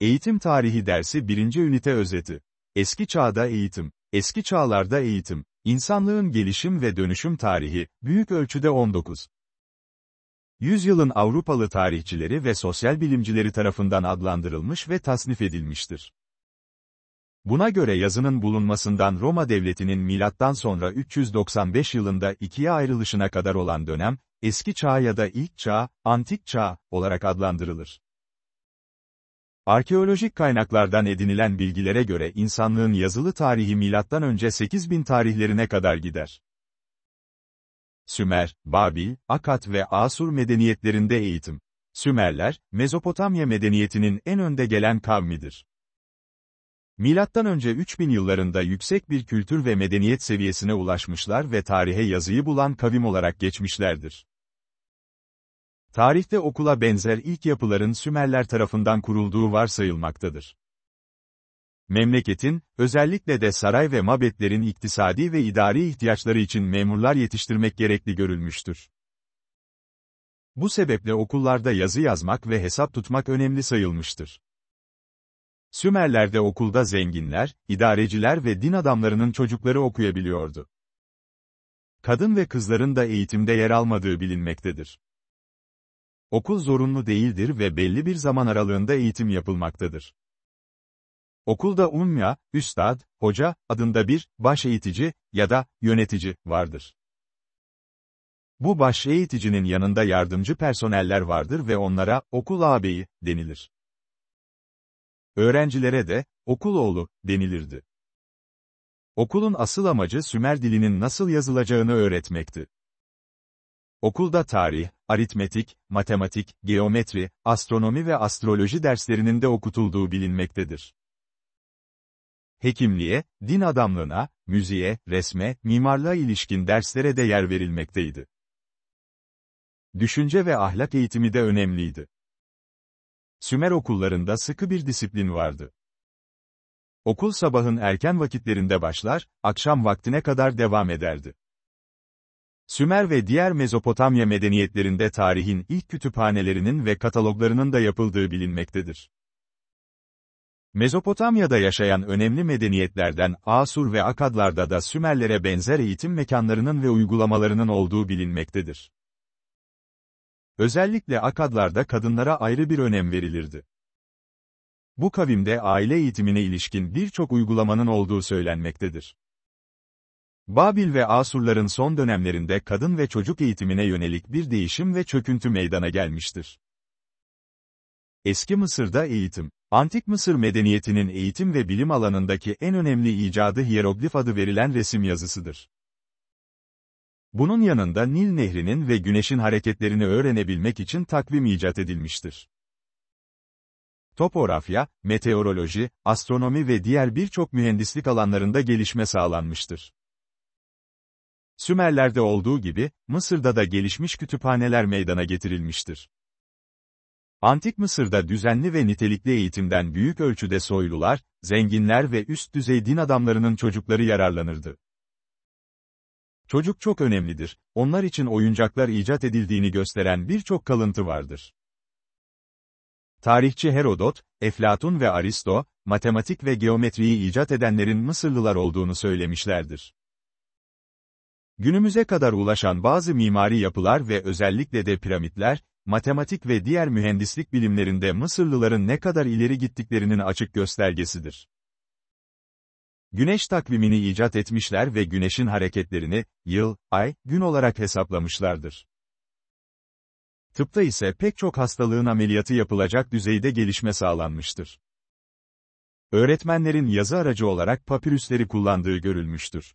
Eğitim Tarihi Dersi 1. Ünite Özeti Eski Çağda Eğitim Eski Çağlarda Eğitim İnsanlığın Gelişim ve Dönüşüm Tarihi, büyük ölçüde 19. Yüzyılın Avrupalı tarihçileri ve sosyal bilimcileri tarafından adlandırılmış ve tasnif edilmiştir. Buna göre yazının bulunmasından Roma Devleti'nin milattan sonra 395 yılında ikiye ayrılışına kadar olan dönem, Eski Çağ ya da İlk Çağ, Antik Çağ olarak adlandırılır. Arkeolojik kaynaklardan edinilen bilgilere göre insanlığın yazılı tarihi milattan M.Ö. 8000 tarihlerine kadar gider. Sümer, Babil, Akat ve Asur medeniyetlerinde eğitim. Sümerler, Mezopotamya medeniyetinin en önde gelen kavmidir. Milattan önce 3000 yıllarında yüksek bir kültür ve medeniyet seviyesine ulaşmışlar ve tarihe yazıyı bulan kavim olarak geçmişlerdir. Tarihte okula benzer ilk yapıların Sümerler tarafından kurulduğu varsayılmaktadır. Memleketin, özellikle de saray ve mabetlerin iktisadi ve idari ihtiyaçları için memurlar yetiştirmek gerekli görülmüştür. Bu sebeple okullarda yazı yazmak ve hesap tutmak önemli sayılmıştır. Sümerler'de okulda zenginler, idareciler ve din adamlarının çocukları okuyabiliyordu. Kadın ve kızların da eğitimde yer almadığı bilinmektedir. Okul zorunlu değildir ve belli bir zaman aralığında eğitim yapılmaktadır. Okulda umya, üstad, hoca adında bir baş eğitici ya da yönetici vardır. Bu baş eğiticinin yanında yardımcı personeller vardır ve onlara okul ağabeyi denilir. Öğrencilere de okul oğlu denilirdi. Okulun asıl amacı Sümer dilinin nasıl yazılacağını öğretmekti. Okulda tarih, aritmetik, matematik, geometri, astronomi ve astroloji derslerinin de okutulduğu bilinmektedir. Hekimliğe, din adamlığına, müziğe, resme, mimarlığa ilişkin derslere de yer verilmekteydi. Düşünce ve ahlak eğitimi de önemliydi. Sümer okullarında sıkı bir disiplin vardı. Okul sabahın erken vakitlerinde başlar, akşam vaktine kadar devam ederdi. Sümer ve diğer Mezopotamya medeniyetlerinde tarihin ilk kütüphanelerinin ve kataloglarının da yapıldığı bilinmektedir. Mezopotamya'da yaşayan önemli medeniyetlerden Asur ve Akadlar'da da Sümerlere benzer eğitim mekanlarının ve uygulamalarının olduğu bilinmektedir. Özellikle Akadlar'da kadınlara ayrı bir önem verilirdi. Bu kavimde aile eğitimine ilişkin birçok uygulamanın olduğu söylenmektedir. Babil ve Asurların son dönemlerinde kadın ve çocuk eğitimine yönelik bir değişim ve çöküntü meydana gelmiştir. Eski Mısır'da eğitim, Antik Mısır medeniyetinin eğitim ve bilim alanındaki en önemli icadı hieroglif adı verilen resim yazısıdır. Bunun yanında Nil Nehri'nin ve Güneş'in hareketlerini öğrenebilmek için takvim icat edilmiştir. Topografya, meteoroloji, astronomi ve diğer birçok mühendislik alanlarında gelişme sağlanmıştır. Sümerler'de olduğu gibi, Mısır'da da gelişmiş kütüphaneler meydana getirilmiştir. Antik Mısır'da düzenli ve nitelikli eğitimden büyük ölçüde soylular, zenginler ve üst düzey din adamlarının çocukları yararlanırdı. Çocuk çok önemlidir, onlar için oyuncaklar icat edildiğini gösteren birçok kalıntı vardır. Tarihçi Herodot, Eflatun ve Aristo, matematik ve geometriyi icat edenlerin Mısırlılar olduğunu söylemişlerdir. Günümüze kadar ulaşan bazı mimari yapılar ve özellikle de piramitler, matematik ve diğer mühendislik bilimlerinde Mısırlıların ne kadar ileri gittiklerinin açık göstergesidir. Güneş takvimini icat etmişler ve güneşin hareketlerini, yıl, ay, gün olarak hesaplamışlardır. Tıpta ise pek çok hastalığın ameliyatı yapılacak düzeyde gelişme sağlanmıştır. Öğretmenlerin yazı aracı olarak papirüsleri kullandığı görülmüştür.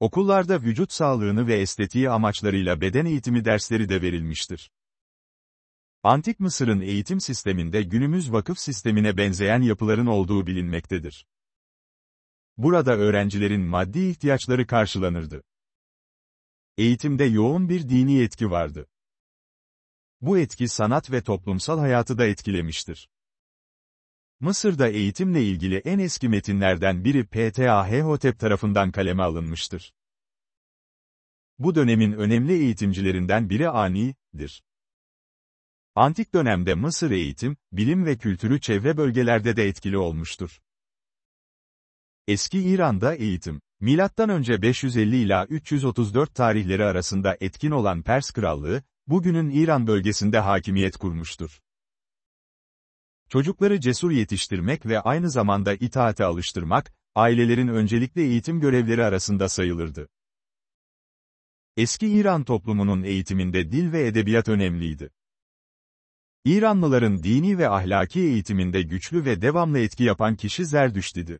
Okullarda vücut sağlığını ve estetiği amaçlarıyla beden eğitimi dersleri de verilmiştir. Antik Mısır'ın eğitim sisteminde günümüz vakıf sistemine benzeyen yapıların olduğu bilinmektedir. Burada öğrencilerin maddi ihtiyaçları karşılanırdı. Eğitimde yoğun bir dini etki vardı. Bu etki sanat ve toplumsal hayatı da etkilemiştir. Mısır'da eğitimle ilgili en eski metinlerden biri Ptahhotep e tarafından kaleme alınmıştır. Bu dönemin önemli eğitimcilerinden biri Ani'dir. Antik dönemde Mısır eğitim, bilim ve kültürü çevre bölgelerde de etkili olmuştur. Eski İran'da eğitim, M.Ö. 550 ila 334 tarihleri arasında etkin olan Pers Krallığı, bugünün İran bölgesinde hakimiyet kurmuştur. Çocukları cesur yetiştirmek ve aynı zamanda itaate alıştırmak, ailelerin öncelikle eğitim görevleri arasında sayılırdı. Eski İran toplumunun eğitiminde dil ve edebiyat önemliydi. İranlıların dini ve ahlaki eğitiminde güçlü ve devamlı etki yapan kişi zerdüştüdü.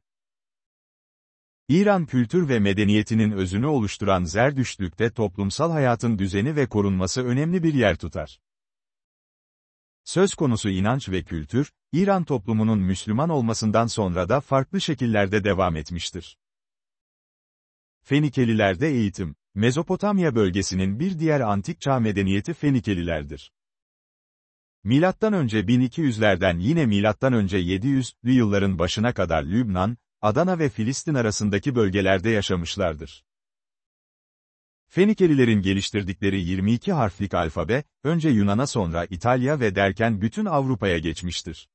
İran kültür ve medeniyetinin özünü oluşturan Zerdüştlük'te toplumsal hayatın düzeni ve korunması önemli bir yer tutar. Söz konusu inanç ve kültür, İran toplumunun Müslüman olmasından sonra da farklı şekillerde devam etmiştir. Fenikelilerde eğitim, Mezopotamya bölgesinin bir diğer antik çağ medeniyeti Fenikelilerdir. Milattan önce 1200'lerden yine milattan önce 700'lü yılların başına kadar Lübnan, Adana ve Filistin arasındaki bölgelerde yaşamışlardır. Fenikelilerin geliştirdikleri 22 harflik alfabe, önce Yunan'a sonra İtalya ve derken bütün Avrupa'ya geçmiştir.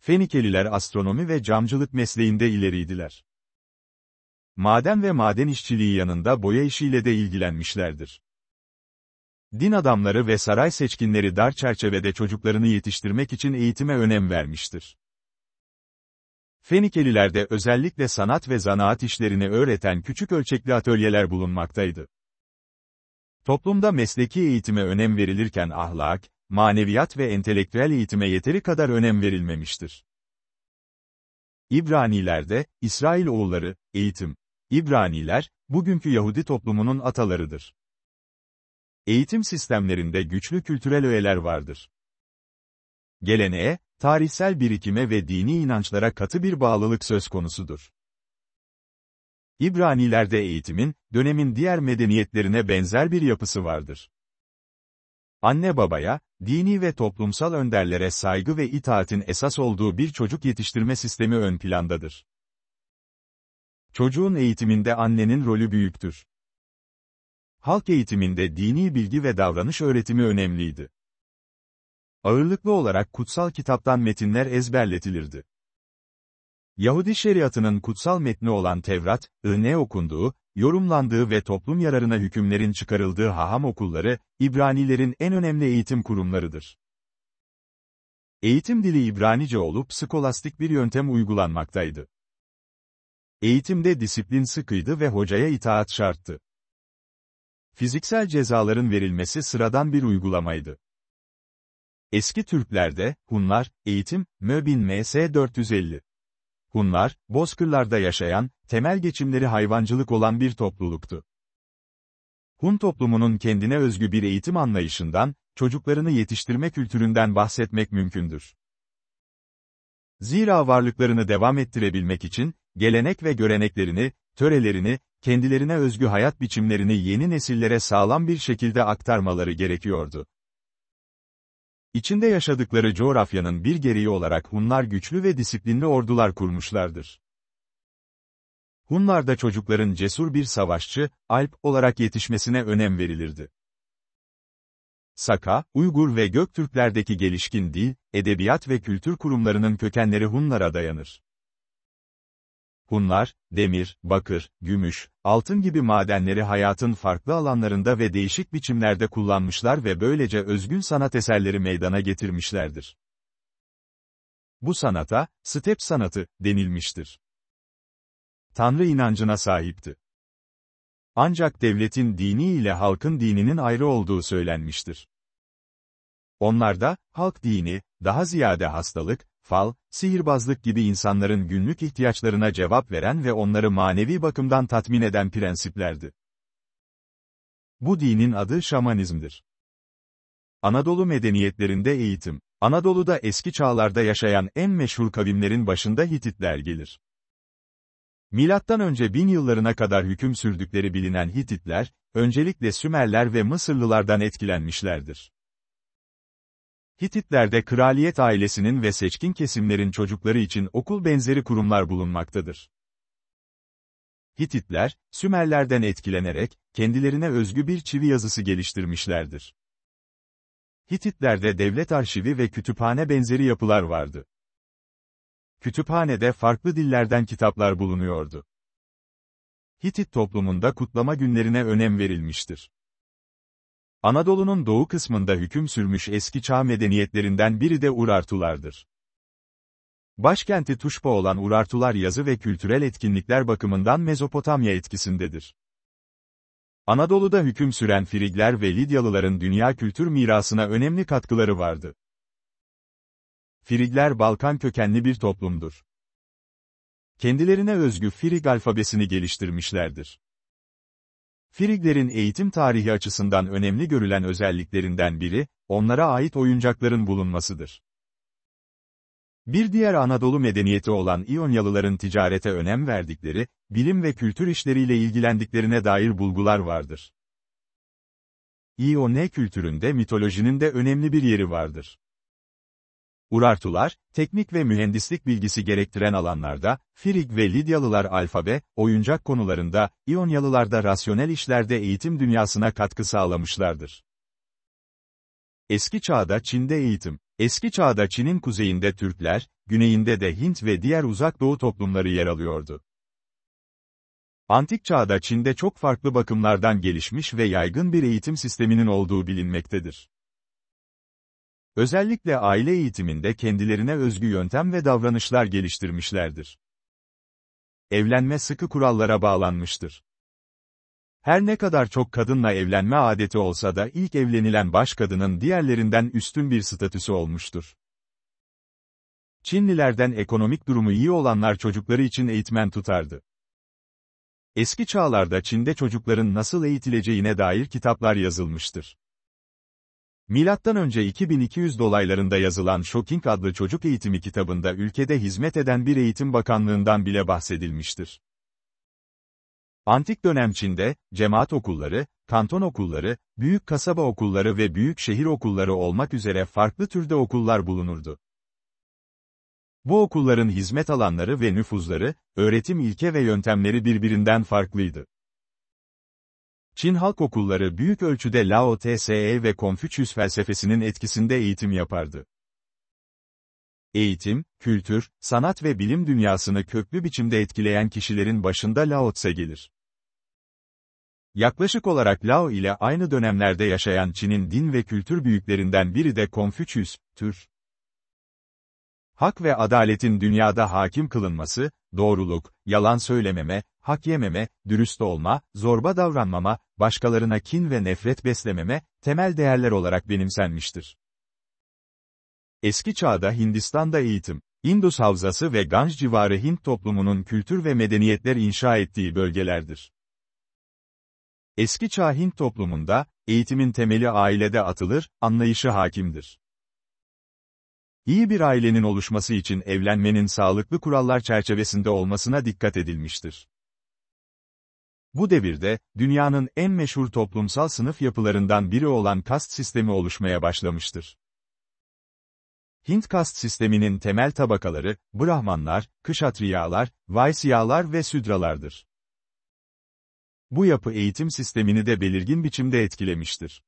Fenikeliler astronomi ve camcılık mesleğinde ileriydiler. Maden ve maden işçiliği yanında boya işiyle de ilgilenmişlerdir. Din adamları ve saray seçkinleri dar çerçevede çocuklarını yetiştirmek için eğitime önem vermiştir. Fenikelilerde özellikle sanat ve zanaat işlerini öğreten küçük ölçekli atölyeler bulunmaktaydı. Toplumda mesleki eğitime önem verilirken ahlak, maneviyat ve entelektüel eğitime yeteri kadar önem verilmemiştir. İbranilerde, İsrail oğulları, eğitim. İbraniler, bugünkü Yahudi toplumunun atalarıdır. Eğitim sistemlerinde güçlü kültürel öğeler vardır. Geleneğe, tarihsel birikime ve dini inançlara katı bir bağlılık söz konusudur. İbranilerde eğitimin, dönemin diğer medeniyetlerine benzer bir yapısı vardır. Anne babaya, dini ve toplumsal önderlere saygı ve itaatin esas olduğu bir çocuk yetiştirme sistemi ön plandadır. Çocuğun eğitiminde annenin rolü büyüktür. Halk eğitiminde dini bilgi ve davranış öğretimi önemliydi. Ağırlıklı olarak kutsal kitaptan metinler ezberletilirdi. Yahudi şeriatının kutsal metni olan Tevrat, ne okunduğu, yorumlandığı ve toplum yararına hükümlerin çıkarıldığı haham okulları, İbranilerin en önemli eğitim kurumlarıdır. Eğitim dili İbranice olup skolastik bir yöntem uygulanmaktaydı. Eğitimde disiplin sıkıydı ve hocaya itaat şarttı. Fiziksel cezaların verilmesi sıradan bir uygulamaydı. Eski Türklerde, Hunlar, eğitim, Möbin MS 450. Hunlar, bozkırlarda yaşayan, temel geçimleri hayvancılık olan bir topluluktu. Hun toplumunun kendine özgü bir eğitim anlayışından, çocuklarını yetiştirme kültüründen bahsetmek mümkündür. Zira varlıklarını devam ettirebilmek için, gelenek ve göreneklerini, törelerini, kendilerine özgü hayat biçimlerini yeni nesillere sağlam bir şekilde aktarmaları gerekiyordu. İçinde yaşadıkları coğrafyanın bir gereği olarak Hunlar güçlü ve disiplinli ordular kurmuşlardır. Hunlarda çocukların cesur bir savaşçı, Alp olarak yetişmesine önem verilirdi. Saka, Uygur ve Göktürklerdeki gelişkin dil, edebiyat ve kültür kurumlarının kökenleri Hunlara dayanır. Hunlar, demir, bakır, gümüş, altın gibi madenleri hayatın farklı alanlarında ve değişik biçimlerde kullanmışlar ve böylece özgün sanat eserleri meydana getirmişlerdir. Bu sanata, step sanatı, denilmiştir. Tanrı inancına sahipti. Ancak devletin dini ile halkın dininin ayrı olduğu söylenmiştir. Onlarda, halk dini, daha ziyade hastalık, fal, sihirbazlık gibi insanların günlük ihtiyaçlarına cevap veren ve onları manevi bakımdan tatmin eden prensiplerdi. Bu dinin adı şamanizmdir. Anadolu medeniyetlerinde eğitim, Anadolu'da eski çağlarda yaşayan en meşhur kavimlerin başında Hititler gelir. Milattan önce bin yıllarına kadar hüküm sürdükleri bilinen Hititler, öncelikle Sümerler ve Mısırlılardan etkilenmişlerdir. Hititler'de kraliyet ailesinin ve seçkin kesimlerin çocukları için okul benzeri kurumlar bulunmaktadır. Hititler, Sümerlerden etkilenerek, kendilerine özgü bir çivi yazısı geliştirmişlerdir. Hititler'de devlet arşivi ve kütüphane benzeri yapılar vardı. Kütüphanede farklı dillerden kitaplar bulunuyordu. Hitit toplumunda kutlama günlerine önem verilmiştir. Anadolu'nun doğu kısmında hüküm sürmüş eski çağ medeniyetlerinden biri de Urartulardır. Başkenti Tuşpa olan Urartular yazı ve kültürel etkinlikler bakımından Mezopotamya etkisindedir. Anadolu'da hüküm süren Frigler ve Lidyalıların dünya kültür mirasına önemli katkıları vardı. Frigler Balkan kökenli bir toplumdur. Kendilerine özgü Frig alfabesini geliştirmişlerdir. Frigler'in eğitim tarihi açısından önemli görülen özelliklerinden biri, onlara ait oyuncakların bulunmasıdır. Bir diğer Anadolu medeniyeti olan İyonyalıların ticarete önem verdikleri, bilim ve kültür işleriyle ilgilendiklerine dair bulgular vardır. İyone kültüründe mitolojinin de önemli bir yeri vardır. Urartular, teknik ve mühendislik bilgisi gerektiren alanlarda, Firig ve Lidyalılar alfabe, oyuncak konularında, İonyalılar rasyonel işlerde eğitim dünyasına katkı sağlamışlardır. Eski çağda Çin'de eğitim. Eski çağda Çin'in kuzeyinde Türkler, güneyinde de Hint ve diğer uzak doğu toplumları yer alıyordu. Antik çağda Çin'de çok farklı bakımlardan gelişmiş ve yaygın bir eğitim sisteminin olduğu bilinmektedir. Özellikle aile eğitiminde kendilerine özgü yöntem ve davranışlar geliştirmişlerdir. Evlenme sıkı kurallara bağlanmıştır. Her ne kadar çok kadınla evlenme adeti olsa da ilk evlenilen baş kadının diğerlerinden üstün bir statüsü olmuştur. Çinlilerden ekonomik durumu iyi olanlar çocukları için eğitmen tutardı. Eski çağlarda Çin'de çocukların nasıl eğitileceğine dair kitaplar yazılmıştır. Milattan önce 2200 dolaylarında yazılan Shocking adlı çocuk eğitimi kitabında ülkede hizmet eden bir eğitim bakanlığından bile bahsedilmiştir. Antik dönem Çin'de, cemaat okulları, kanton okulları, büyük kasaba okulları ve büyük şehir okulları olmak üzere farklı türde okullar bulunurdu. Bu okulların hizmet alanları ve nüfuzları, öğretim ilke ve yöntemleri birbirinden farklıydı. Çin halk okulları büyük ölçüde Lao Tse ve Konfüçyüs felsefesinin etkisinde eğitim yapardı. Eğitim, kültür, sanat ve bilim dünyasını köklü biçimde etkileyen kişilerin başında Lao Tse gelir. Yaklaşık olarak Lao ile aynı dönemlerde yaşayan Çin'in din ve kültür büyüklerinden biri de Konfüçyüs, tür. Hak ve adaletin dünyada hakim kılınması, doğruluk, yalan söylememe, hak yememe, dürüst olma, zorba davranmama, başkalarına kin ve nefret beslememe, temel değerler olarak benimsenmiştir. Eski çağda Hindistan'da eğitim, Indus Havzası ve Ganj civarı Hint toplumunun kültür ve medeniyetler inşa ettiği bölgelerdir. Eski çağ Hint toplumunda, eğitimin temeli ailede atılır, anlayışı hakimdir. İyi bir ailenin oluşması için evlenmenin sağlıklı kurallar çerçevesinde olmasına dikkat edilmiştir. Bu devirde, dünyanın en meşhur toplumsal sınıf yapılarından biri olan kast sistemi oluşmaya başlamıştır. Hint kast sisteminin temel tabakaları, Brahmanlar, Kışatriyalar, Vaisyalar ve Sudralardır. Bu yapı eğitim sistemini de belirgin biçimde etkilemiştir.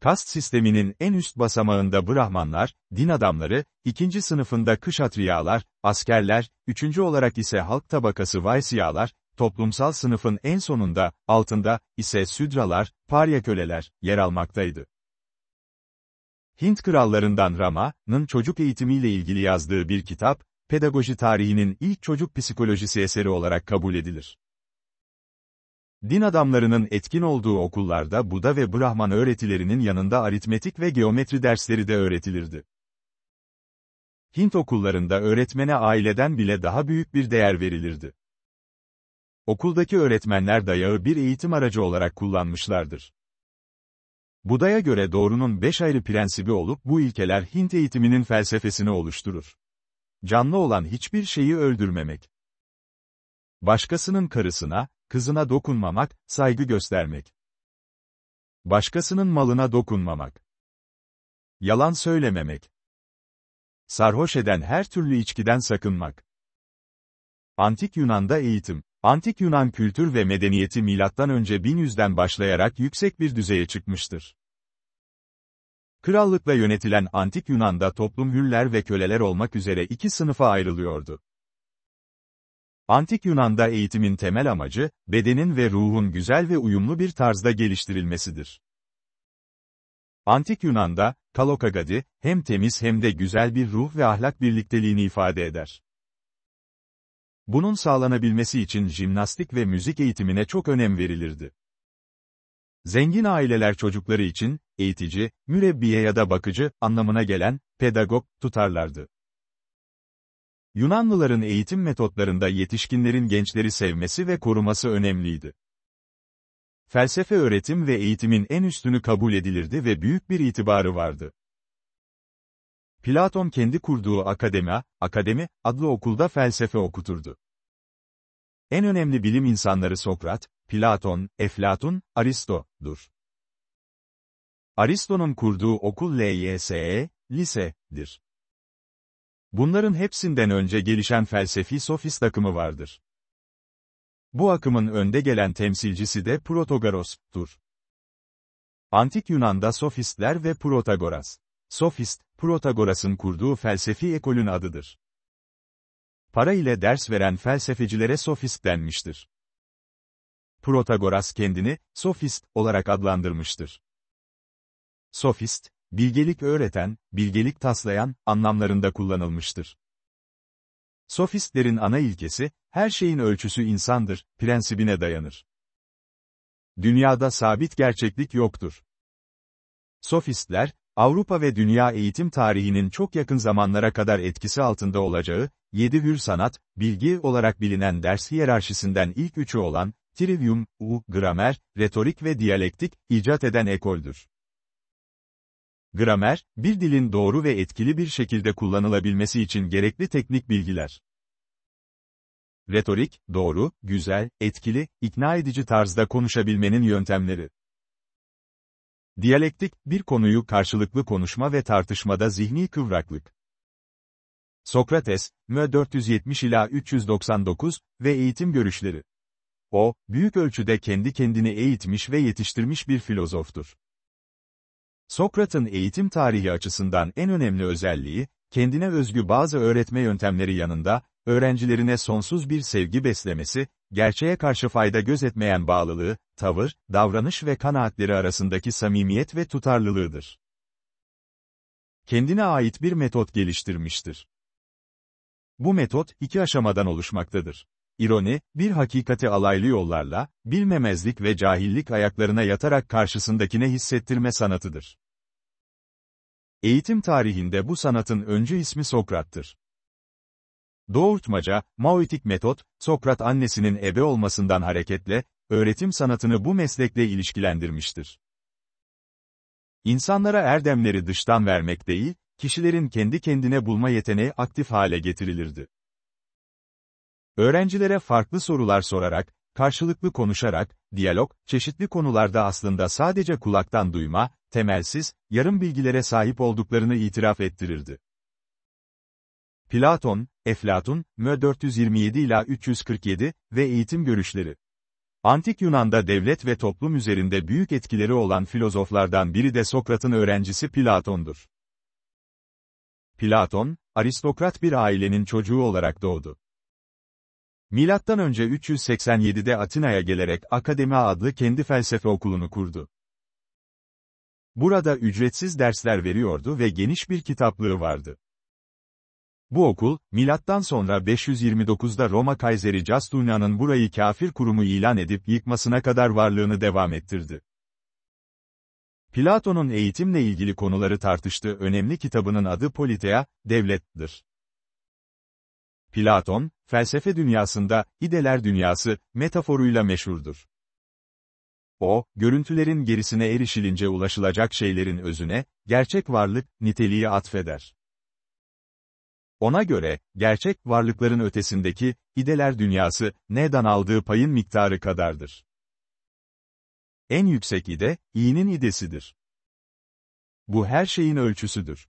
Kast sisteminin en üst basamağında Brahmanlar, din adamları, ikinci sınıfında Kışatriyalar, askerler, üçüncü olarak ise halk tabakası Vaisyalar, toplumsal sınıfın en sonunda, altında, ise Südralar, parya köleler, yer almaktaydı. Hint krallarından Rama'nın çocuk eğitimiyle ilgili yazdığı bir kitap, pedagoji tarihinin ilk çocuk psikolojisi eseri olarak kabul edilir. Din adamlarının etkin olduğu okullarda Buda ve Brahman öğretilerinin yanında aritmetik ve geometri dersleri de öğretilirdi. Hint okullarında öğretmene aileden bile daha büyük bir değer verilirdi. Okuldaki öğretmenler dayağı bir eğitim aracı olarak kullanmışlardır. Buda'ya göre doğrunun beş ayrı prensibi olup bu ilkeler Hint eğitiminin felsefesini oluşturur. Canlı olan hiçbir şeyi öldürmemek. Başkasının karısına, kızına dokunmamak, saygı göstermek. Başkasının malına dokunmamak. Yalan söylememek. Sarhoş eden her türlü içkiden sakınmak. Antik Yunan'da eğitim Antik Yunan kültür ve medeniyeti M.Ö. 1100'den başlayarak yüksek bir düzeye çıkmıştır. Krallıkla yönetilen Antik Yunan'da toplum hüller ve köleler olmak üzere iki sınıfa ayrılıyordu. Antik Yunan'da eğitimin temel amacı, bedenin ve ruhun güzel ve uyumlu bir tarzda geliştirilmesidir. Antik Yunan'da, kalokagadi, hem temiz hem de güzel bir ruh ve ahlak birlikteliğini ifade eder. Bunun sağlanabilmesi için jimnastik ve müzik eğitimine çok önem verilirdi. Zengin aileler çocukları için, eğitici, mürebbiye ya da bakıcı, anlamına gelen, pedagog, tutarlardı. Yunanlıların eğitim metotlarında yetişkinlerin gençleri sevmesi ve koruması önemliydi. Felsefe öğretim ve eğitimin en üstünü kabul edilirdi ve büyük bir itibarı vardı. Platon kendi kurduğu akademia, akademi, adlı okulda felsefe okuturdu. En önemli bilim insanları Sokrat, Platon, Eflatun, Aristo'dur. Aristo'nun kurduğu okul LYSE, lisedir. Bunların hepsinden önce gelişen felsefi sofist akımı vardır. Bu akımın önde gelen temsilcisi de Protagoras'tur. Antik Yunan'da sofistler ve Protagoras. Sofist, Protagoras'ın kurduğu felsefi ekolün adıdır. Para ile ders veren felsefecilere sofist denmiştir. Protagoras kendini, sofist, olarak adlandırmıştır. Sofist, bilgelik öğreten, bilgelik taslayan, anlamlarında kullanılmıştır. Sofistlerin ana ilkesi, her şeyin ölçüsü insandır, prensibine dayanır. Dünyada sabit gerçeklik yoktur. Sofistler, Avrupa ve dünya eğitim tarihinin çok yakın zamanlara kadar etkisi altında olacağı, 7 hür sanat, bilgi olarak bilinen ders hiyerarşisinden ilk üçü olan, trivium, u, gramer, retorik ve diyalektik, icat eden ekoldür. Gramer, bir dilin doğru ve etkili bir şekilde kullanılabilmesi için gerekli teknik bilgiler. Retorik, doğru, güzel, etkili, ikna edici tarzda konuşabilmenin yöntemleri. Diyalektik, bir konuyu karşılıklı konuşma ve tartışmada zihni kıvraklık. Sokrates, M. 470 ila 399 ve eğitim görüşleri. O, büyük ölçüde kendi kendini eğitmiş ve yetiştirmiş bir filozoftur. Sokrat'ın eğitim tarihi açısından en önemli özelliği, kendine özgü bazı öğretme yöntemleri yanında, öğrencilerine sonsuz bir sevgi beslemesi Gerçeğe karşı fayda gözetmeyen bağlılığı, tavır, davranış ve kanaatleri arasındaki samimiyet ve tutarlılığıdır. Kendine ait bir metot geliştirmiştir. Bu metot, iki aşamadan oluşmaktadır. İroni, bir hakikati alaylı yollarla, bilmemezlik ve cahillik ayaklarına yatarak karşısındakine hissettirme sanatıdır. Eğitim tarihinde bu sanatın öncü ismi Sokrat'tır. Doğurtmaca, Maoitik metot, Sokrat annesinin ebe olmasından hareketle, öğretim sanatını bu meslekle ilişkilendirmiştir. İnsanlara erdemleri dıştan vermek değil, kişilerin kendi kendine bulma yeteneği aktif hale getirilirdi. Öğrencilere farklı sorular sorarak, karşılıklı konuşarak, diyalog, çeşitli konularda aslında sadece kulaktan duyma, temelsiz, yarım bilgilere sahip olduklarını itiraf ettirirdi. Platon, Eflatun, Mö 427 ila 347 ve eğitim görüşleri. Antik Yunan'da devlet ve toplum üzerinde büyük etkileri olan filozoflardan biri de Sokrat'ın öğrencisi Platon'dur. Platon, aristokrat bir ailenin çocuğu olarak doğdu. Milattan önce 387'de Atina'ya gelerek Akademi adlı kendi felsefe okulunu kurdu. Burada ücretsiz dersler veriyordu ve geniş bir kitaplığı vardı. Bu okul, milattan sonra 529'da Roma Kayseri Justinian'ın burayı kafir kurumu ilan edip yıkmasına kadar varlığını devam ettirdi. Platon'un eğitimle ilgili konuları tartıştığı önemli kitabının adı Politeia, Devlet'tir. Platon, felsefe dünyasında, ideler dünyası, metaforuyla meşhurdur. O, görüntülerin gerisine erişilince ulaşılacak şeylerin özüne, gerçek varlık, niteliği atfeder. Ona göre, gerçek varlıkların ötesindeki, ideler dünyası, neden aldığı payın miktarı kadardır. En yüksek ide, iyinin idesidir. Bu her şeyin ölçüsüdür.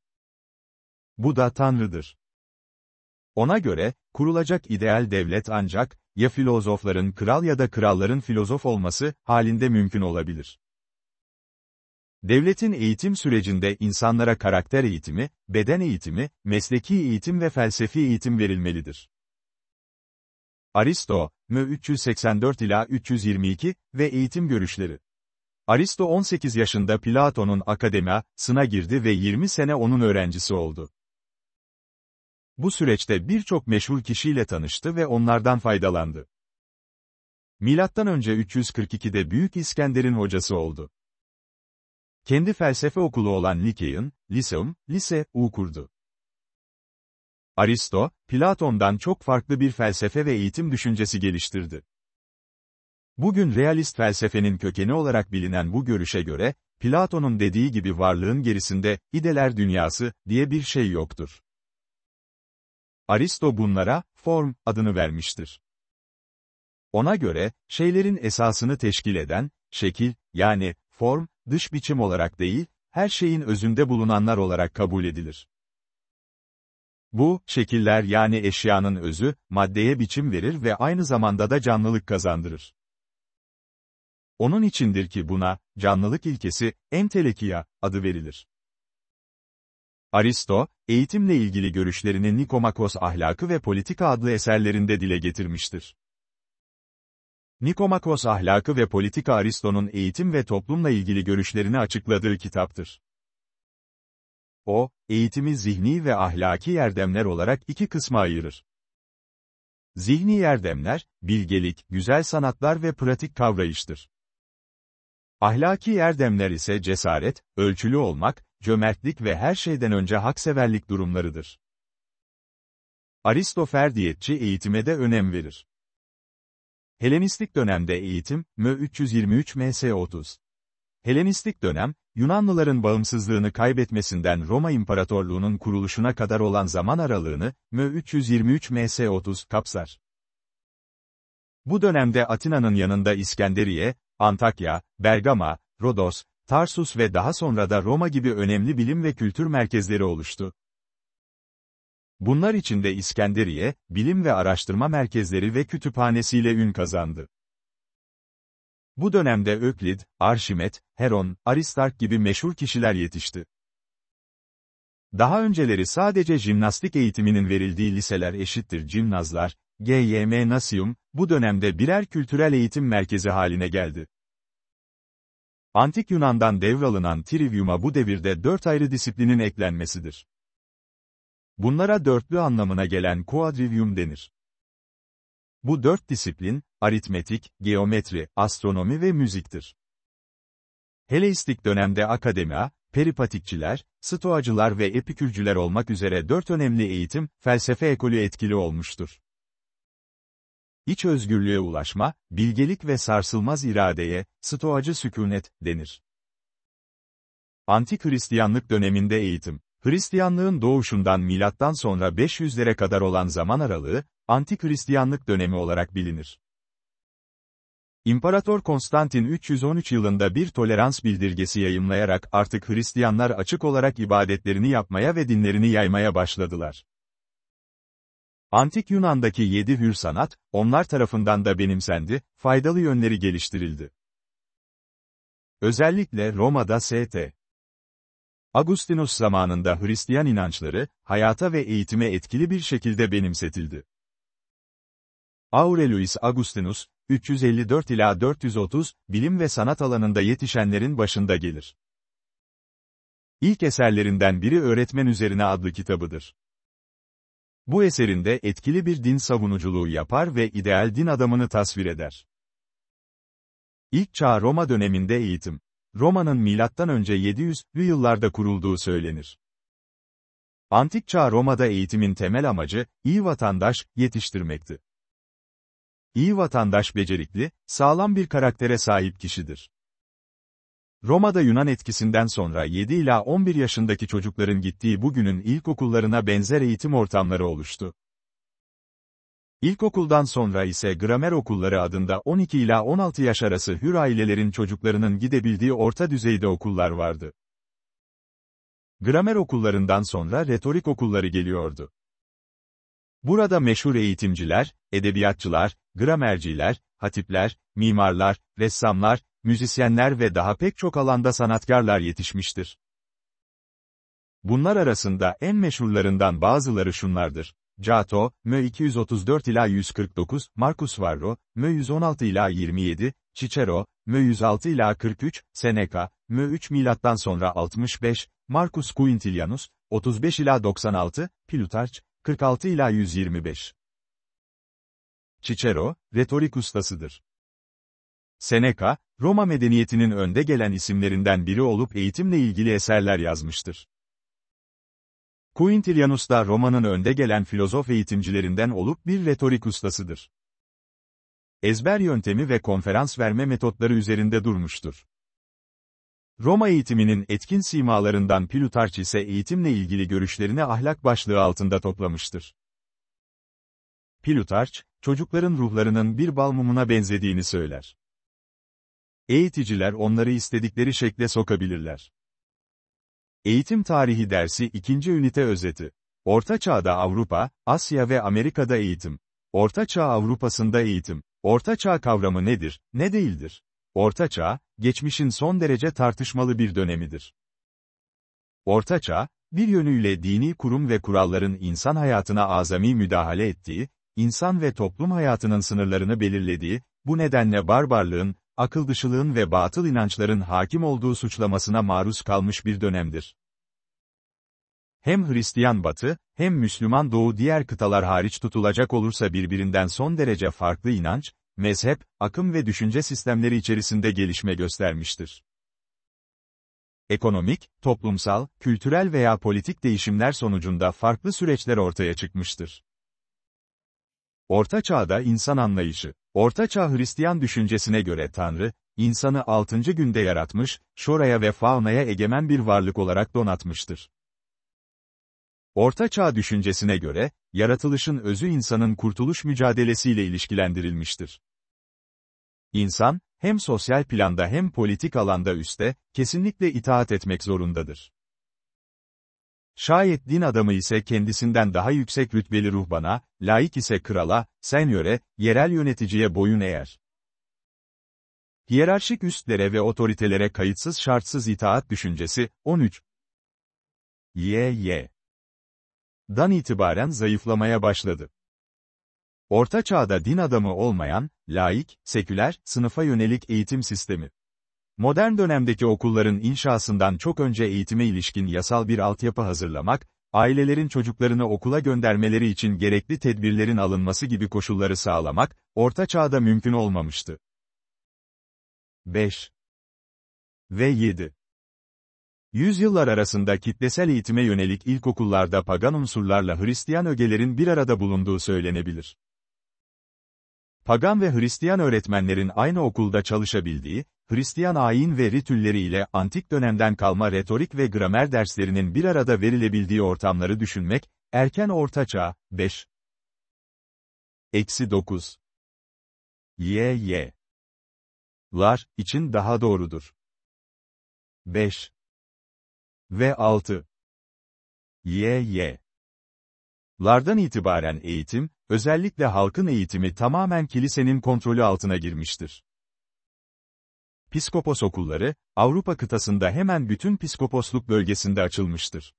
Bu da Tanrı'dır. Ona göre, kurulacak ideal devlet ancak, ya filozofların kral ya da kralların filozof olması halinde mümkün olabilir. Devletin eğitim sürecinde insanlara karakter eğitimi, beden eğitimi, mesleki eğitim ve felsefi eğitim verilmelidir. Aristo, M 384 ila 322 ve eğitim görüşleri. Aristo 18 yaşında Platon'un akademia sına girdi ve 20 sene onun öğrencisi oldu. Bu süreçte birçok meşhur kişiyle tanıştı ve onlardan faydalandı. Milattan önce 342'de Büyük İskender'in hocası oldu. Kendi felsefe okulu olan Likeum, Liseum, Lise, U kurdu. Aristo, Platon'dan çok farklı bir felsefe ve eğitim düşüncesi geliştirdi. Bugün realist felsefenin kökeni olarak bilinen bu görüşe göre, Platon'un dediği gibi varlığın gerisinde, ideler dünyası, diye bir şey yoktur. Aristo bunlara, form, adını vermiştir. Ona göre, şeylerin esasını teşkil eden, şekil, yani, form, dış biçim olarak değil, her şeyin özünde bulunanlar olarak kabul edilir. Bu, şekiller yani eşyanın özü, maddeye biçim verir ve aynı zamanda da canlılık kazandırır. Onun içindir ki buna, canlılık ilkesi, entelekia adı verilir. Aristo, eğitimle ilgili görüşlerini Nikomakos Ahlakı ve Politika adlı eserlerinde dile getirmiştir. Nikomakos Ahlakı ve Politika Aristo'nun eğitim ve toplumla ilgili görüşlerini açıkladığı kitaptır. O, eğitimi zihni ve ahlaki yerdemler olarak iki kısma ayırır. Zihni yerdemler, bilgelik, güzel sanatlar ve pratik kavrayıştır. Ahlaki yerdemler ise cesaret, ölçülü olmak, cömertlik ve her şeyden önce hakseverlik durumlarıdır. Aristo ferdiyetçi eğitime de önem verir. Helenistik dönemde eğitim, Mö 323 MS 30. Helenistik dönem, Yunanlıların bağımsızlığını kaybetmesinden Roma İmparatorluğu'nun kuruluşuna kadar olan zaman aralığını, Mö 323 MS 30 kapsar. Bu dönemde Atina'nın yanında İskenderiye, Antakya, Bergama, Rodos, Tarsus ve daha sonra da Roma gibi önemli bilim ve kültür merkezleri oluştu. Bunlar içinde İskenderiye, bilim ve araştırma merkezleri ve kütüphanesiyle ün kazandı. Bu dönemde Öklid, Arşimet, Heron, Aristark gibi meşhur kişiler yetişti. Daha önceleri sadece jimnastik eğitiminin verildiği liseler eşittir cimnazlar, GYM Nasium, bu dönemde birer kültürel eğitim merkezi haline geldi. Antik Yunan'dan devralınan Trivium'a bu devirde dört ayrı disiplinin eklenmesidir. Bunlara dörtlü anlamına gelen quadrivium denir. Bu dört disiplin, aritmetik, geometri, astronomi ve müziktir. Heleistik dönemde akademia, peripatikçiler, stoacılar ve epikürcüler olmak üzere dört önemli eğitim, felsefe ekolü etkili olmuştur. İç özgürlüğe ulaşma, bilgelik ve sarsılmaz iradeye, stoacı sükunet, denir. Antik Hristiyanlık döneminde eğitim Hristiyanlığın doğuşundan milattan sonra 500'lere kadar olan zaman aralığı, Antik Hristiyanlık dönemi olarak bilinir. İmparator Konstantin 313 yılında bir tolerans bildirgesi yayımlayarak artık Hristiyanlar açık olarak ibadetlerini yapmaya ve dinlerini yaymaya başladılar. Antik Yunan'daki yedi hür sanat, onlar tarafından da benimsendi, faydalı yönleri geliştirildi. Özellikle Roma'da S.T. Agustinus zamanında Hristiyan inançları, hayata ve eğitime etkili bir şekilde benimsetildi. Aurelius Agustinus, 354 ila 430, bilim ve sanat alanında yetişenlerin başında gelir. İlk eserlerinden biri Öğretmen Üzerine adlı kitabıdır. Bu eserinde etkili bir din savunuculuğu yapar ve ideal din adamını tasvir eder. İlk çağ Roma döneminde eğitim Roma'nın M.Ö. 700'lü yıllarda kurulduğu söylenir. Antik Çağ Roma'da eğitimin temel amacı, iyi vatandaş yetiştirmekti. İyi vatandaş becerikli, sağlam bir karaktere sahip kişidir. Roma'da Yunan etkisinden sonra 7 ila 11 yaşındaki çocukların gittiği bugünün ilkokullarına benzer eğitim ortamları oluştu. İlkokuldan sonra ise gramer okulları adında 12 ila 16 yaş arası hür ailelerin çocuklarının gidebildiği orta düzeyde okullar vardı. Gramer okullarından sonra retorik okulları geliyordu. Burada meşhur eğitimciler, edebiyatçılar, gramerciler, hatipler, mimarlar, ressamlar, müzisyenler ve daha pek çok alanda sanatkarlar yetişmiştir. Bunlar arasında en meşhurlarından bazıları şunlardır. Cato, M 234 ila 149, Marcus Varro, M 116 ila 27, Cicero, M 106 ila 43, Seneca, M 3 milattan sonra 65, Marcus Quintilianus, 35 ila 96, Plutarch, 46 ila 125. Cicero, retorik ustasıdır. Seneca, Roma medeniyetinin önde gelen isimlerinden biri olup eğitimle ilgili eserler yazmıştır. Quintilianus da Roma'nın önde gelen filozof eğitimcilerinden olup bir retorik ustasıdır. Ezber yöntemi ve konferans verme metotları üzerinde durmuştur. Roma eğitiminin etkin simalarından Plutarch ise eğitimle ilgili görüşlerini ahlak başlığı altında toplamıştır. Plutarch, çocukların ruhlarının bir bal mumuna benzediğini söyler. Eğiticiler onları istedikleri şekle sokabilirler. Eğitim Tarihi Dersi 2. Ünite Özeti Orta Çağ'da Avrupa, Asya ve Amerika'da eğitim. Orta Çağ Avrupa'sında eğitim. Orta Çağ kavramı nedir, ne değildir? Orta Çağ, geçmişin son derece tartışmalı bir dönemidir. Orta Çağ, bir yönüyle dini kurum ve kuralların insan hayatına azami müdahale ettiği, insan ve toplum hayatının sınırlarını belirlediği, bu nedenle barbarlığın, akıl dışılığın ve batıl inançların hakim olduğu suçlamasına maruz kalmış bir dönemdir. Hem Hristiyan Batı, hem Müslüman Doğu diğer kıtalar hariç tutulacak olursa birbirinden son derece farklı inanç, mezhep, akım ve düşünce sistemleri içerisinde gelişme göstermiştir. Ekonomik, toplumsal, kültürel veya politik değişimler sonucunda farklı süreçler ortaya çıkmıştır. Orta Çağ'da insan anlayışı. Orta Çağ Hristiyan düşüncesine göre Tanrı, insanı 6. günde yaratmış, şoraya ve faunaya egemen bir varlık olarak donatmıştır. Orta Çağ düşüncesine göre, yaratılışın özü insanın kurtuluş mücadelesiyle ilişkilendirilmiştir. İnsan, hem sosyal planda hem politik alanda üste, kesinlikle itaat etmek zorundadır. Şayet din adamı ise kendisinden daha yüksek rütbeli ruhbana, laik ise krala, senyöre, yerel yöneticiye boyun eğer. Hiyerarşik üstlere ve otoritelere kayıtsız şartsız itaat düşüncesi, 13. Y.Y. Dan itibaren zayıflamaya başladı. Orta çağda din adamı olmayan, laik, seküler, sınıfa yönelik eğitim sistemi. Modern dönemdeki okulların inşasından çok önce eğitime ilişkin yasal bir altyapı hazırlamak, ailelerin çocuklarını okula göndermeleri için gerekli tedbirlerin alınması gibi koşulları sağlamak, Orta Çağ'da mümkün olmamıştı. 5 ve 7 Yüzyıllar arasında kitlesel eğitime yönelik ilkokullarda pagan unsurlarla Hristiyan ögelerin bir arada bulunduğu söylenebilir. Pagan ve Hristiyan öğretmenlerin aynı okulda çalışabildiği, Hristiyan ayin ve ritülleriyle antik dönemden kalma retorik ve gramer derslerinin bir arada verilebildiği ortamları düşünmek, erken ortaçağ, 5. Eksi 9. Y, Y. Lar, için daha doğrudur. 5. Ve 6. Y, Y. Lardan itibaren eğitim, özellikle halkın eğitimi tamamen kilisenin kontrolü altına girmiştir. Piskopos okulları, Avrupa kıtasında hemen bütün piskoposluk bölgesinde açılmıştır.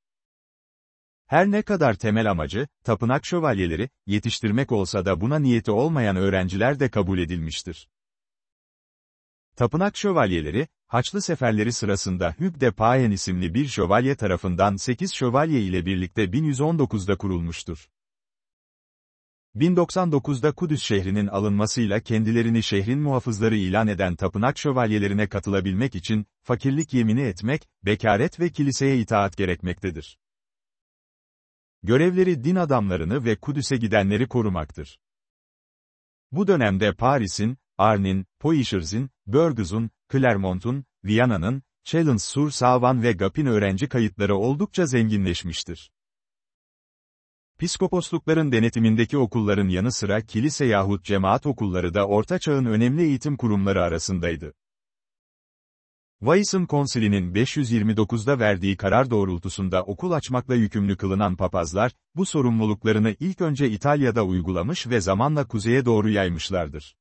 Her ne kadar temel amacı, tapınak şövalyeleri, yetiştirmek olsa da buna niyeti olmayan öğrenciler de kabul edilmiştir. Tapınak şövalyeleri, Haçlı seferleri sırasında Hugh de Payen isimli bir şövalye tarafından 8 şövalye ile birlikte 1119'da kurulmuştur. 1099'da Kudüs şehrinin alınmasıyla kendilerini şehrin muhafızları ilan eden tapınak şövalyelerine katılabilmek için, fakirlik yemini etmek, bekaret ve kiliseye itaat gerekmektedir. Görevleri din adamlarını ve Kudüs'e gidenleri korumaktır. Bu dönemde Paris'in, Arnin, Poitièrs'in, Burgos'un, Clermont'un, Viyana'nın, Chalons-sur-Savan ve Gap'in öğrenci kayıtları oldukça zenginleşmiştir. Piskoposlukların denetimindeki okulların yanı sıra kilise yahut cemaat okulları da Orta Çağ'ın önemli eğitim kurumları arasındaydı. Weiss'ın konsilinin 529'da verdiği karar doğrultusunda okul açmakla yükümlü kılınan papazlar, bu sorumluluklarını ilk önce İtalya'da uygulamış ve zamanla kuzeye doğru yaymışlardır.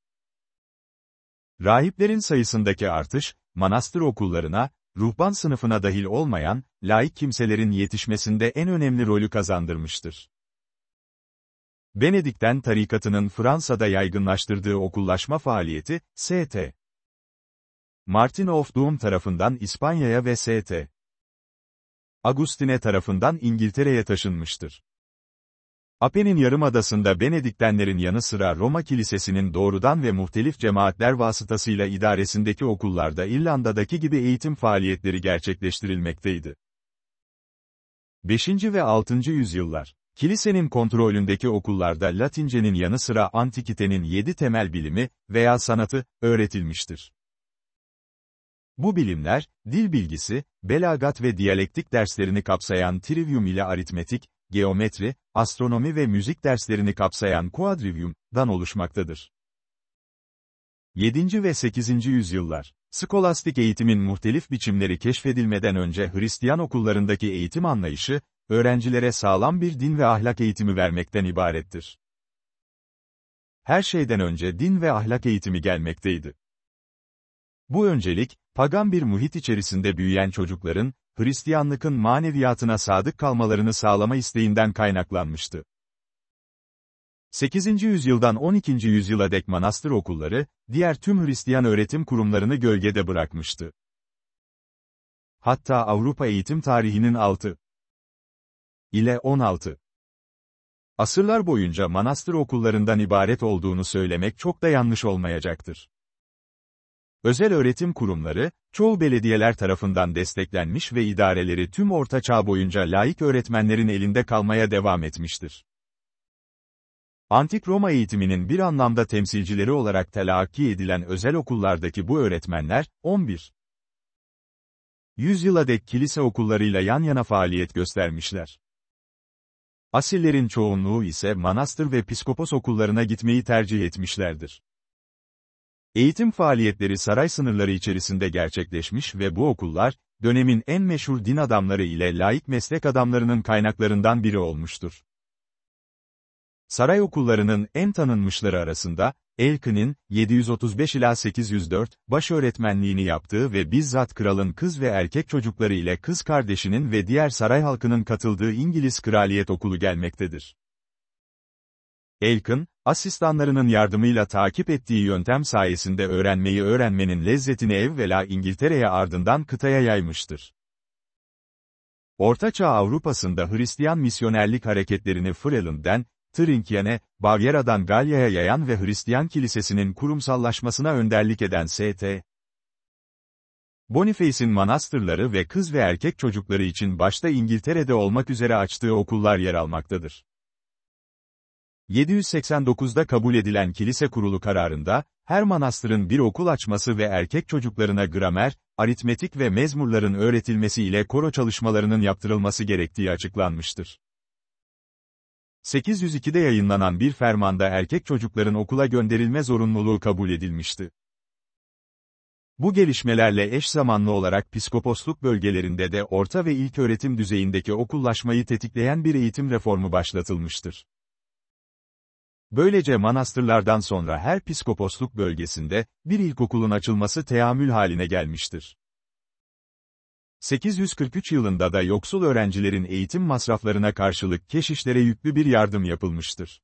Rahiplerin sayısındaki artış, manastır okullarına, ruhban sınıfına dahil olmayan, laik kimselerin yetişmesinde en önemli rolü kazandırmıştır. Benedikten tarikatının Fransa'da yaygınlaştırdığı okullaşma faaliyeti, S.T. Martin of Doom tarafından İspanya'ya ve S.T. Agustine tarafından İngiltere'ye taşınmıştır. Apen'in yarımadasında Benediktenlerin yanı sıra Roma Kilisesi'nin doğrudan ve muhtelif cemaatler vasıtasıyla idaresindeki okullarda İrlanda'daki gibi eğitim faaliyetleri gerçekleştirilmekteydi. 5. ve 6. yüzyıllar Kilisenin kontrolündeki okullarda Latincenin yanı sıra antikitenin yedi temel bilimi veya sanatı öğretilmiştir. Bu bilimler, dil bilgisi, belagat ve diyalektik derslerini kapsayan trivium ile aritmetik, geometri, astronomi ve müzik derslerini kapsayan quadrivium'dan oluşmaktadır. 7. ve 8. yüzyıllar, skolastik eğitimin muhtelif biçimleri keşfedilmeden önce Hristiyan okullarındaki eğitim anlayışı, öğrencilere sağlam bir din ve ahlak eğitimi vermekten ibarettir. Her şeyden önce din ve ahlak eğitimi gelmekteydi. Bu öncelik, pagan bir muhit içerisinde büyüyen çocukların, Hristiyanlıkın maneviyatına sadık kalmalarını sağlama isteğinden kaynaklanmıştı. 8. yüzyıldan 12. yüzyıla dek manastır okulları, diğer tüm Hristiyan öğretim kurumlarını gölgede bırakmıştı. Hatta Avrupa eğitim tarihinin 6 ile 16. Asırlar boyunca manastır okullarından ibaret olduğunu söylemek çok da yanlış olmayacaktır. Özel öğretim kurumları, çoğu belediyeler tarafından desteklenmiş ve idareleri tüm orta çağ boyunca laik öğretmenlerin elinde kalmaya devam etmiştir. Antik Roma eğitiminin bir anlamda temsilcileri olarak telakki edilen özel okullardaki bu öğretmenler, 11. Yüzyıla dek kilise okullarıyla yan yana faaliyet göstermişler. Asillerin çoğunluğu ise manastır ve piskopos okullarına gitmeyi tercih etmişlerdir. Eğitim faaliyetleri saray sınırları içerisinde gerçekleşmiş ve bu okullar, dönemin en meşhur din adamları ile laik meslek adamlarının kaynaklarından biri olmuştur. Saray okullarının en tanınmışları arasında, Elkin'in, 735 ila 804, baş öğretmenliğini yaptığı ve bizzat kralın kız ve erkek çocukları ile kız kardeşinin ve diğer saray halkının katıldığı İngiliz Kraliyet Okulu gelmektedir. Elkin, asistanlarının yardımıyla takip ettiği yöntem sayesinde öğrenmeyi öğrenmenin lezzetini evvela İngiltere'ye ardından kıtaya yaymıştır. Ortaçağ Avrupa'sında Hristiyan misyonerlik hareketlerini Frelin'den, Trinkyene, Bavyera'dan Galya'ya yayan ve Hristiyan kilisesinin kurumsallaşmasına önderlik eden S.T. Boniface'in manastırları ve kız ve erkek çocukları için başta İngiltere'de olmak üzere açtığı okullar yer almaktadır. 789'da kabul edilen kilise kurulu kararında, her manastırın bir okul açması ve erkek çocuklarına gramer, aritmetik ve mezmurların öğretilmesi ile koro çalışmalarının yaptırılması gerektiği açıklanmıştır. 802'de yayınlanan bir fermanda erkek çocukların okula gönderilme zorunluluğu kabul edilmişti. Bu gelişmelerle eş zamanlı olarak psikoposluk bölgelerinde de orta ve ilk öğretim düzeyindeki okullaşmayı tetikleyen bir eğitim reformu başlatılmıştır. Böylece manastırlardan sonra her psikoposluk bölgesinde, bir ilkokulun açılması teamül haline gelmiştir. 843 yılında da yoksul öğrencilerin eğitim masraflarına karşılık keşişlere yüklü bir yardım yapılmıştır.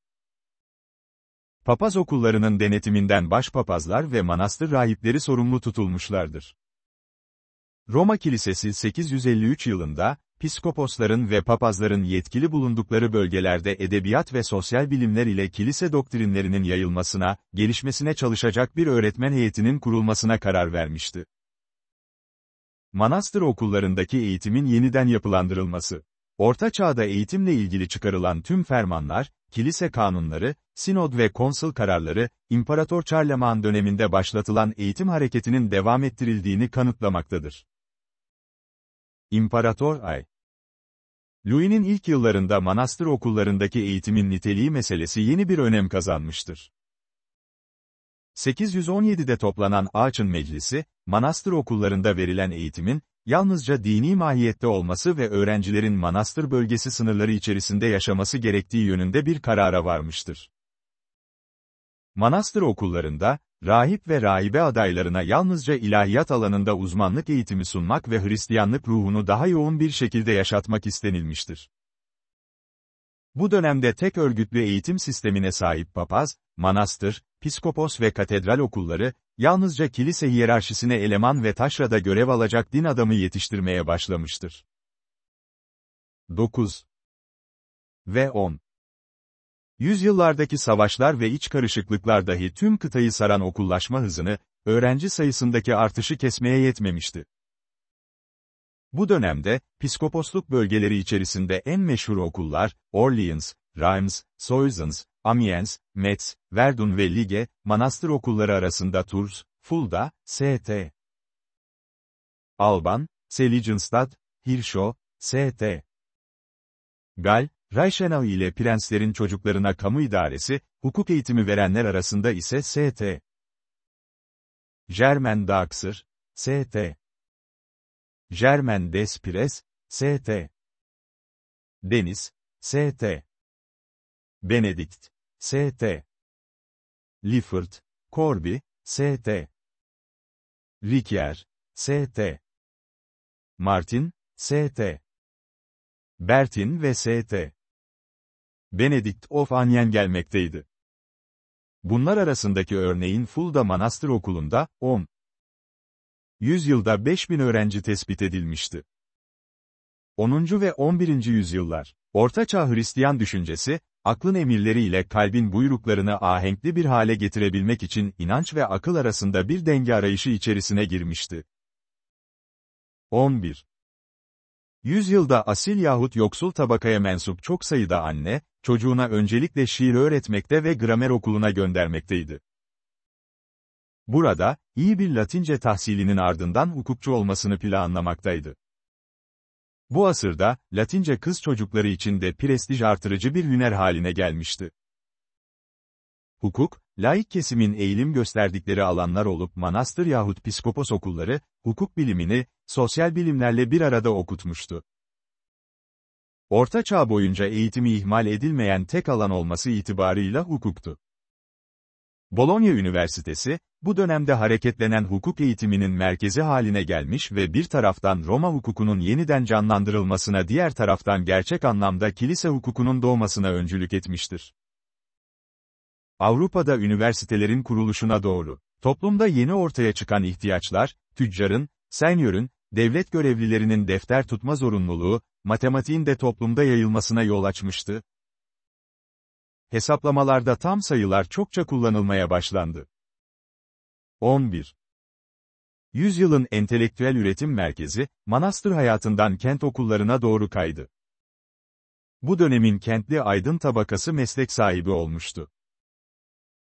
Papaz okullarının denetiminden başpapazlar ve manastır rahipleri sorumlu tutulmuşlardır. Roma Kilisesi 853 yılında, piskoposların ve papazların yetkili bulundukları bölgelerde edebiyat ve sosyal bilimler ile kilise doktrinlerinin yayılmasına, gelişmesine çalışacak bir öğretmen heyetinin kurulmasına karar vermişti. Manastır okullarındaki eğitimin yeniden yapılandırılması. Orta Çağ'da eğitimle ilgili çıkarılan tüm fermanlar, kilise kanunları, sinod ve konsul kararları, İmparator Charlemagne döneminde başlatılan eğitim hareketinin devam ettirildiğini kanıtlamaktadır. İmparator Ay Louis'nin ilk yıllarında manastır okullarındaki eğitimin niteliği meselesi yeni bir önem kazanmıştır. 817'de toplanan Ağaç'ın meclisi, manastır okullarında verilen eğitimin, yalnızca dini mahiyette olması ve öğrencilerin manastır bölgesi sınırları içerisinde yaşaması gerektiği yönünde bir karara varmıştır. Manastır okullarında, rahip ve rahibe adaylarına yalnızca ilahiyat alanında uzmanlık eğitimi sunmak ve Hristiyanlık ruhunu daha yoğun bir şekilde yaşatmak istenilmiştir. Bu dönemde tek örgütlü eğitim sistemine sahip papaz, manastır, piskopos ve katedral okulları, yalnızca kilise hiyerarşisine eleman ve taşrada görev alacak din adamı yetiştirmeye başlamıştır. 9 ve 10 Yüzyıllardaki savaşlar ve iç karışıklıklar dahi tüm kıtayı saran okullaşma hızını, öğrenci sayısındaki artışı kesmeye yetmemişti. Bu dönemde, piskoposluk bölgeleri içerisinde en meşhur okullar, Orleans, Reims, Soissons, Amiens, Metz, Verdun ve Lige, manastır okulları arasında Tours, Fulda, ST. Alban, Seligenstadt, Hirschau, ST. Gal, Reichenau ile prenslerin çocuklarına kamu idaresi, hukuk eğitimi verenler arasında ise ST. Germain d'Axır, ST. Germain despires, ST. Deniz, ST. Benedikt. S.T. Lifford, Corby, S.T. Ricker, S.T. Martin, S.T. Bertin ve S.T. Benedict of Anyen gelmekteydi. Bunlar arasındaki örneğin Fulda Manastır Okulu'nda, 10. Yüzyılda 5000 öğrenci tespit edilmişti. 10. ve 11. yüzyıllar, Orta Çağ Hristiyan düşüncesi, aklın emirleriyle kalbin buyruklarını ahenkli bir hale getirebilmek için inanç ve akıl arasında bir denge arayışı içerisine girmişti. 11. Yüzyılda asil yahut yoksul tabakaya mensup çok sayıda anne, çocuğuna öncelikle şiir öğretmekte ve gramer okuluna göndermekteydi. Burada, iyi bir Latince tahsilinin ardından hukukçu olmasını planlamaktaydı. Bu asırda, Latince kız çocukları için de prestij artırıcı bir hüner haline gelmişti. Hukuk, laik kesimin eğilim gösterdikleri alanlar olup manastır yahut piskopos okulları, hukuk bilimini, sosyal bilimlerle bir arada okutmuştu. Orta çağ boyunca eğitimi ihmal edilmeyen tek alan olması itibarıyla hukuktu. Bologna Üniversitesi, bu dönemde hareketlenen hukuk eğitiminin merkezi haline gelmiş ve bir taraftan Roma hukukunun yeniden canlandırılmasına diğer taraftan gerçek anlamda kilise hukukunun doğmasına öncülük etmiştir. Avrupa'da üniversitelerin kuruluşuna doğru, toplumda yeni ortaya çıkan ihtiyaçlar, tüccarın, senyörün, devlet görevlilerinin defter tutma zorunluluğu, matematiğin de toplumda yayılmasına yol açmıştı. Hesaplamalarda tam sayılar çokça kullanılmaya başlandı. 11. Yüzyılın entelektüel üretim merkezi, manastır hayatından kent okullarına doğru kaydı. Bu dönemin kentli aydın tabakası meslek sahibi olmuştu.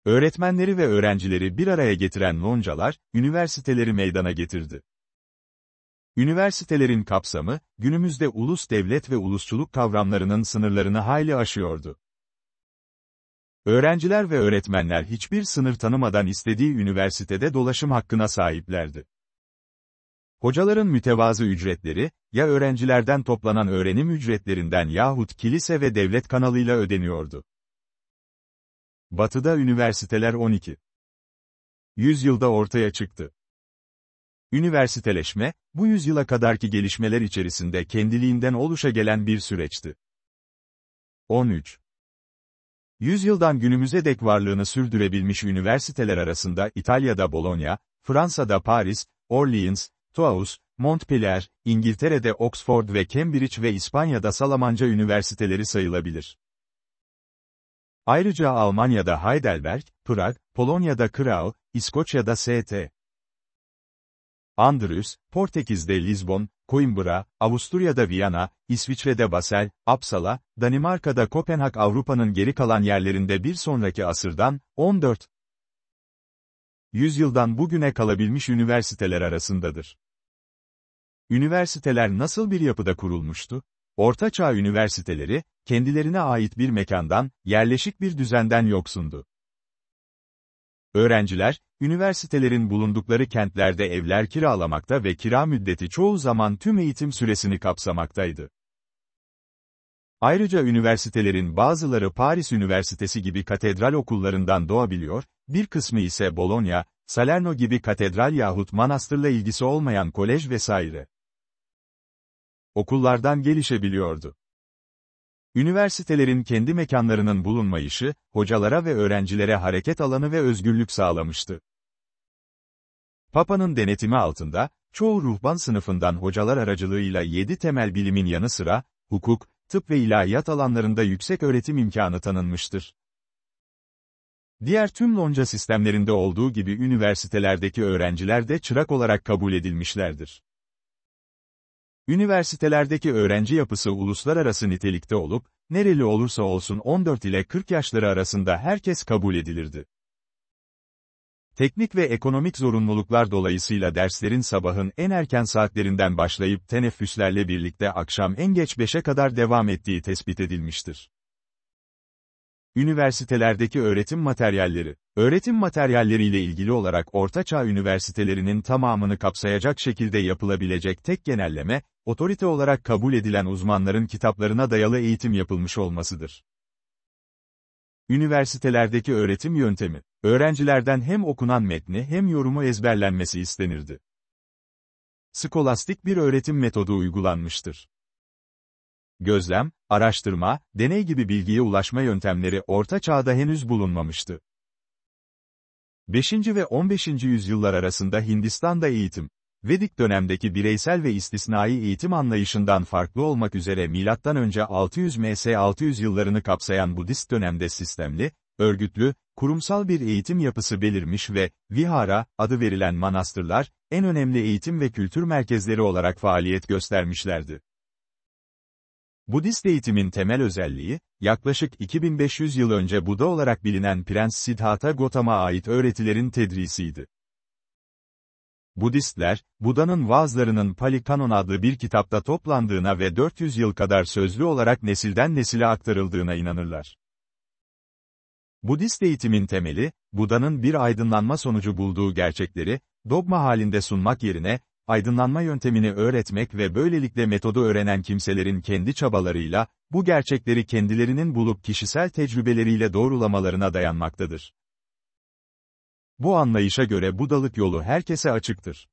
Öğretmenleri ve öğrencileri bir araya getiren loncalar, üniversiteleri meydana getirdi. Üniversitelerin kapsamı, günümüzde ulus devlet ve ulusçuluk kavramlarının sınırlarını hayli aşıyordu. Öğrenciler ve öğretmenler hiçbir sınır tanımadan istediği üniversitede dolaşım hakkına sahiplerdi. Hocaların mütevazı ücretleri, ya öğrencilerden toplanan öğrenim ücretlerinden yahut kilise ve devlet kanalıyla ödeniyordu. Batı'da üniversiteler 12. Yüzyılda ortaya çıktı. Üniversiteleşme, bu yüzyıla kadarki gelişmeler içerisinde kendiliğinden oluşa gelen bir süreçti. 13. Yüzyıldan günümüze dek varlığını sürdürebilmiş üniversiteler arasında İtalya'da Bologna, Fransa'da Paris, Orleans, Toulouse, Montpellier, İngiltere'de Oxford ve Cambridge ve İspanya'da Salamanca üniversiteleri sayılabilir. Ayrıca Almanya'da Heidelberg, Prag, Polonya'da Krau, İskoçya'da St. Andrews, Portekiz'de Lisbon, Coimbra, Avusturya'da Viyana, İsviçre'de Basel, Apsala, Danimarka'da Kopenhag Avrupa'nın geri kalan yerlerinde bir sonraki asırdan, 14. Yüzyıldan bugüne kalabilmiş üniversiteler arasındadır. Üniversiteler nasıl bir yapıda kurulmuştu? Orta Çağ üniversiteleri, kendilerine ait bir mekandan, yerleşik bir düzenden yoksundu. Öğrenciler, Üniversitelerin bulundukları kentlerde evler kiralamakta ve kira müddeti çoğu zaman tüm eğitim süresini kapsamaktaydı. Ayrıca üniversitelerin bazıları Paris Üniversitesi gibi katedral okullarından doğabiliyor, bir kısmı ise Bologna, Salerno gibi katedral yahut manastırla ilgisi olmayan kolej vesaire. Okullardan gelişebiliyordu. Üniversitelerin kendi mekanlarının bulunmayışı, hocalara ve öğrencilere hareket alanı ve özgürlük sağlamıştı. Papa'nın denetimi altında, çoğu ruhban sınıfından hocalar aracılığıyla 7 temel bilimin yanı sıra, hukuk, tıp ve ilahiyat alanlarında yüksek öğretim imkanı tanınmıştır. Diğer tüm lonca sistemlerinde olduğu gibi üniversitelerdeki öğrenciler de çırak olarak kabul edilmişlerdir. Üniversitelerdeki öğrenci yapısı uluslararası nitelikte olup, nereli olursa olsun 14 ile 40 yaşları arasında herkes kabul edilirdi. Teknik ve ekonomik zorunluluklar dolayısıyla derslerin sabahın en erken saatlerinden başlayıp teneffüslerle birlikte akşam en geç 5'e kadar devam ettiği tespit edilmiştir. Üniversitelerdeki öğretim materyalleri, öğretim materyalleriyle ilgili olarak ortaçağ üniversitelerinin tamamını kapsayacak şekilde yapılabilecek tek genelleme, otorite olarak kabul edilen uzmanların kitaplarına dayalı eğitim yapılmış olmasıdır. Üniversitelerdeki öğretim yöntemi, öğrencilerden hem okunan metni hem yorumu ezberlenmesi istenirdi. Skolastik bir öğretim metodu uygulanmıştır. Gözlem, araştırma, deney gibi bilgiye ulaşma yöntemleri Orta Çağ'da henüz bulunmamıştı. 5. ve 15. yüzyıllar arasında Hindistan'da eğitim, Vedik dönemdeki bireysel ve istisnai eğitim anlayışından farklı olmak üzere M.Ö. 600 MS 600 yıllarını kapsayan Budist dönemde sistemli, örgütlü, kurumsal bir eğitim yapısı belirmiş ve vihara adı verilen manastırlar en önemli eğitim ve kültür merkezleri olarak faaliyet göstermişlerdi. Budist eğitimin temel özelliği, yaklaşık 2500 yıl önce Buda olarak bilinen Prens Siddhartha Gautama ait öğretilerin tedrisiydi. Budistler, Buda'nın vaazlarının Palikanon adlı bir kitapta toplandığına ve 400 yıl kadar sözlü olarak nesilden nesile aktarıldığına inanırlar. Budist eğitimin temeli, Buda'nın bir aydınlanma sonucu bulduğu gerçekleri, dogma halinde sunmak yerine, aydınlanma yöntemini öğretmek ve böylelikle metodu öğrenen kimselerin kendi çabalarıyla, bu gerçekleri kendilerinin bulup kişisel tecrübeleriyle doğrulamalarına dayanmaktadır. Bu anlayışa göre budalık yolu herkese açıktır.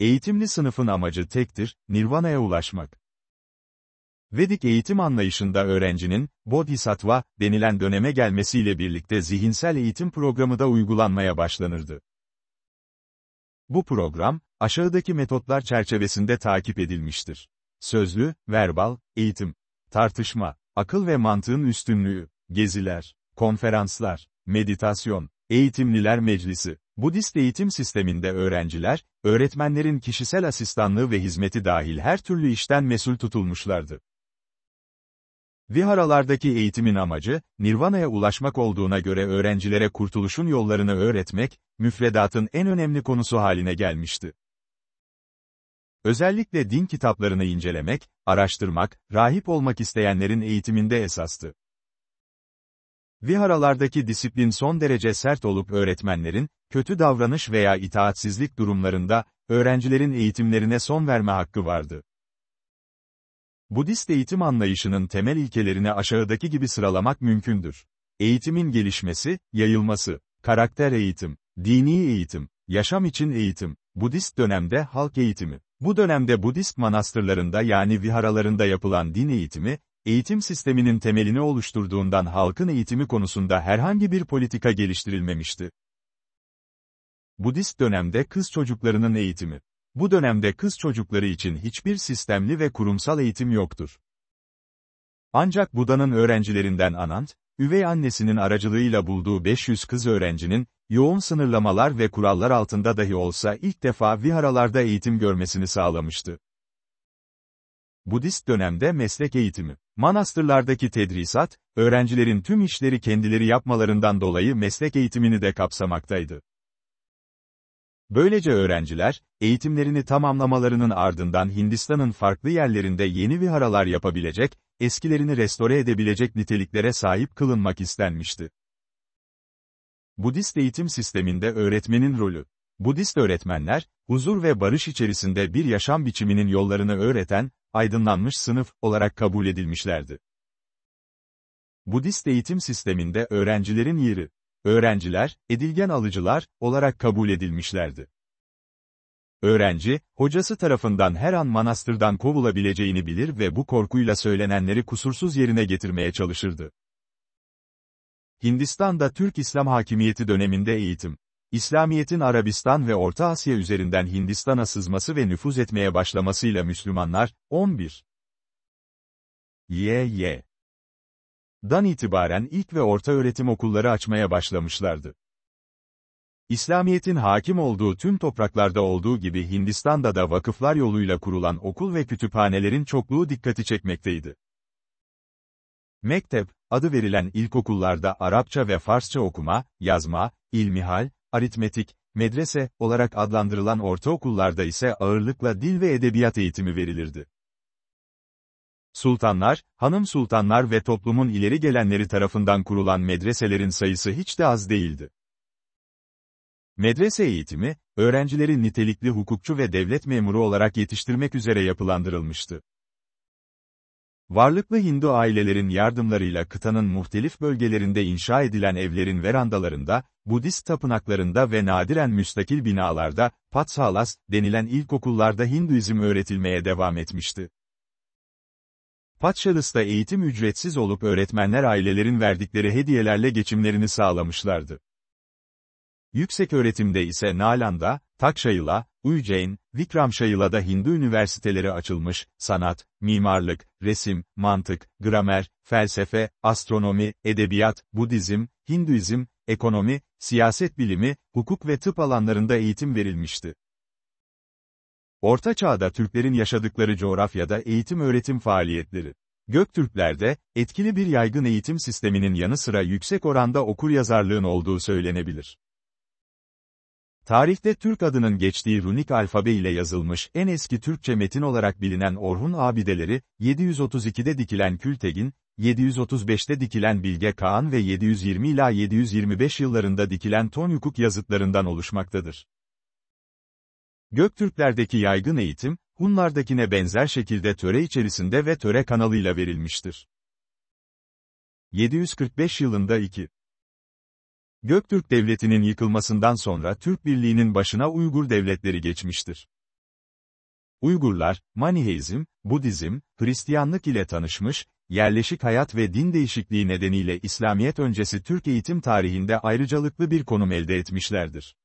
Eğitimli sınıfın amacı tektir, nirvana'ya ulaşmak. Vedik eğitim anlayışında öğrencinin, bodhisattva denilen döneme gelmesiyle birlikte zihinsel eğitim programı da uygulanmaya başlanırdı. Bu program, aşağıdaki metotlar çerçevesinde takip edilmiştir. Sözlü, verbal, eğitim, tartışma, akıl ve mantığın üstünlüğü, geziler, konferanslar, meditasyon, Eğitimliler Meclisi, Budist eğitim sisteminde öğrenciler, öğretmenlerin kişisel asistanlığı ve hizmeti dahil her türlü işten mesul tutulmuşlardı. Viharalardaki eğitimin amacı, Nirvana'ya ulaşmak olduğuna göre öğrencilere kurtuluşun yollarını öğretmek, müfredatın en önemli konusu haline gelmişti. Özellikle din kitaplarını incelemek, araştırmak, rahip olmak isteyenlerin eğitiminde esastı. Viharalardaki disiplin son derece sert olup öğretmenlerin, kötü davranış veya itaatsizlik durumlarında, öğrencilerin eğitimlerine son verme hakkı vardı. Budist eğitim anlayışının temel ilkelerini aşağıdaki gibi sıralamak mümkündür. Eğitimin gelişmesi, yayılması, karakter eğitim, dini eğitim, yaşam için eğitim, Budist dönemde halk eğitimi. Bu dönemde Budist manastırlarında yani viharalarında yapılan din eğitimi, eğitim sisteminin temelini oluşturduğundan halkın eğitimi konusunda herhangi bir politika geliştirilmemişti. Budist dönemde kız çocuklarının eğitimi. Bu dönemde kız çocukları için hiçbir sistemli ve kurumsal eğitim yoktur. Ancak Buda'nın öğrencilerinden Anand, üvey annesinin aracılığıyla bulduğu 500 kız öğrencinin, yoğun sınırlamalar ve kurallar altında dahi olsa ilk defa viharalarda eğitim görmesini sağlamıştı. Budist dönemde meslek eğitimi. Manastırlardaki tedrisat, öğrencilerin tüm işleri kendileri yapmalarından dolayı meslek eğitimini de kapsamaktaydı. Böylece öğrenciler, eğitimlerini tamamlamalarının ardından Hindistan'ın farklı yerlerinde yeni viharalar yapabilecek, eskilerini restore edebilecek niteliklere sahip kılınmak istenmişti. Budist eğitim sisteminde öğretmenin rolü Budist öğretmenler, huzur ve barış içerisinde bir yaşam biçiminin yollarını öğreten, aydınlanmış sınıf olarak kabul edilmişlerdi. Budist eğitim sisteminde öğrencilerin yeri, öğrenciler, edilgen alıcılar olarak kabul edilmişlerdi. Öğrenci, hocası tarafından her an manastırdan kovulabileceğini bilir ve bu korkuyla söylenenleri kusursuz yerine getirmeye çalışırdı. Hindistan'da Türk İslam hakimiyeti döneminde eğitim, İslamiyet'in Arabistan ve Orta Asya üzerinden Hindistan'a sızması ve nüfuz etmeye başlamasıyla Müslümanlar, 11. Y.Y. Dan itibaren ilk ve orta öğretim okulları açmaya başlamışlardı. İslamiyet'in hakim olduğu tüm topraklarda olduğu gibi Hindistan'da da vakıflar yoluyla kurulan okul ve kütüphanelerin çokluğu dikkati çekmekteydi. Mektep, adı verilen ilkokullarda Arapça ve Farsça okuma, yazma, ilmihal, aritmetik, medrese olarak adlandırılan ortaokullarda ise ağırlıkla dil ve edebiyat eğitimi verilirdi. Sultanlar, hanım sultanlar ve toplumun ileri gelenleri tarafından kurulan medreselerin sayısı hiç de az değildi. Medrese eğitimi, öğrencileri nitelikli hukukçu ve devlet memuru olarak yetiştirmek üzere yapılandırılmıştı. Varlıklı Hindu ailelerin yardımlarıyla kıtanın muhtelif bölgelerinde inşa edilen evlerin verandalarında, Budist tapınaklarında ve nadiren müstakil binalarda, Patsalas denilen ilkokullarda Hinduizm öğretilmeye devam etmişti. Patşalas'ta eğitim ücretsiz olup öğretmenler ailelerin verdikleri hediyelerle geçimlerini sağlamışlardı. Yüksek öğretimde ise Nalan'da, Takşayla, Ujjain, Vikramşayıla'da Hindu üniversiteleri açılmış, sanat, mimarlık, resim, mantık, gramer, felsefe, astronomi, edebiyat, Budizm, Hinduizm, ekonomi, siyaset bilimi, hukuk ve tıp alanlarında eğitim verilmişti. Orta Çağ'da Türklerin yaşadıkları coğrafyada eğitim-öğretim faaliyetleri. Göktürklerde, etkili bir yaygın eğitim sisteminin yanı sıra yüksek oranda okur yazarlığın olduğu söylenebilir. Tarihte Türk adının geçtiği runik alfabe ile yazılmış en eski Türkçe metin olarak bilinen Orhun Abideleri, 732'de dikilen Kültegin, 735'te dikilen Bilge Kağan ve 720 ila 725 yıllarında dikilen Tonyukuk yazıtlarından oluşmaktadır. Göktürklerdeki yaygın eğitim, Hunlardakine benzer şekilde töre içerisinde ve töre kanalıyla verilmiştir. 745 yılında 2. Göktürk Devleti'nin yıkılmasından sonra Türk Birliği'nin başına Uygur devletleri geçmiştir. Uygurlar, Maniheizm, Budizm, Hristiyanlık ile tanışmış, yerleşik hayat ve din değişikliği nedeniyle İslamiyet öncesi Türk eğitim tarihinde ayrıcalıklı bir konum elde etmişlerdir.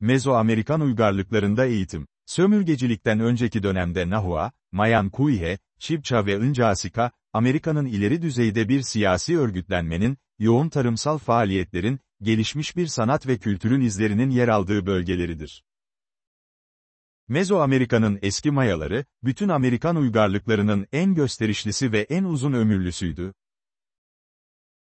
Mezoamerikan uygarlıklarında eğitim, sömürgecilikten önceki dönemde Nahua, Mayan Kuihe, Şibça ve Incasika, Amerika'nın ileri düzeyde bir siyasi örgütlenmenin, yoğun tarımsal faaliyetlerin, gelişmiş bir sanat ve kültürün izlerinin yer aldığı bölgeleridir. Mezoamerika'nın eski mayaları, bütün Amerikan uygarlıklarının en gösterişlisi ve en uzun ömürlüsüydü.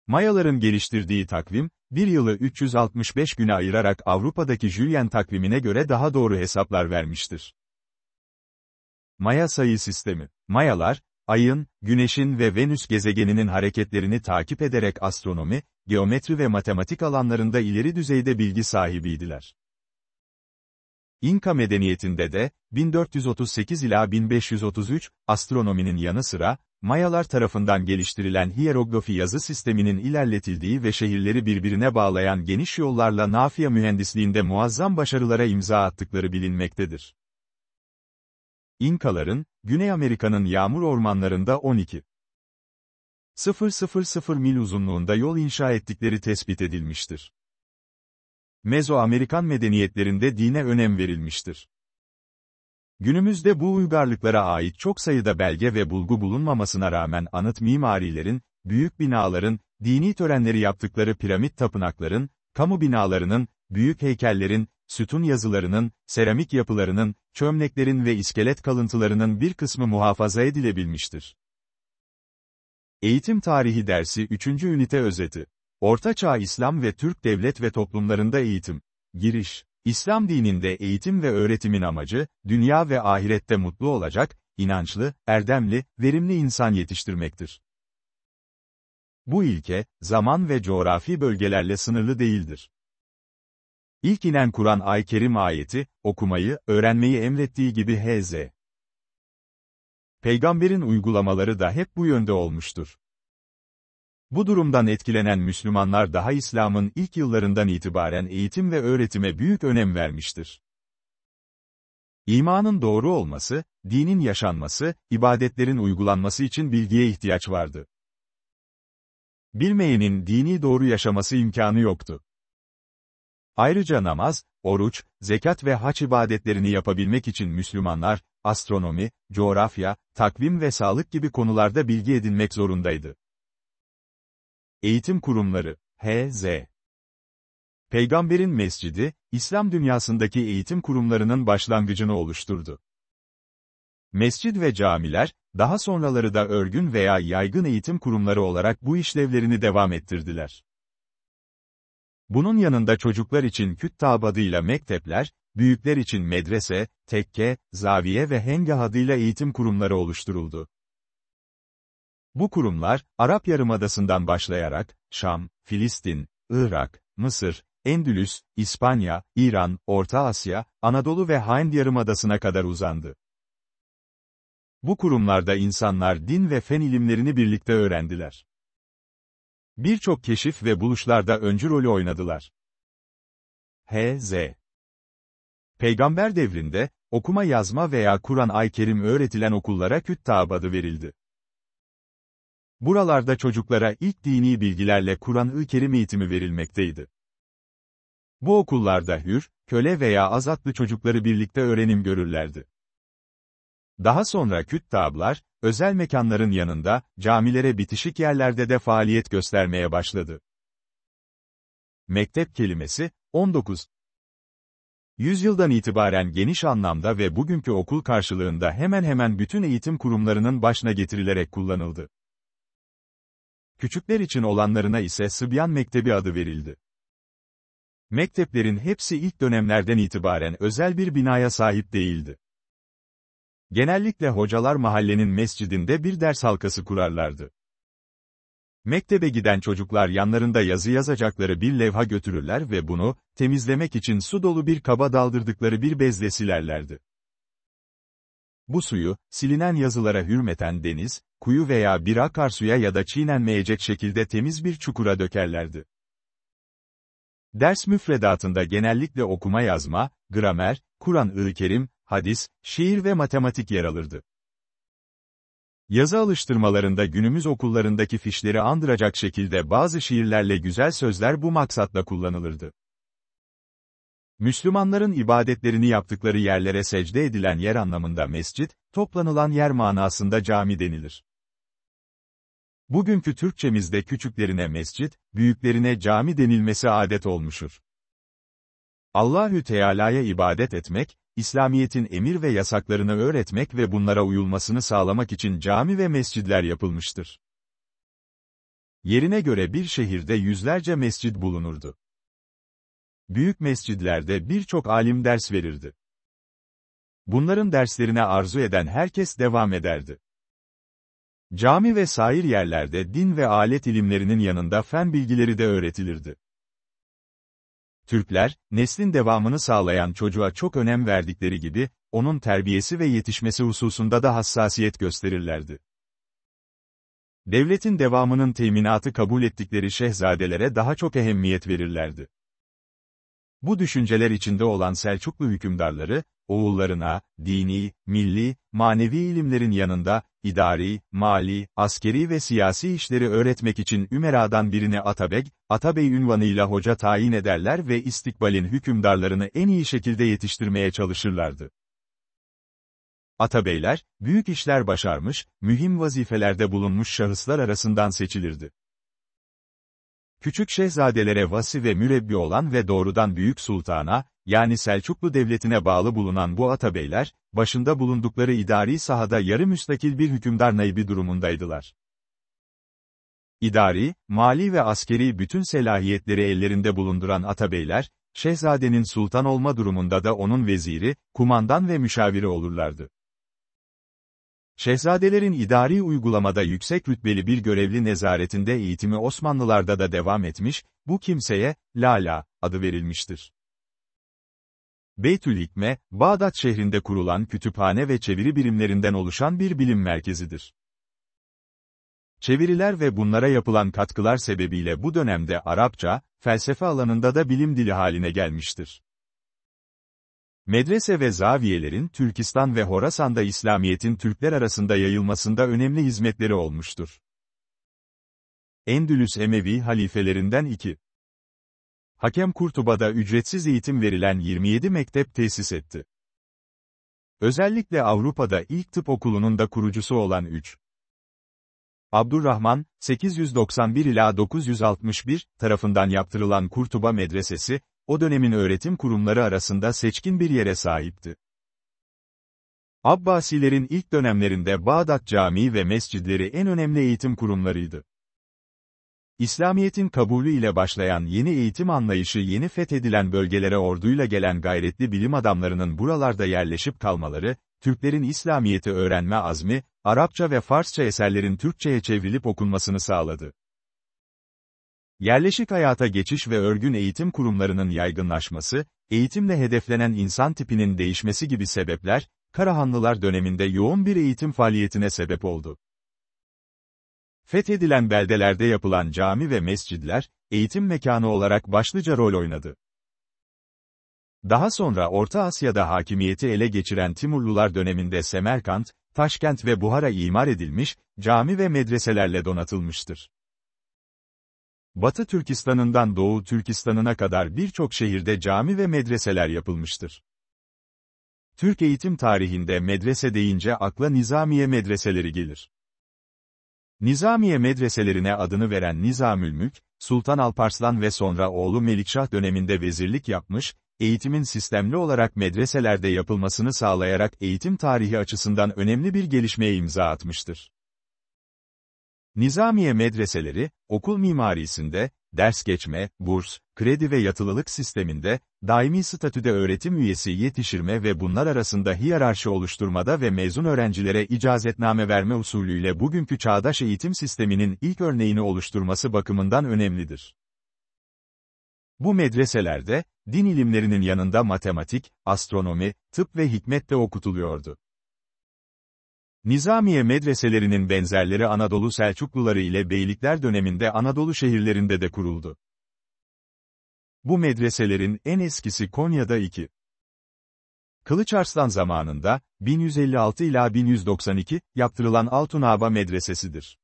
Mayaların geliştirdiği takvim, bir yılı 365 güne ayırarak Avrupa'daki Julian takvimine göre daha doğru hesaplar vermiştir. Maya sayı sistemi. Mayalar, Ayın, Güneş'in ve Venüs gezegeninin hareketlerini takip ederek astronomi, geometri ve matematik alanlarında ileri düzeyde bilgi sahibiydiler. İnka medeniyetinde de, 1438 ila 1533, astronominin yanı sıra, Mayalar tarafından geliştirilen hieroglifi yazı sisteminin ilerletildiği ve şehirleri birbirine bağlayan geniş yollarla nafya mühendisliğinde muazzam başarılara imza attıkları bilinmektedir. İnkaların, Güney Amerika'nın yağmur ormanlarında 12. 000 mil uzunluğunda yol inşa ettikleri tespit edilmiştir. Mezoamerikan medeniyetlerinde dine önem verilmiştir. Günümüzde bu uygarlıklara ait çok sayıda belge ve bulgu bulunmamasına rağmen anıt mimarilerin, büyük binaların, dini törenleri yaptıkları piramit tapınakların, kamu binalarının, büyük heykellerin, sütun yazılarının, seramik yapılarının, çömleklerin ve iskelet kalıntılarının bir kısmı muhafaza edilebilmiştir. Eğitim Tarihi Dersi 3. Ünite Özeti Orta Çağ İslam ve Türk Devlet ve Toplumlarında Eğitim Giriş İslam dininde eğitim ve öğretimin amacı, dünya ve ahirette mutlu olacak, inançlı, erdemli, verimli insan yetiştirmektir. Bu ilke, zaman ve coğrafi bölgelerle sınırlı değildir. İlk inen Kur'an-ı Kerim ayeti, okumayı, öğrenmeyi emrettiği gibi H.Z. Peygamberin uygulamaları da hep bu yönde olmuştur. Bu durumdan etkilenen Müslümanlar daha İslam'ın ilk yıllarından itibaren eğitim ve öğretime büyük önem vermiştir. İmanın doğru olması, dinin yaşanması, ibadetlerin uygulanması için bilgiye ihtiyaç vardı. Bilmeyenin dini doğru yaşaması imkanı yoktu. Ayrıca namaz, oruç, zekat ve haç ibadetlerini yapabilmek için Müslümanlar, astronomi, coğrafya, takvim ve sağlık gibi konularda bilgi edinmek zorundaydı. Eğitim kurumları, H.Z. Peygamberin mescidi, İslam dünyasındaki eğitim kurumlarının başlangıcını oluşturdu. Mescid ve camiler, daha sonraları da örgün veya yaygın eğitim kurumları olarak bu işlevlerini devam ettirdiler. Bunun yanında çocuklar için küttab adıyla mektepler, büyükler için medrese, tekke, zaviye ve henge adıyla eğitim kurumları oluşturuldu. Bu kurumlar, Arap Yarımadası'ndan başlayarak, Şam, Filistin, Irak, Mısır, Endülüs, İspanya, İran, Orta Asya, Anadolu ve Hind Yarımadası'na kadar uzandı. Bu kurumlarda insanlar din ve fen ilimlerini birlikte öğrendiler. Birçok keşif ve buluşlarda öncü rolü oynadılar. H.Z. Peygamber devrinde, okuma yazma veya Kur'an-ı Kerim öğretilen okullara küttab adı verildi. Buralarda çocuklara ilk dini bilgilerle Kur'an-ı Kerim eğitimi verilmekteydi. Bu okullarda hür, köle veya azatlı çocukları birlikte öğrenim görürlerdi. Daha sonra Küttablar, özel mekanların yanında, camilere bitişik yerlerde de faaliyet göstermeye başladı. Mektep kelimesi, 19. Yüzyıldan itibaren geniş anlamda ve bugünkü okul karşılığında hemen hemen bütün eğitim kurumlarının başına getirilerek kullanıldı. Küçükler için olanlarına ise Sıbyan Mektebi adı verildi. Mekteplerin hepsi ilk dönemlerden itibaren özel bir binaya sahip değildi. Genellikle hocalar mahallenin mescidinde bir ders halkası kurarlardı. Mektebe giden çocuklar yanlarında yazı yazacakları bir levha götürürler ve bunu, temizlemek için su dolu bir kaba daldırdıkları bir bezle silerlerdi. Bu suyu, silinen yazılara hürmeten deniz, kuyu veya bir akarsuya ya da çiğnenmeyecek şekilde temiz bir çukura dökerlerdi. Ders müfredatında genellikle okuma yazma, gramer, Kur'an-ı Kerim, hadis, şiir ve matematik yer alırdı. Yazı alıştırmalarında günümüz okullarındaki fişleri andıracak şekilde bazı şiirlerle güzel sözler bu maksatla kullanılırdı. Müslümanların ibadetlerini yaptıkları yerlere secde edilen yer anlamında mescit, toplanılan yer manasında cami denilir. Bugünkü Türkçemizde küçüklerine mescit, büyüklerine cami denilmesi adet olmuşur. Allahü Teala'ya ibadet etmek, İslamiyet'in emir ve yasaklarını öğretmek ve bunlara uyulmasını sağlamak için cami ve mescidler yapılmıştır. Yerine göre bir şehirde yüzlerce mescid bulunurdu. Büyük mescidlerde birçok alim ders verirdi. Bunların derslerine arzu eden herkes devam ederdi. Cami ve sair yerlerde din ve alet ilimlerinin yanında fen bilgileri de öğretilirdi. Türkler, neslin devamını sağlayan çocuğa çok önem verdikleri gibi, onun terbiyesi ve yetişmesi hususunda da hassasiyet gösterirlerdi. Devletin devamının teminatı kabul ettikleri şehzadelere daha çok ehemmiyet verirlerdi. Bu düşünceler içinde olan Selçuklu hükümdarları, oğullarına, dini, milli, manevi ilimlerin yanında, idari, mali, askeri ve siyasi işleri öğretmek için Ümera'dan birine Atabeg, Atabey ünvanıyla hoca tayin ederler ve istikbalin hükümdarlarını en iyi şekilde yetiştirmeye çalışırlardı. Atabeyler, büyük işler başarmış, mühim vazifelerde bulunmuş şahıslar arasından seçilirdi. Küçük şehzadelere vasi ve mürebbi olan ve doğrudan büyük sultana, yani Selçuklu Devleti'ne bağlı bulunan bu atabeyler, başında bulundukları idari sahada yarı müstakil bir hükümdar naibi durumundaydılar. İdari, mali ve askeri bütün selahiyetleri ellerinde bulunduran atabeyler, şehzadenin sultan olma durumunda da onun veziri, kumandan ve müşaviri olurlardı. Şehzadelerin idari uygulamada yüksek rütbeli bir görevli nezaretinde eğitimi Osmanlılarda da devam etmiş, bu kimseye, Lala, adı verilmiştir. Beytül İkme, Bağdat şehrinde kurulan kütüphane ve çeviri birimlerinden oluşan bir bilim merkezidir. Çeviriler ve bunlara yapılan katkılar sebebiyle bu dönemde Arapça, felsefe alanında da bilim dili haline gelmiştir. Medrese ve zaviyelerin Türkistan ve Horasan'da İslamiyet'in Türkler arasında yayılmasında önemli hizmetleri olmuştur. Endülüs Emevi halifelerinden iki. Hakem Kurtuba'da ücretsiz eğitim verilen 27 mektep tesis etti. Özellikle Avrupa'da ilk tıp okulunun da kurucusu olan 3. Abdurrahman, 891 ila 961 tarafından yaptırılan Kurtuba Medresesi, o dönemin öğretim kurumları arasında seçkin bir yere sahipti. Abbasilerin ilk dönemlerinde Bağdat Camii ve mescidleri en önemli eğitim kurumlarıydı. İslamiyet'in kabulü ile başlayan yeni eğitim anlayışı yeni fethedilen bölgelere orduyla gelen gayretli bilim adamlarının buralarda yerleşip kalmaları, Türklerin İslamiyet'i öğrenme azmi, Arapça ve Farsça eserlerin Türkçe'ye çevrilip okunmasını sağladı. Yerleşik hayata geçiş ve örgün eğitim kurumlarının yaygınlaşması, eğitimle hedeflenen insan tipinin değişmesi gibi sebepler, Karahanlılar döneminde yoğun bir eğitim faaliyetine sebep oldu. Fethedilen beldelerde yapılan cami ve mescidler, eğitim mekanı olarak başlıca rol oynadı. Daha sonra Orta Asya'da hakimiyeti ele geçiren Timurlular döneminde Semerkant, Taşkent ve Buhara imar edilmiş, cami ve medreselerle donatılmıştır. Batı Türkistan'ından Doğu Türkistan'ına kadar birçok şehirde cami ve medreseler yapılmıştır. Türk eğitim tarihinde medrese deyince akla nizamiye medreseleri gelir. Nizamiye medreselerine adını veren Nizamülmülk, Sultan Alparslan ve sonra oğlu Melikşah döneminde vezirlik yapmış, eğitimin sistemli olarak medreselerde yapılmasını sağlayarak eğitim tarihi açısından önemli bir gelişmeye imza atmıştır. Nizamiye medreseleri, okul mimarisinde, ders geçme, burs, kredi ve yatılılık sisteminde, daimi statüde öğretim üyesi yetiştirme ve bunlar arasında hiyerarşi oluşturmada ve mezun öğrencilere icazetname verme usulüyle bugünkü çağdaş eğitim sisteminin ilk örneğini oluşturması bakımından önemlidir. Bu medreselerde, din ilimlerinin yanında matematik, astronomi, tıp ve hikmet de okutuluyordu. Nizamiye medreselerinin benzerleri Anadolu Selçukluları ile beylikler döneminde Anadolu şehirlerinde de kuruldu. Bu medreselerin en eskisi Konya'da iki. Kılıç Arslan zamanında, 1156 ila 1192, yaptırılan Altunaba medresesidir.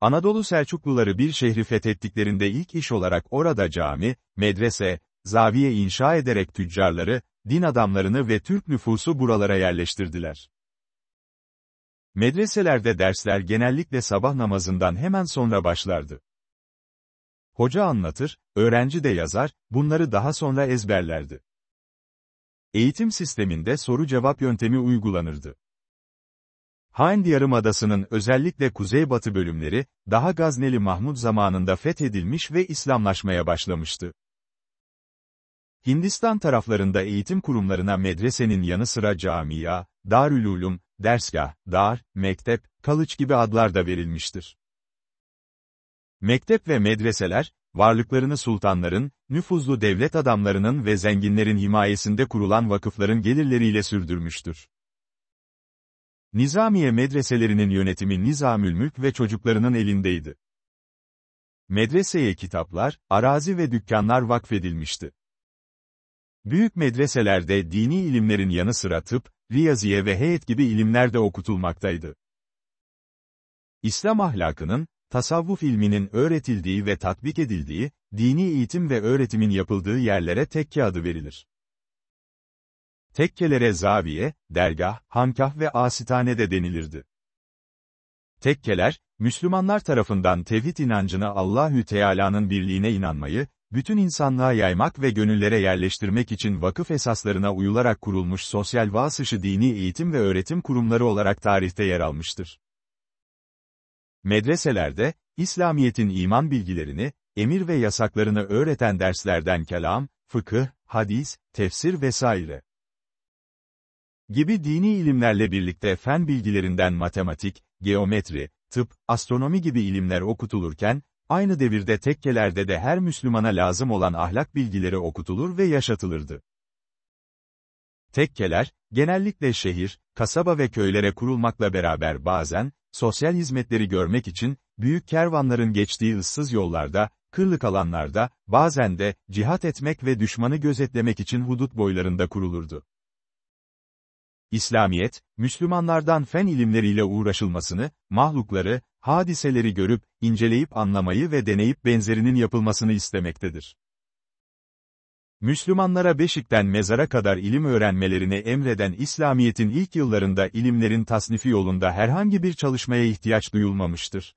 Anadolu Selçukluları bir şehri fethettiklerinde ilk iş olarak orada cami, medrese, zaviye inşa ederek tüccarları, din adamlarını ve Türk nüfusu buralara yerleştirdiler. Medreselerde dersler genellikle sabah namazından hemen sonra başlardı. Hoca anlatır, öğrenci de yazar, bunları daha sonra ezberlerdi. Eğitim sisteminde soru-cevap yöntemi uygulanırdı. Hind Yarımadası'nın özellikle kuzeybatı bölümleri, daha Gazneli Mahmud zamanında fethedilmiş ve İslamlaşmaya başlamıştı. Hindistan taraflarında eğitim kurumlarına medresenin yanı sıra camia, darülulum, dersgah, dar, mektep, kalıç gibi adlar da verilmiştir. Mektep ve medreseler, varlıklarını sultanların, nüfuzlu devlet adamlarının ve zenginlerin himayesinde kurulan vakıfların gelirleriyle sürdürmüştür. Nizamiye medreselerinin yönetimi Nizamül ve çocuklarının elindeydi. Medreseye kitaplar, arazi ve dükkanlar vakfedilmişti. Büyük medreselerde dini ilimlerin yanı sıra tıp, riyaziye ve heyet gibi ilimler de okutulmaktaydı. İslam ahlakının, tasavvuf ilminin öğretildiği ve tatbik edildiği, dini eğitim ve öğretimin yapıldığı yerlere tekke adı verilir. Tekkelere zaviye, dergah, hankah ve asitane de denilirdi. Tekkeler, Müslümanlar tarafından tevhid inancını Allahü Teala'nın birliğine inanmayı, bütün insanlığa yaymak ve gönüllere yerleştirmek için vakıf esaslarına uyularak kurulmuş sosyal vasışı dini eğitim ve öğretim kurumları olarak tarihte yer almıştır. Medreselerde, İslamiyet'in iman bilgilerini, emir ve yasaklarını öğreten derslerden kelam, fıkıh, hadis, tefsir vesaire gibi dini ilimlerle birlikte fen bilgilerinden matematik, geometri, tıp, astronomi gibi ilimler okutulurken, Aynı devirde tekkelerde de her Müslümana lazım olan ahlak bilgileri okutulur ve yaşatılırdı. Tekkeler, genellikle şehir, kasaba ve köylere kurulmakla beraber bazen, sosyal hizmetleri görmek için, büyük kervanların geçtiği ıssız yollarda, kırlık alanlarda, bazen de, cihat etmek ve düşmanı gözetlemek için hudut boylarında kurulurdu. İslamiyet, Müslümanlardan fen ilimleriyle uğraşılmasını, mahlukları, hadiseleri görüp, inceleyip anlamayı ve deneyip benzerinin yapılmasını istemektedir. Müslümanlara beşikten mezara kadar ilim öğrenmelerini emreden İslamiyet'in ilk yıllarında ilimlerin tasnifi yolunda herhangi bir çalışmaya ihtiyaç duyulmamıştır.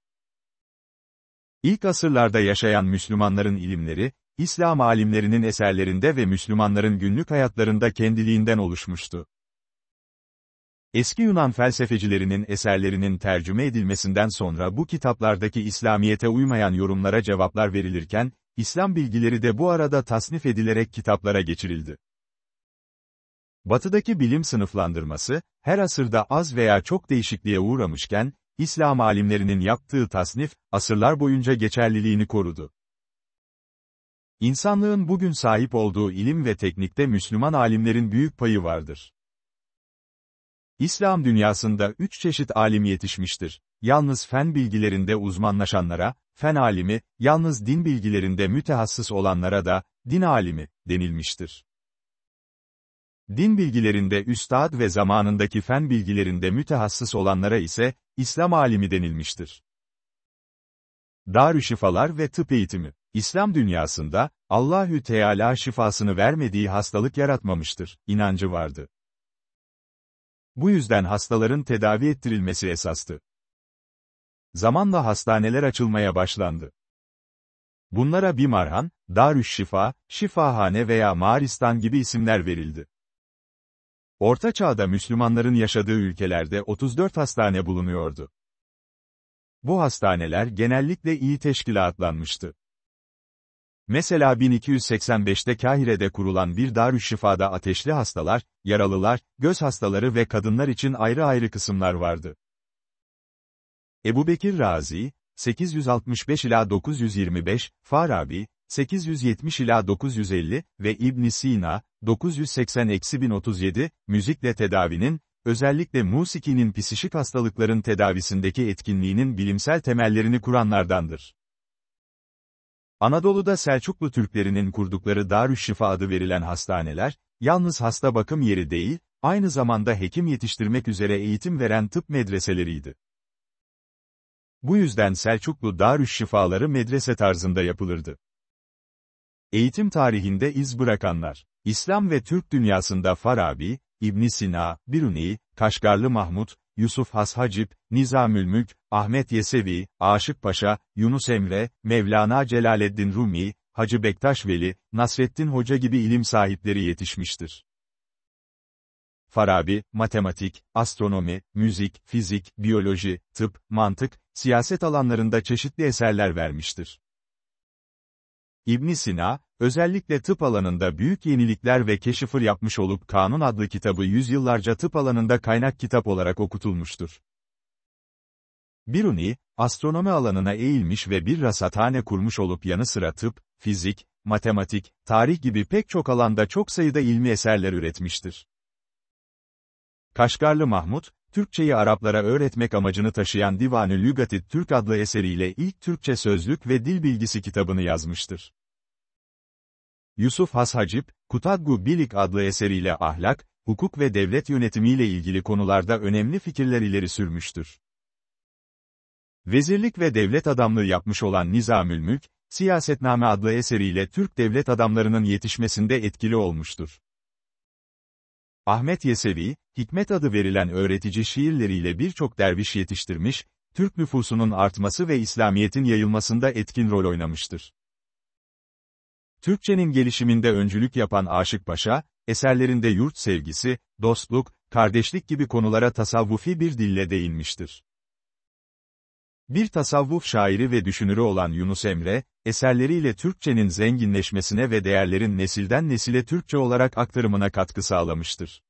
İlk asırlarda yaşayan Müslümanların ilimleri, İslam alimlerinin eserlerinde ve Müslümanların günlük hayatlarında kendiliğinden oluşmuştu. Eski Yunan felsefecilerinin eserlerinin tercüme edilmesinden sonra bu kitaplardaki İslamiyete uymayan yorumlara cevaplar verilirken, İslam bilgileri de bu arada tasnif edilerek kitaplara geçirildi. Batıdaki bilim sınıflandırması, her asırda az veya çok değişikliğe uğramışken, İslam alimlerinin yaptığı tasnif, asırlar boyunca geçerliliğini korudu. İnsanlığın bugün sahip olduğu ilim ve teknikte Müslüman alimlerin büyük payı vardır. İslam dünyasında üç çeşit alim yetişmiştir. Yalnız fen bilgilerinde uzmanlaşanlara, fen alimi, yalnız din bilgilerinde mütehassıs olanlara da, din alimi, denilmiştir. Din bilgilerinde üstad ve zamanındaki fen bilgilerinde mütehassıs olanlara ise, İslam alimi denilmiştir. Darü şifalar ve tıp eğitimi. İslam dünyasında, Allahü Teala şifasını vermediği hastalık yaratmamıştır, inancı vardı. Bu yüzden hastaların tedavi ettirilmesi esastı. Zamanla hastaneler açılmaya başlandı. Bunlara Bimarhan, Darüş Şifa, Şifahane veya Maristan gibi isimler verildi. Orta Çağ'da Müslümanların yaşadığı ülkelerde 34 hastane bulunuyordu. Bu hastaneler genellikle iyi teşkilatlanmıştı. Mesela 1285'te Kahire'de kurulan bir darüşşifada ateşli hastalar, yaralılar, göz hastaları ve kadınlar için ayrı ayrı kısımlar vardı. Ebu Bekir Razi, 865 ila 925, Farabi, 870 ila 950 ve İbn Sina, 980-1037, müzikle tedavinin, özellikle musikinin psişik hastalıkların tedavisindeki etkinliğinin bilimsel temellerini kuranlardandır. Anadolu'da Selçuklu Türklerinin kurdukları Darüşşifa adı verilen hastaneler, yalnız hasta bakım yeri değil, aynı zamanda hekim yetiştirmek üzere eğitim veren tıp medreseleriydi. Bu yüzden Selçuklu Darüşşifaları medrese tarzında yapılırdı. Eğitim tarihinde iz bırakanlar, İslam ve Türk dünyasında Farabi, İbn Sina, Biruni, Kaşgarlı Mahmut. Yusuf Has Hacip, Nizamülmülk, Ahmet Yesevi, Aşık Paşa, Yunus Emre, Mevlana Celaleddin Rumi, Hacı Bektaş Veli, Nasreddin Hoca gibi ilim sahipleri yetişmiştir. Farabi, matematik, astronomi, müzik, fizik, biyoloji, tıp, mantık, siyaset alanlarında çeşitli eserler vermiştir. İbn Sina, Özellikle tıp alanında büyük yenilikler ve keşifler yapmış olup Kanun adlı kitabı yüzyıllarca tıp alanında kaynak kitap olarak okutulmuştur. Biruni, astronomi alanına eğilmiş ve bir rasathane kurmuş olup yanı sıra tıp, fizik, matematik, tarih gibi pek çok alanda çok sayıda ilmi eserler üretmiştir. Kaşgarlı Mahmut, Türkçeyi Araplara öğretmek amacını taşıyan Divanı Lügatit Türk adlı eseriyle ilk Türkçe sözlük ve dil bilgisi kitabını yazmıştır. Yusuf Has Hacip, Kutadgu Bilik adlı eseriyle ahlak, hukuk ve devlet yönetimiyle ilgili konularda önemli fikirler ileri sürmüştür. Vezirlik ve devlet adamlığı yapmış olan Nizamül Mülk, Siyasetname adlı eseriyle Türk devlet adamlarının yetişmesinde etkili olmuştur. Ahmet Yesevi, Hikmet adı verilen öğretici şiirleriyle birçok derviş yetiştirmiş, Türk nüfusunun artması ve İslamiyet'in yayılmasında etkin rol oynamıştır. Türkçenin gelişiminde öncülük yapan Aşık Paşa, eserlerinde yurt sevgisi, dostluk, kardeşlik gibi konulara tasavvufi bir dille değinmiştir. Bir tasavvuf şairi ve düşünürü olan Yunus Emre, eserleriyle Türkçenin zenginleşmesine ve değerlerin nesilden nesile Türkçe olarak aktarımına katkı sağlamıştır.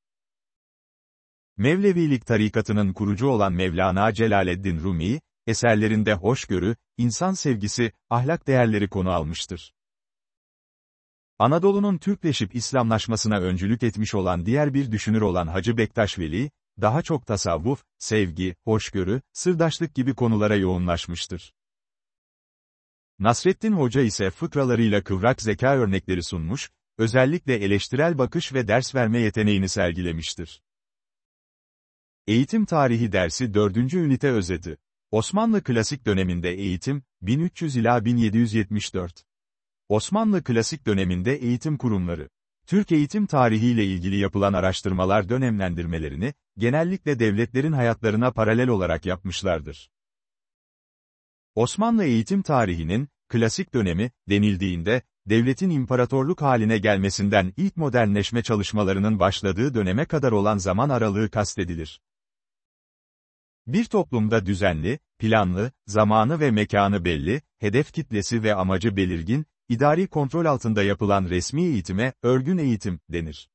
Mevlevilik tarikatının kurucu olan Mevlana Celaleddin Rumi, eserlerinde hoşgörü, insan sevgisi, ahlak değerleri konu almıştır. Anadolu'nun Türkleşip İslamlaşmasına öncülük etmiş olan diğer bir düşünür olan Hacı Bektaş Veli, daha çok tasavvuf, sevgi, hoşgörü, sırdaşlık gibi konulara yoğunlaşmıştır. Nasrettin Hoca ise fıkralarıyla kıvrak zeka örnekleri sunmuş, özellikle eleştirel bakış ve ders verme yeteneğini sergilemiştir. Eğitim Tarihi Dersi 4. Ünite Özeti Osmanlı Klasik Döneminde Eğitim, 1300 ila 1774 Osmanlı klasik döneminde eğitim kurumları, Türk eğitim tarihiyle ilgili yapılan araştırmalar dönemlendirmelerini, genellikle devletlerin hayatlarına paralel olarak yapmışlardır. Osmanlı eğitim tarihinin, klasik dönemi, denildiğinde, devletin imparatorluk haline gelmesinden ilk modernleşme çalışmalarının başladığı döneme kadar olan zaman aralığı kastedilir. Bir toplumda düzenli, planlı, zamanı ve mekanı belli, hedef kitlesi ve amacı belirgin, İdari kontrol altında yapılan resmi eğitime, örgün eğitim, denir.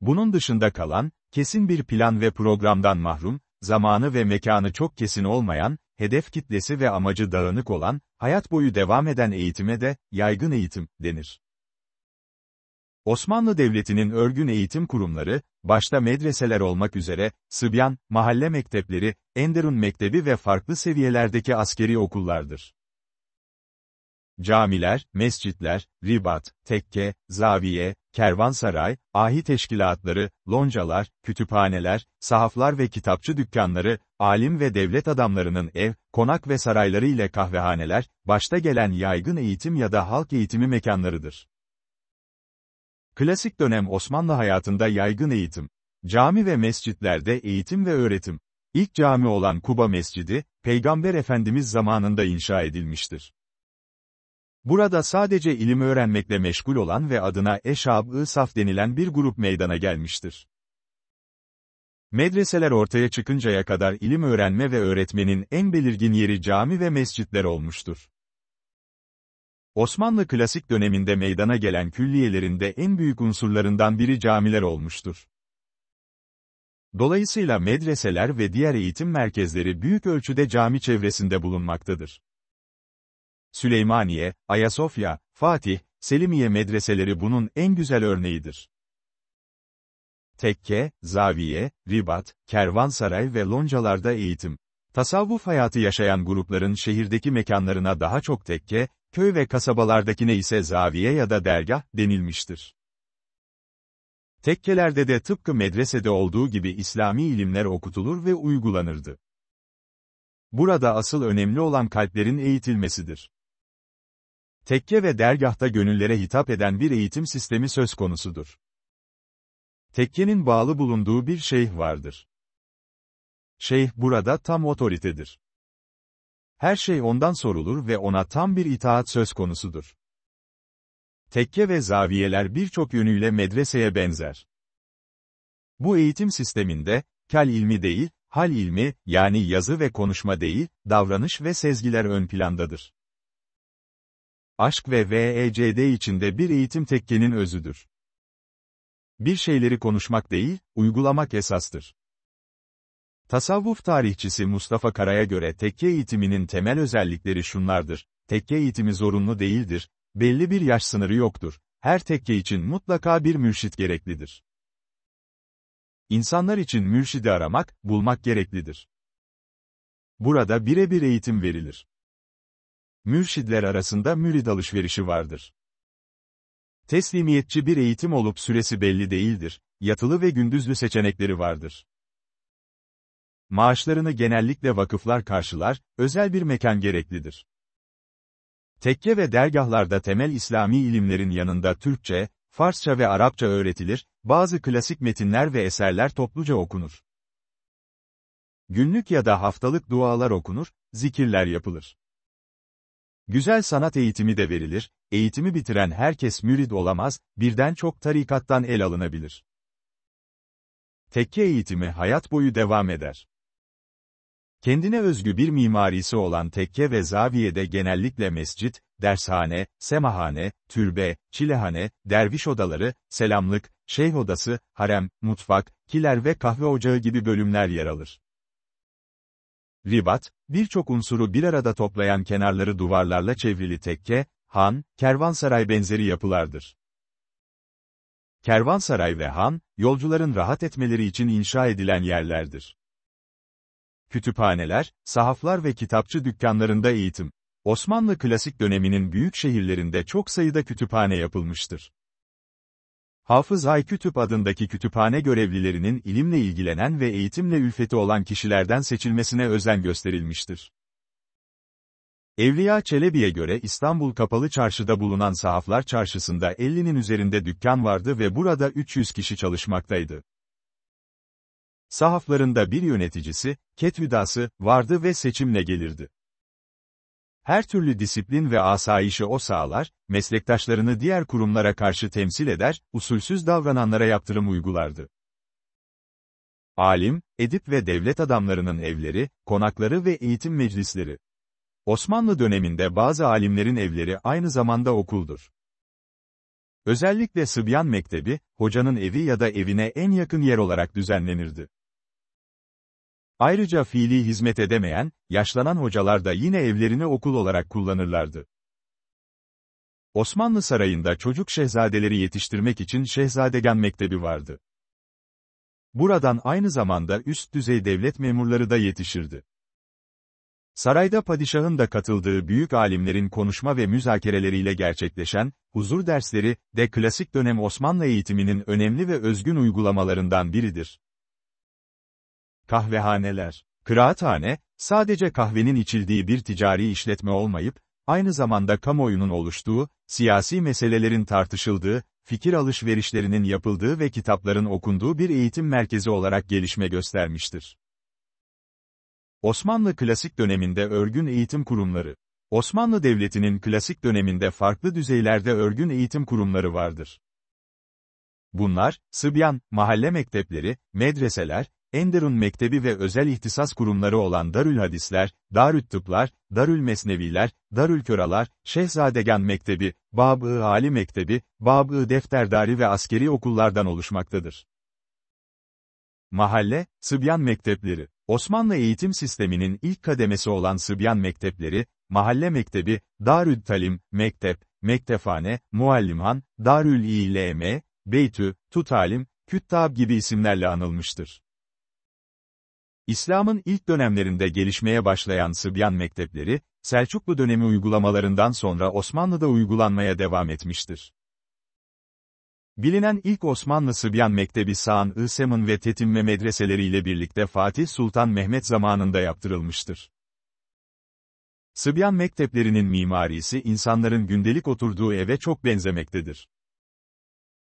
Bunun dışında kalan, kesin bir plan ve programdan mahrum, zamanı ve mekanı çok kesin olmayan, hedef kitlesi ve amacı dağınık olan, hayat boyu devam eden eğitime de, yaygın eğitim, denir. Osmanlı Devleti'nin örgün eğitim kurumları, başta medreseler olmak üzere, Sıbyan, mahalle mektepleri, Enderun Mektebi ve farklı seviyelerdeki askeri okullardır. Camiler, mescitler, ribat, tekke, zaviye, kervansaray, ahi teşkilatları, loncalar, kütüphaneler, sahaflar ve kitapçı dükkanları, alim ve devlet adamlarının ev, konak ve sarayları ile kahvehaneler, başta gelen yaygın eğitim ya da halk eğitimi mekanlarıdır. Klasik dönem Osmanlı hayatında yaygın eğitim. Cami ve mescitlerde eğitim ve öğretim. İlk cami olan Kuba Mescidi, Peygamber Efendimiz zamanında inşa edilmiştir. Burada sadece ilim öğrenmekle meşgul olan ve adına eşab-ı saf denilen bir grup meydana gelmiştir. Medreseler ortaya çıkıncaya kadar ilim öğrenme ve öğretmenin en belirgin yeri cami ve mescitler olmuştur. Osmanlı klasik döneminde meydana gelen külliyelerinde en büyük unsurlarından biri camiler olmuştur. Dolayısıyla medreseler ve diğer eğitim merkezleri büyük ölçüde cami çevresinde bulunmaktadır. Süleymaniye, Ayasofya, Fatih, Selimiye medreseleri bunun en güzel örneğidir. Tekke, zaviye, ribat, kervansaray ve loncalarda eğitim. Tasavvuf hayatı yaşayan grupların şehirdeki mekanlarına daha çok tekke, köy ve kasabalardakine ise zaviye ya da dergah denilmiştir. Tekkelerde de tıpkı medresede olduğu gibi İslami ilimler okutulur ve uygulanırdı. Burada asıl önemli olan kalplerin eğitilmesidir. Tekke ve dergahta gönüllere hitap eden bir eğitim sistemi söz konusudur. Tekkenin bağlı bulunduğu bir şeyh vardır. Şeyh burada tam otoritedir. Her şey ondan sorulur ve ona tam bir itaat söz konusudur. Tekke ve zaviyeler birçok yönüyle medreseye benzer. Bu eğitim sisteminde, kel ilmi değil, hal ilmi, yani yazı ve konuşma değil, davranış ve sezgiler ön plandadır aşk ve VECD içinde bir eğitim tekkenin özüdür. Bir şeyleri konuşmak değil, uygulamak esastır. Tasavvuf tarihçisi Mustafa Kara'ya göre tekke eğitiminin temel özellikleri şunlardır. Tekke eğitimi zorunlu değildir, belli bir yaş sınırı yoktur. Her tekke için mutlaka bir mürşit gereklidir. İnsanlar için mürşidi aramak, bulmak gereklidir. Burada birebir eğitim verilir mürşidler arasında mürid alışverişi vardır. Teslimiyetçi bir eğitim olup süresi belli değildir, yatılı ve gündüzlü seçenekleri vardır. Maaşlarını genellikle vakıflar karşılar, özel bir mekan gereklidir. Tekke ve dergahlarda temel İslami ilimlerin yanında Türkçe, Farsça ve Arapça öğretilir, bazı klasik metinler ve eserler topluca okunur. Günlük ya da haftalık dualar okunur, zikirler yapılır. Güzel sanat eğitimi de verilir, eğitimi bitiren herkes mürid olamaz, birden çok tarikattan el alınabilir. Tekke eğitimi hayat boyu devam eder. Kendine özgü bir mimarisi olan tekke ve zaviyede genellikle mescit, dershane, semahane, türbe, çilehane, derviş odaları, selamlık, şeyh odası, harem, mutfak, kiler ve kahve ocağı gibi bölümler yer alır ribat, birçok unsuru bir arada toplayan kenarları duvarlarla çevrili tekke, han, kervansaray benzeri yapılardır. Kervansaray ve han, yolcuların rahat etmeleri için inşa edilen yerlerdir. Kütüphaneler, sahaflar ve kitapçı dükkanlarında eğitim. Osmanlı klasik döneminin büyük şehirlerinde çok sayıda kütüphane yapılmıştır. Hafız Haykü Tüp adındaki kütüphane görevlilerinin ilimle ilgilenen ve eğitimle ülfeti olan kişilerden seçilmesine özen gösterilmiştir. Evliya Çelebi'ye göre İstanbul Kapalı Çarşı'da bulunan Sahaflar Çarşısı'nda 50'nin üzerinde dükkan vardı ve burada 300 kişi çalışmaktaydı. Sahaflarında bir yöneticisi, ket vardı ve seçimle gelirdi. Her türlü disiplin ve asayişi o sağlar, meslektaşlarını diğer kurumlara karşı temsil eder, usulsüz davrananlara yaptırım uygulardı. Alim, edip ve devlet adamlarının evleri, konakları ve eğitim meclisleri. Osmanlı döneminde bazı alimlerin evleri aynı zamanda okuldur. Özellikle Sıbyan Mektebi, hocanın evi ya da evine en yakın yer olarak düzenlenirdi. Ayrıca fiili hizmet edemeyen, yaşlanan hocalar da yine evlerini okul olarak kullanırlardı. Osmanlı sarayında çocuk şehzadeleri yetiştirmek için Şehzadegan Mektebi vardı. Buradan aynı zamanda üst düzey devlet memurları da yetişirdi. Sarayda padişahın da katıldığı büyük alimlerin konuşma ve müzakereleriyle gerçekleşen, huzur dersleri, de klasik dönem Osmanlı eğitiminin önemli ve özgün uygulamalarından biridir kahvehaneler, kıraathane, sadece kahvenin içildiği bir ticari işletme olmayıp, aynı zamanda kamuoyunun oluştuğu, siyasi meselelerin tartışıldığı, fikir alışverişlerinin yapıldığı ve kitapların okunduğu bir eğitim merkezi olarak gelişme göstermiştir. Osmanlı klasik döneminde örgün eğitim kurumları. Osmanlı Devleti'nin klasik döneminde farklı düzeylerde örgün eğitim kurumları vardır. Bunlar, Sıbyan, mahalle mektepleri, medreseler, Enderun Mektebi ve özel ihtisas kurumları olan Darül Hadisler, Darül Tıplar, Darül Mesneviler, Darül Köralar, Şehzadegan Mektebi, Bab-ı Ali Mektebi, Bab-ı Defterdari ve askeri okullardan oluşmaktadır. Mahalle, Sıbyan Mektepleri Osmanlı eğitim sisteminin ilk kademesi olan Sıbyan Mektepleri, Mahalle Mektebi, Darül Talim, Mektep, Mektefane, Muallimhan, Darül İleme, Beytü, Tutalim, Küttab gibi isimlerle anılmıştır. İslam'ın ilk dönemlerinde gelişmeye başlayan Sıbyan mektepleri, Selçuklu dönemi uygulamalarından sonra Osmanlı'da uygulanmaya devam etmiştir. Bilinen ilk Osmanlı Sıbyan Mektebi Sağan Isemin ve Tetimme medreseleriyle birlikte Fatih Sultan Mehmet zamanında yaptırılmıştır. Sıbyan mekteplerinin mimarisi insanların gündelik oturduğu eve çok benzemektedir.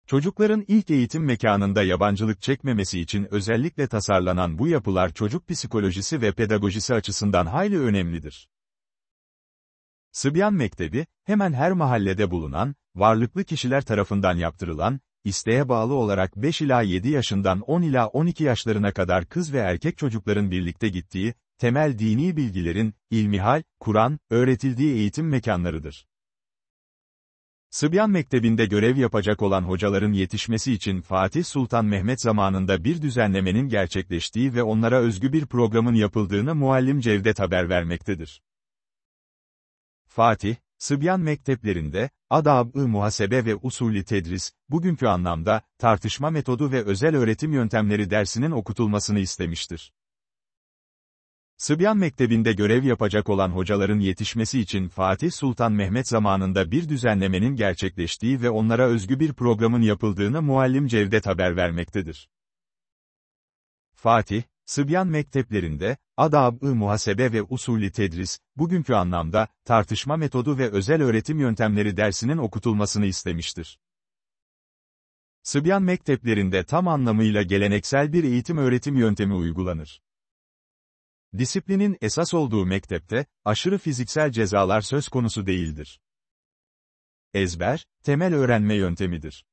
Çocukların ilk eğitim mekanında yabancılık çekmemesi için özellikle tasarlanan bu yapılar çocuk psikolojisi ve pedagojisi açısından hayli önemlidir. Sıbyan Mektebi, hemen her mahallede bulunan, varlıklı kişiler tarafından yaptırılan, isteğe bağlı olarak 5 ila 7 yaşından 10 ila 12 yaşlarına kadar kız ve erkek çocukların birlikte gittiği, temel dini bilgilerin, ilmihal, Kur'an, öğretildiği eğitim mekanlarıdır. Sıbyan Mektebi'nde görev yapacak olan hocaların yetişmesi için Fatih Sultan Mehmet zamanında bir düzenlemenin gerçekleştiği ve onlara özgü bir programın yapıldığını Muallim Cevdet haber vermektedir. Fatih, Sıbyan mekteplerinde, adab-ı muhasebe ve usulü tedris, bugünkü anlamda, tartışma metodu ve özel öğretim yöntemleri dersinin okutulmasını istemiştir. Sıbyan Mektebi'nde görev yapacak olan hocaların yetişmesi için Fatih Sultan Mehmet zamanında bir düzenlemenin gerçekleştiği ve onlara özgü bir programın yapıldığına Muallim Cevdet haber vermektedir. Fatih, Sıbyan mekteplerinde, adab-ı muhasebe ve usulü tedris, bugünkü anlamda, tartışma metodu ve özel öğretim yöntemleri dersinin okutulmasını istemiştir. Sıbyan mekteplerinde tam anlamıyla geleneksel bir eğitim öğretim yöntemi uygulanır. Disiplinin esas olduğu mektepte, aşırı fiziksel cezalar söz konusu değildir. Ezber, temel öğrenme yöntemidir.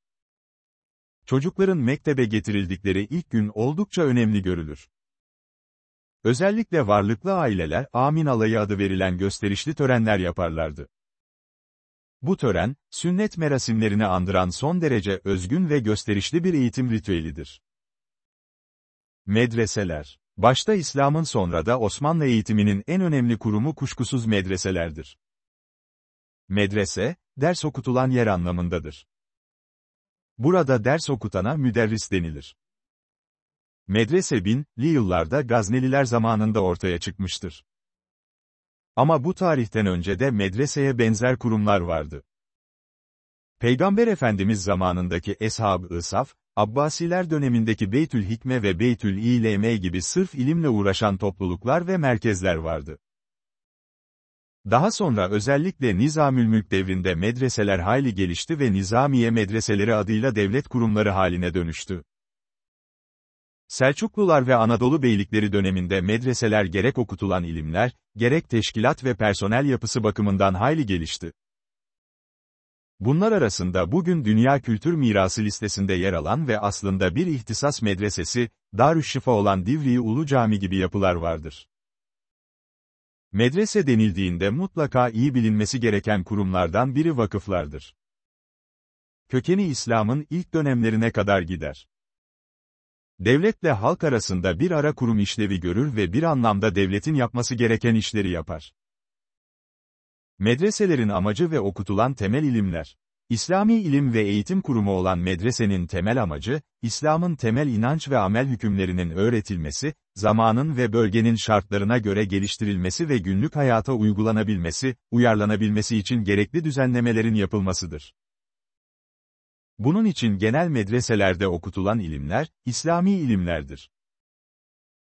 Çocukların mektebe getirildikleri ilk gün oldukça önemli görülür. Özellikle varlıklı aileler amin alayı adı verilen gösterişli törenler yaparlardı. Bu tören, sünnet merasimlerini andıran son derece özgün ve gösterişli bir eğitim ritüelidir. Medreseler Başta İslam'ın sonra da Osmanlı eğitiminin en önemli kurumu kuşkusuz medreselerdir. Medrese, ders okutulan yer anlamındadır. Burada ders okutana müderris denilir. Medrese binli yıllarda Gazneliler zamanında ortaya çıkmıştır. Ama bu tarihten önce de medreseye benzer kurumlar vardı. Peygamber Efendimiz zamanındaki Eshab-ı Saf, Abbasiler dönemindeki Beytül Hikme ve Beytül İlm gibi sırf ilimle uğraşan topluluklar ve merkezler vardı. Daha sonra özellikle Nizamülmülk devrinde medreseler hayli gelişti ve Nizamiye medreseleri adıyla devlet kurumları haline dönüştü. Selçuklular ve Anadolu beylikleri döneminde medreseler gerek okutulan ilimler, gerek teşkilat ve personel yapısı bakımından hayli gelişti. Bunlar arasında bugün Dünya Kültür Mirası listesinde yer alan ve aslında bir ihtisas medresesi, Darüşşifa olan Divriği Ulu Cami gibi yapılar vardır. Medrese denildiğinde mutlaka iyi bilinmesi gereken kurumlardan biri vakıflardır. Kökeni İslam'ın ilk dönemlerine kadar gider. Devletle halk arasında bir ara kurum işlevi görür ve bir anlamda devletin yapması gereken işleri yapar. Medreselerin amacı ve okutulan temel ilimler. İslami ilim ve eğitim kurumu olan medresenin temel amacı, İslam'ın temel inanç ve amel hükümlerinin öğretilmesi, zamanın ve bölgenin şartlarına göre geliştirilmesi ve günlük hayata uygulanabilmesi, uyarlanabilmesi için gerekli düzenlemelerin yapılmasıdır. Bunun için genel medreselerde okutulan ilimler, İslami ilimlerdir.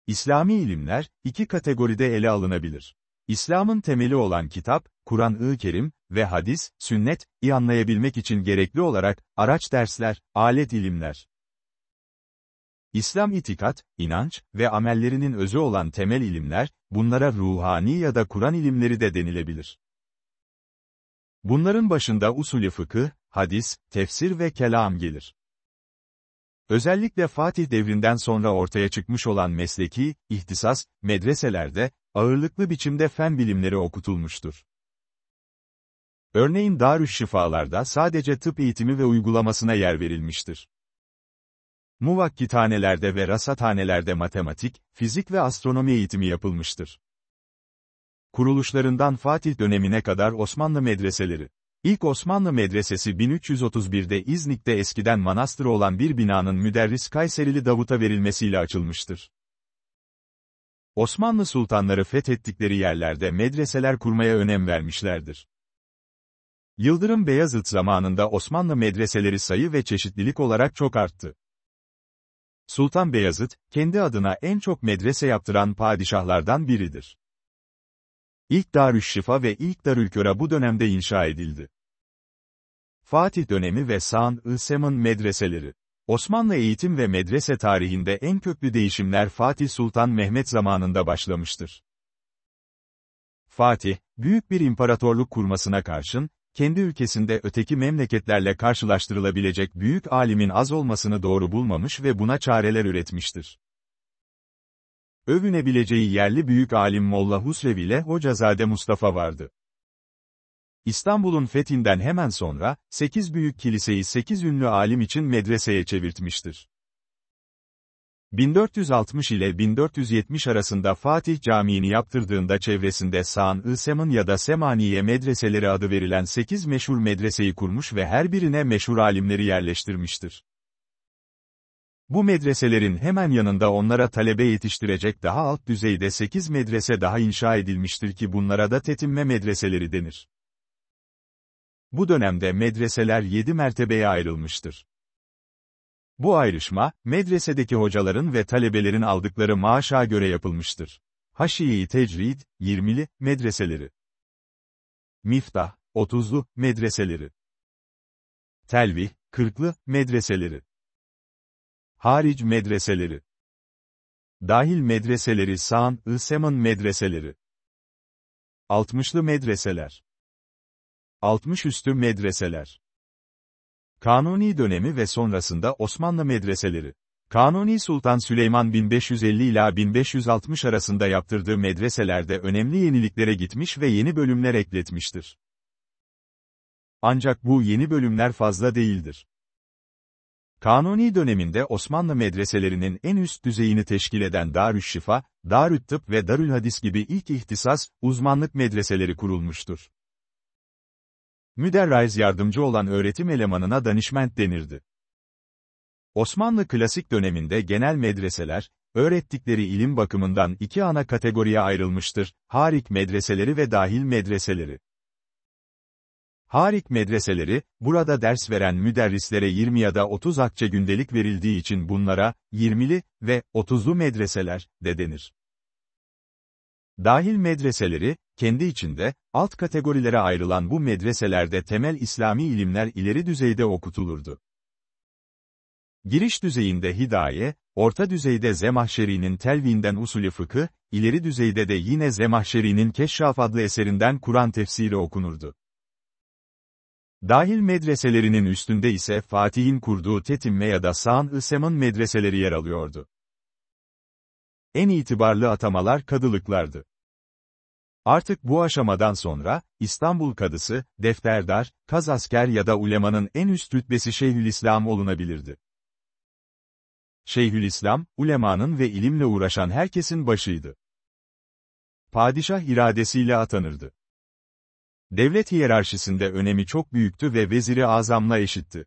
İslami ilimler, iki kategoride ele alınabilir. İslam'ın temeli olan kitap, Kur'an-ı Kerim ve hadis, sünnet, i anlayabilmek için gerekli olarak, araç dersler, alet ilimler. İslam itikat, inanç ve amellerinin özü olan temel ilimler, bunlara ruhani ya da Kur'an ilimleri de denilebilir. Bunların başında usulü fıkıh, hadis, tefsir ve kelam gelir. Özellikle Fatih devrinden sonra ortaya çıkmış olan mesleki, ihtisas, medreselerde, ağırlıklı biçimde fen bilimleri okutulmuştur. Örneğin Darüşşifalarda sadece tıp eğitimi ve uygulamasına yer verilmiştir. Muvakkithanelerde ve rasathanelerde matematik, fizik ve astronomi eğitimi yapılmıştır. Kuruluşlarından Fatih dönemine kadar Osmanlı medreseleri İlk Osmanlı Medresesi 1331'de İznik'te eskiden manastır olan bir binanın müderris Kayserili Davut'a verilmesiyle açılmıştır. Osmanlı sultanları fethettikleri yerlerde medreseler kurmaya önem vermişlerdir. Yıldırım Beyazıt zamanında Osmanlı medreseleri sayı ve çeşitlilik olarak çok arttı. Sultan Beyazıt, kendi adına en çok medrese yaptıran padişahlardan biridir. İlk Darüşşifa ve ilk Darülköra bu dönemde inşa edildi. Fatih dönemi ve San ı medreseleri. Osmanlı eğitim ve medrese tarihinde en köklü değişimler Fatih Sultan Mehmet zamanında başlamıştır. Fatih, büyük bir imparatorluk kurmasına karşın, kendi ülkesinde öteki memleketlerle karşılaştırılabilecek büyük alimin az olmasını doğru bulmamış ve buna çareler üretmiştir. Övünebileceği yerli büyük alim Molla Husrev ile Hocazade Mustafa vardı. İstanbul'un fethinden hemen sonra, sekiz büyük kiliseyi sekiz ünlü alim için medreseye çevirtmiştir. 1460 ile 1470 arasında Fatih Camii'ni yaptırdığında çevresinde Sa'an-ı Seman ya da Semaniye medreseleri adı verilen 8 meşhur medreseyi kurmuş ve her birine meşhur alimleri yerleştirmiştir. Bu medreselerin hemen yanında onlara talebe yetiştirecek daha alt düzeyde 8 medrese daha inşa edilmiştir ki bunlara da tetinme medreseleri denir. Bu dönemde medreseler 7 mertebeye ayrılmıştır. Bu ayrışma, medresedeki hocaların ve talebelerin aldıkları maaşa göre yapılmıştır. Haşiyi Tecrid, 20'li, medreseleri. Miftah, 30'lu, medreseleri. Telvih, 40'lı, medreseleri. Haric medreseleri. Dahil medreseleri san Iseman medreseleri. 60'lı medreseler. 60 üstü medreseler. Kanuni dönemi ve sonrasında Osmanlı medreseleri. Kanuni Sultan Süleyman 1550 ila 1560 arasında yaptırdığı medreselerde önemli yeniliklere gitmiş ve yeni bölümler ekletmiştir. Ancak bu yeni bölümler fazla değildir. Kanuni döneminde Osmanlı medreselerinin en üst düzeyini teşkil eden Darüşşifa, Darüttıp ve Darülhadis gibi ilk ihtisas, uzmanlık medreseleri kurulmuştur. Müderraiz yardımcı olan öğretim elemanına danışment denirdi. Osmanlı klasik döneminde genel medreseler, öğrettikleri ilim bakımından iki ana kategoriye ayrılmıştır, harik medreseleri ve dahil medreseleri. Harik medreseleri, burada ders veren müderrislere 20 ya da 30 akçe gündelik verildiği için bunlara, 20'li ve 30'lu medreseler, de denir. Dahil medreseleri, kendi içinde, alt kategorilere ayrılan bu medreselerde temel İslami ilimler ileri düzeyde okutulurdu. Giriş düzeyinde hidaye, orta düzeyde Zemahşeri'nin telvinden usulü fıkı, ileri düzeyde de yine Zemahşeri'nin Keşşaf adlı eserinden Kur'an tefsiri okunurdu. Dahil medreselerinin üstünde ise Fatih'in kurduğu Tetinme ya da Sağın Sem'ın medreseleri yer alıyordu. En itibarlı atamalar kadılıklardı. Artık bu aşamadan sonra, İstanbul kadısı, defterdar, kaz asker ya da ulemanın en üst rütbesi Şeyhülislam olunabilirdi. Şeyhülislam, ulemanın ve ilimle uğraşan herkesin başıydı. Padişah iradesiyle atanırdı. Devlet hiyerarşisinde önemi çok büyüktü ve veziri azamla eşitti.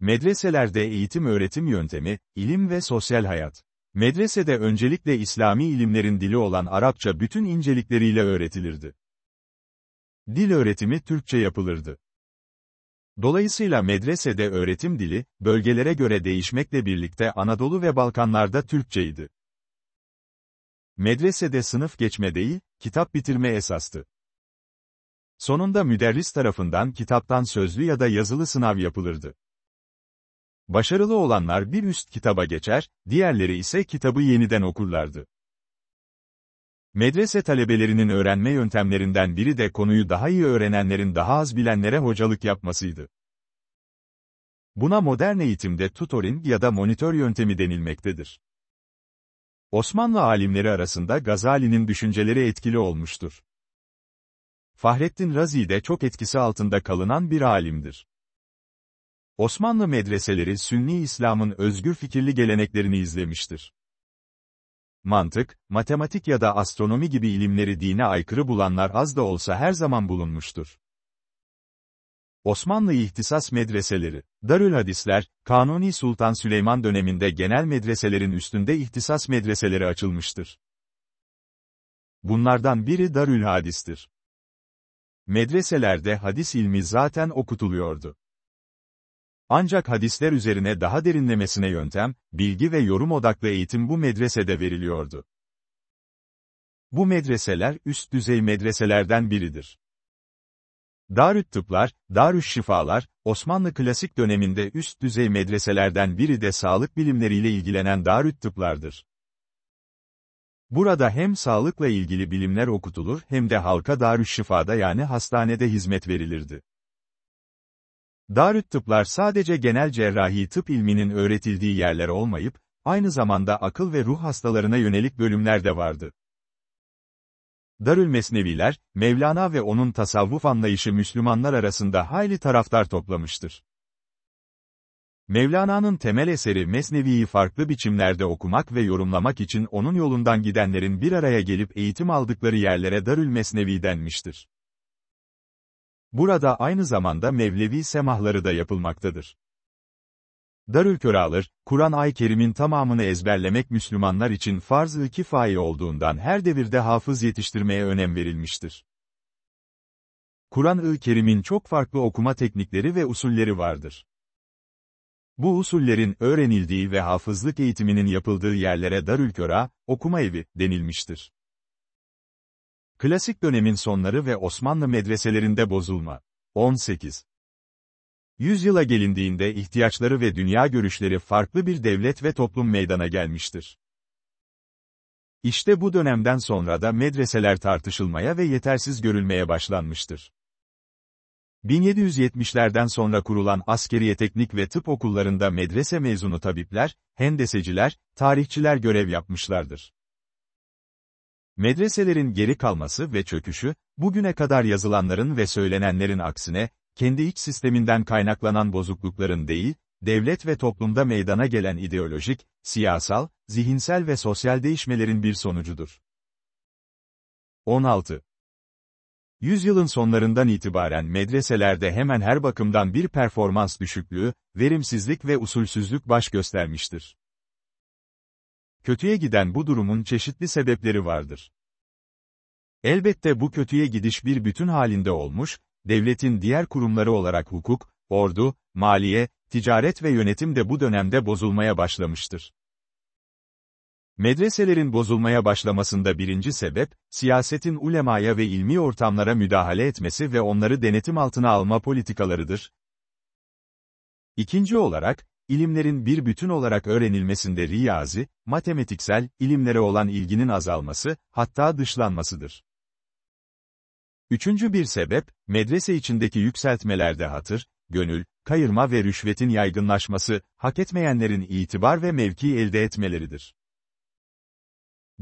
Medreselerde eğitim-öğretim yöntemi, ilim ve sosyal hayat. Medresede öncelikle İslami ilimlerin dili olan Arapça bütün incelikleriyle öğretilirdi. Dil öğretimi Türkçe yapılırdı. Dolayısıyla medresede öğretim dili, bölgelere göre değişmekle birlikte Anadolu ve Balkanlarda Türkçeydi. Medresede sınıf geçme değil, kitap bitirme esastı. Sonunda müderris tarafından kitaptan sözlü ya da yazılı sınav yapılırdı. Başarılı olanlar bir üst kitaba geçer, diğerleri ise kitabı yeniden okurlardı. Medrese talebelerinin öğrenme yöntemlerinden biri de konuyu daha iyi öğrenenlerin daha az bilenlere hocalık yapmasıydı. Buna modern eğitimde tutoring ya da monitör yöntemi denilmektedir. Osmanlı alimleri arasında Gazali'nin düşünceleri etkili olmuştur. Fahrettin Razi de çok etkisi altında kalınan bir alimdir. Osmanlı medreseleri Sünni İslam'ın özgür fikirli geleneklerini izlemiştir. Mantık, matematik ya da astronomi gibi ilimleri dine aykırı bulanlar az da olsa her zaman bulunmuştur. Osmanlı İhtisas Medreseleri, Darül Hadisler, Kanuni Sultan Süleyman döneminde genel medreselerin üstünde ihtisas medreseleri açılmıştır. Bunlardan biri Darül Hadis'tir medreselerde hadis ilmi zaten okutuluyordu. Ancak hadisler üzerine daha derinlemesine yöntem, bilgi ve yorum odaklı eğitim bu medresede veriliyordu. Bu medreseler üst düzey medreselerden biridir. Darüt Tıplar, Darüş Şifalar, Osmanlı klasik döneminde üst düzey medreselerden biri de sağlık bilimleriyle ilgilenen Darüt Tıplardır. Burada hem sağlıkla ilgili bilimler okutulur hem de halka darüşşifada yani hastanede hizmet verilirdi. Darüt sadece genel cerrahi tıp ilminin öğretildiği yerler olmayıp, aynı zamanda akıl ve ruh hastalarına yönelik bölümler de vardı. Darül Mesneviler, Mevlana ve onun tasavvuf anlayışı Müslümanlar arasında hayli taraftar toplamıştır. Mevlana'nın temel eseri Mesnevi'yi farklı biçimlerde okumak ve yorumlamak için onun yolundan gidenlerin bir araya gelip eğitim aldıkları yerlere Darül Mesnevi denmiştir. Burada aynı zamanda Mevlevi semahları da yapılmaktadır. Darül Köralır, Kur'an-ı Kerim'in tamamını ezberlemek Müslümanlar için farz-ı kifayi olduğundan her devirde hafız yetiştirmeye önem verilmiştir. Kur'an-ı Kerim'in çok farklı okuma teknikleri ve usulleri vardır. Bu usullerin öğrenildiği ve hafızlık eğitiminin yapıldığı yerlere darülkora, okuma evi, denilmiştir. Klasik dönemin sonları ve Osmanlı medreselerinde bozulma. 18. Yüzyıla gelindiğinde ihtiyaçları ve dünya görüşleri farklı bir devlet ve toplum meydana gelmiştir. İşte bu dönemden sonra da medreseler tartışılmaya ve yetersiz görülmeye başlanmıştır. 1770'lerden sonra kurulan askeriye teknik ve tıp okullarında medrese mezunu tabipler, hendeseciler, tarihçiler görev yapmışlardır. Medreselerin geri kalması ve çöküşü, bugüne kadar yazılanların ve söylenenlerin aksine, kendi iç sisteminden kaynaklanan bozuklukların değil, devlet ve toplumda meydana gelen ideolojik, siyasal, zihinsel ve sosyal değişmelerin bir sonucudur. 16. Yüzyılın sonlarından itibaren medreselerde hemen her bakımdan bir performans düşüklüğü, verimsizlik ve usulsüzlük baş göstermiştir. Kötüye giden bu durumun çeşitli sebepleri vardır. Elbette bu kötüye gidiş bir bütün halinde olmuş, devletin diğer kurumları olarak hukuk, ordu, maliye, ticaret ve yönetim de bu dönemde bozulmaya başlamıştır. Medreselerin bozulmaya başlamasında birinci sebep, siyasetin ulemaya ve ilmi ortamlara müdahale etmesi ve onları denetim altına alma politikalarıdır. İkinci olarak, ilimlerin bir bütün olarak öğrenilmesinde riyazi, matematiksel, ilimlere olan ilginin azalması, hatta dışlanmasıdır. Üçüncü bir sebep, medrese içindeki yükseltmelerde hatır, gönül, kayırma ve rüşvetin yaygınlaşması, hak etmeyenlerin itibar ve mevki elde etmeleridir.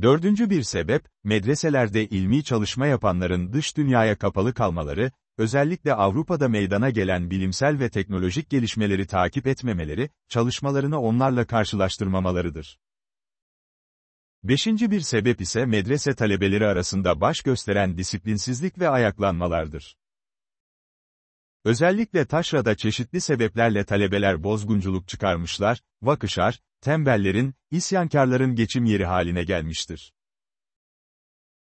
Dördüncü bir sebep, medreselerde ilmi çalışma yapanların dış dünyaya kapalı kalmaları, özellikle Avrupa'da meydana gelen bilimsel ve teknolojik gelişmeleri takip etmemeleri, çalışmalarını onlarla karşılaştırmamalarıdır. Beşinci bir sebep ise medrese talebeleri arasında baş gösteren disiplinsizlik ve ayaklanmalardır. Özellikle taşrada çeşitli sebeplerle talebeler bozgunculuk çıkarmışlar, vakışar, tembellerin, isyankarların geçim yeri haline gelmiştir.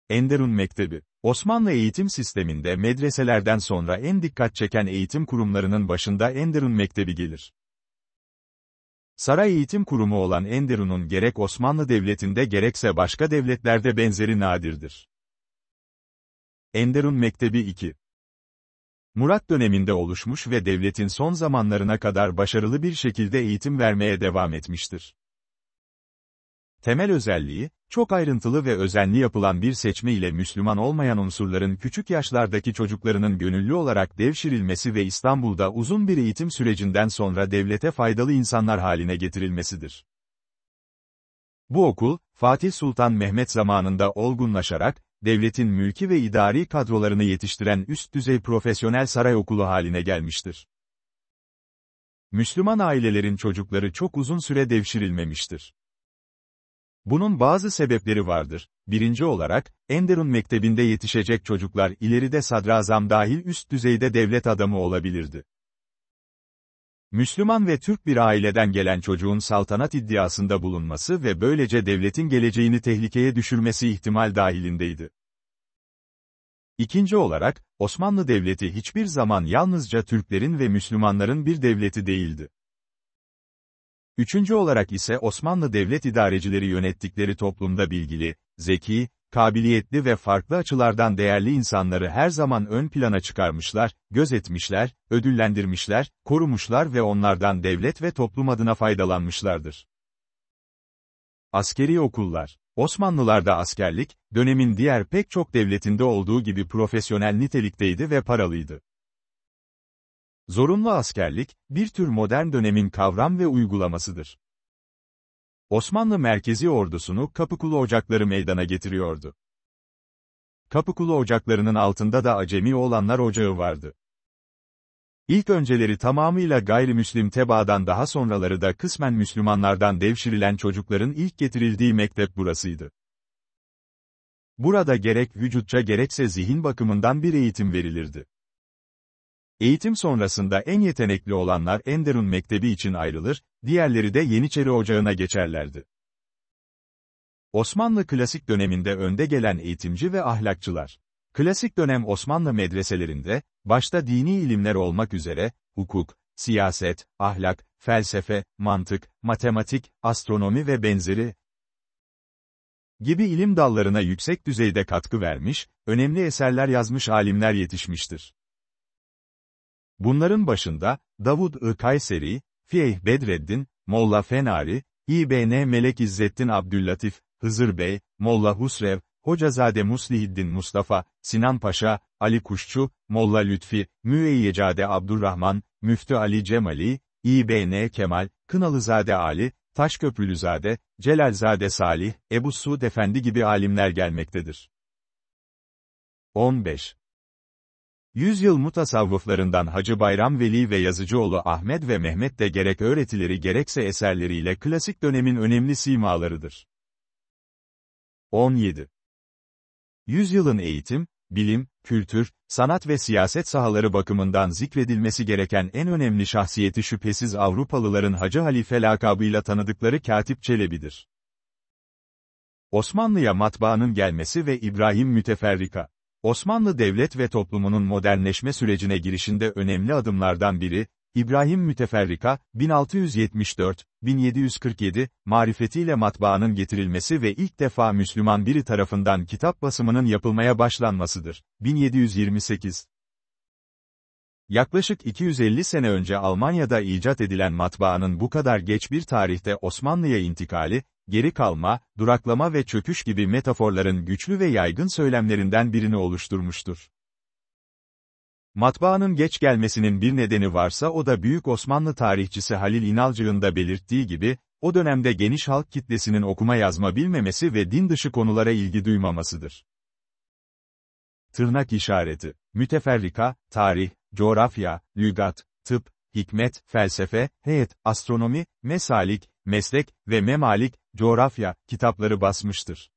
Enderun Mektebi Osmanlı eğitim sisteminde medreselerden sonra en dikkat çeken eğitim kurumlarının başında Enderun Mektebi gelir. Saray eğitim kurumu olan Enderun'un gerek Osmanlı Devleti'nde gerekse başka devletlerde benzeri nadirdir. Enderun Mektebi 2 Murat döneminde oluşmuş ve devletin son zamanlarına kadar başarılı bir şekilde eğitim vermeye devam etmiştir. Temel özelliği, çok ayrıntılı ve özenli yapılan bir seçme ile Müslüman olmayan unsurların küçük yaşlardaki çocuklarının gönüllü olarak devşirilmesi ve İstanbul'da uzun bir eğitim sürecinden sonra devlete faydalı insanlar haline getirilmesidir. Bu okul, Fatih Sultan Mehmet zamanında olgunlaşarak, devletin mülki ve idari kadrolarını yetiştiren üst düzey profesyonel saray okulu haline gelmiştir. Müslüman ailelerin çocukları çok uzun süre devşirilmemiştir. Bunun bazı sebepleri vardır. Birinci olarak, Enderun Mektebi'nde yetişecek çocuklar ileride sadrazam dahil üst düzeyde devlet adamı olabilirdi. Müslüman ve Türk bir aileden gelen çocuğun saltanat iddiasında bulunması ve böylece devletin geleceğini tehlikeye düşürmesi ihtimal dahilindeydi. İkinci olarak, Osmanlı Devleti hiçbir zaman yalnızca Türklerin ve Müslümanların bir devleti değildi. Üçüncü olarak ise Osmanlı devlet idarecileri yönettikleri toplumda bilgili, zeki, kabiliyetli ve farklı açılardan değerli insanları her zaman ön plana çıkarmışlar, gözetmişler, ödüllendirmişler, korumuşlar ve onlardan devlet ve toplum adına faydalanmışlardır. Askeri okullar Osmanlılarda askerlik, dönemin diğer pek çok devletinde olduğu gibi profesyonel nitelikteydi ve paralıydı. Zorunlu askerlik, bir tür modern dönemin kavram ve uygulamasıdır. Osmanlı merkezi ordusunu Kapıkulu Ocakları meydana getiriyordu. Kapıkulu Ocakları'nın altında da acemi olanlar ocağı vardı. İlk önceleri tamamıyla gayrimüslim tebaadan daha sonraları da kısmen Müslümanlardan devşirilen çocukların ilk getirildiği mektep burasıydı. Burada gerek vücutça gerekse zihin bakımından bir eğitim verilirdi. Eğitim sonrasında en yetenekli olanlar Enderun Mektebi için ayrılır, diğerleri de Yeniçeri Ocağı'na geçerlerdi. Osmanlı klasik döneminde önde gelen eğitimci ve ahlakçılar. Klasik dönem Osmanlı medreselerinde, başta dini ilimler olmak üzere, hukuk, siyaset, ahlak, felsefe, mantık, matematik, astronomi ve benzeri gibi ilim dallarına yüksek düzeyde katkı vermiş, önemli eserler yazmış alimler yetişmiştir. Bunların başında, Davud-ı Kayseri, Fiyeh Bedreddin, Molla Fenari, İBN Melek İzzettin Abdüllatif, Hızır Bey, Molla Husrev, Hocazade Muslihiddin Mustafa, Sinan Paşa, Ali Kuşçu, Molla Lütfi, Müeyyecade Abdurrahman, Müftü Ali Cemali, İBN Kemal, Kınalızade Ali, Taşköprülüzade, Celalzade Salih, Ebu Suud Efendi gibi alimler gelmektedir. 15. Yüzyıl mutasavvıflarından Hacı Bayram Veli ve Yazıcıoğlu Ahmet ve Mehmet de gerek öğretileri gerekse eserleriyle klasik dönemin önemli simalarıdır. 17. Yüzyılın eğitim, bilim, kültür, sanat ve siyaset sahaları bakımından zikredilmesi gereken en önemli şahsiyeti şüphesiz Avrupalıların Hacı Halife lakabıyla tanıdıkları Katip Çelebi'dir. Osmanlı'ya matbaanın gelmesi ve İbrahim Müteferrika Osmanlı devlet ve toplumunun modernleşme sürecine girişinde önemli adımlardan biri, İbrahim Müteferrika, 1674-1747, marifetiyle matbaanın getirilmesi ve ilk defa Müslüman biri tarafından kitap basımının yapılmaya başlanmasıdır. 1728 Yaklaşık 250 sene önce Almanya'da icat edilen matbaanın bu kadar geç bir tarihte Osmanlı'ya intikali, geri kalma, duraklama ve çöküş gibi metaforların güçlü ve yaygın söylemlerinden birini oluşturmuştur. Matbaanın geç gelmesinin bir nedeni varsa o da Büyük Osmanlı tarihçisi Halil İnalcı'nın da belirttiği gibi, o dönemde geniş halk kitlesinin okuma yazma bilmemesi ve din dışı konulara ilgi duymamasıdır. Tırnak işareti, müteferrika, tarih, coğrafya, lügat, tıp, hikmet, felsefe, heyet, astronomi, mesalik, meslek ve memalik, coğrafya kitapları basmıştır.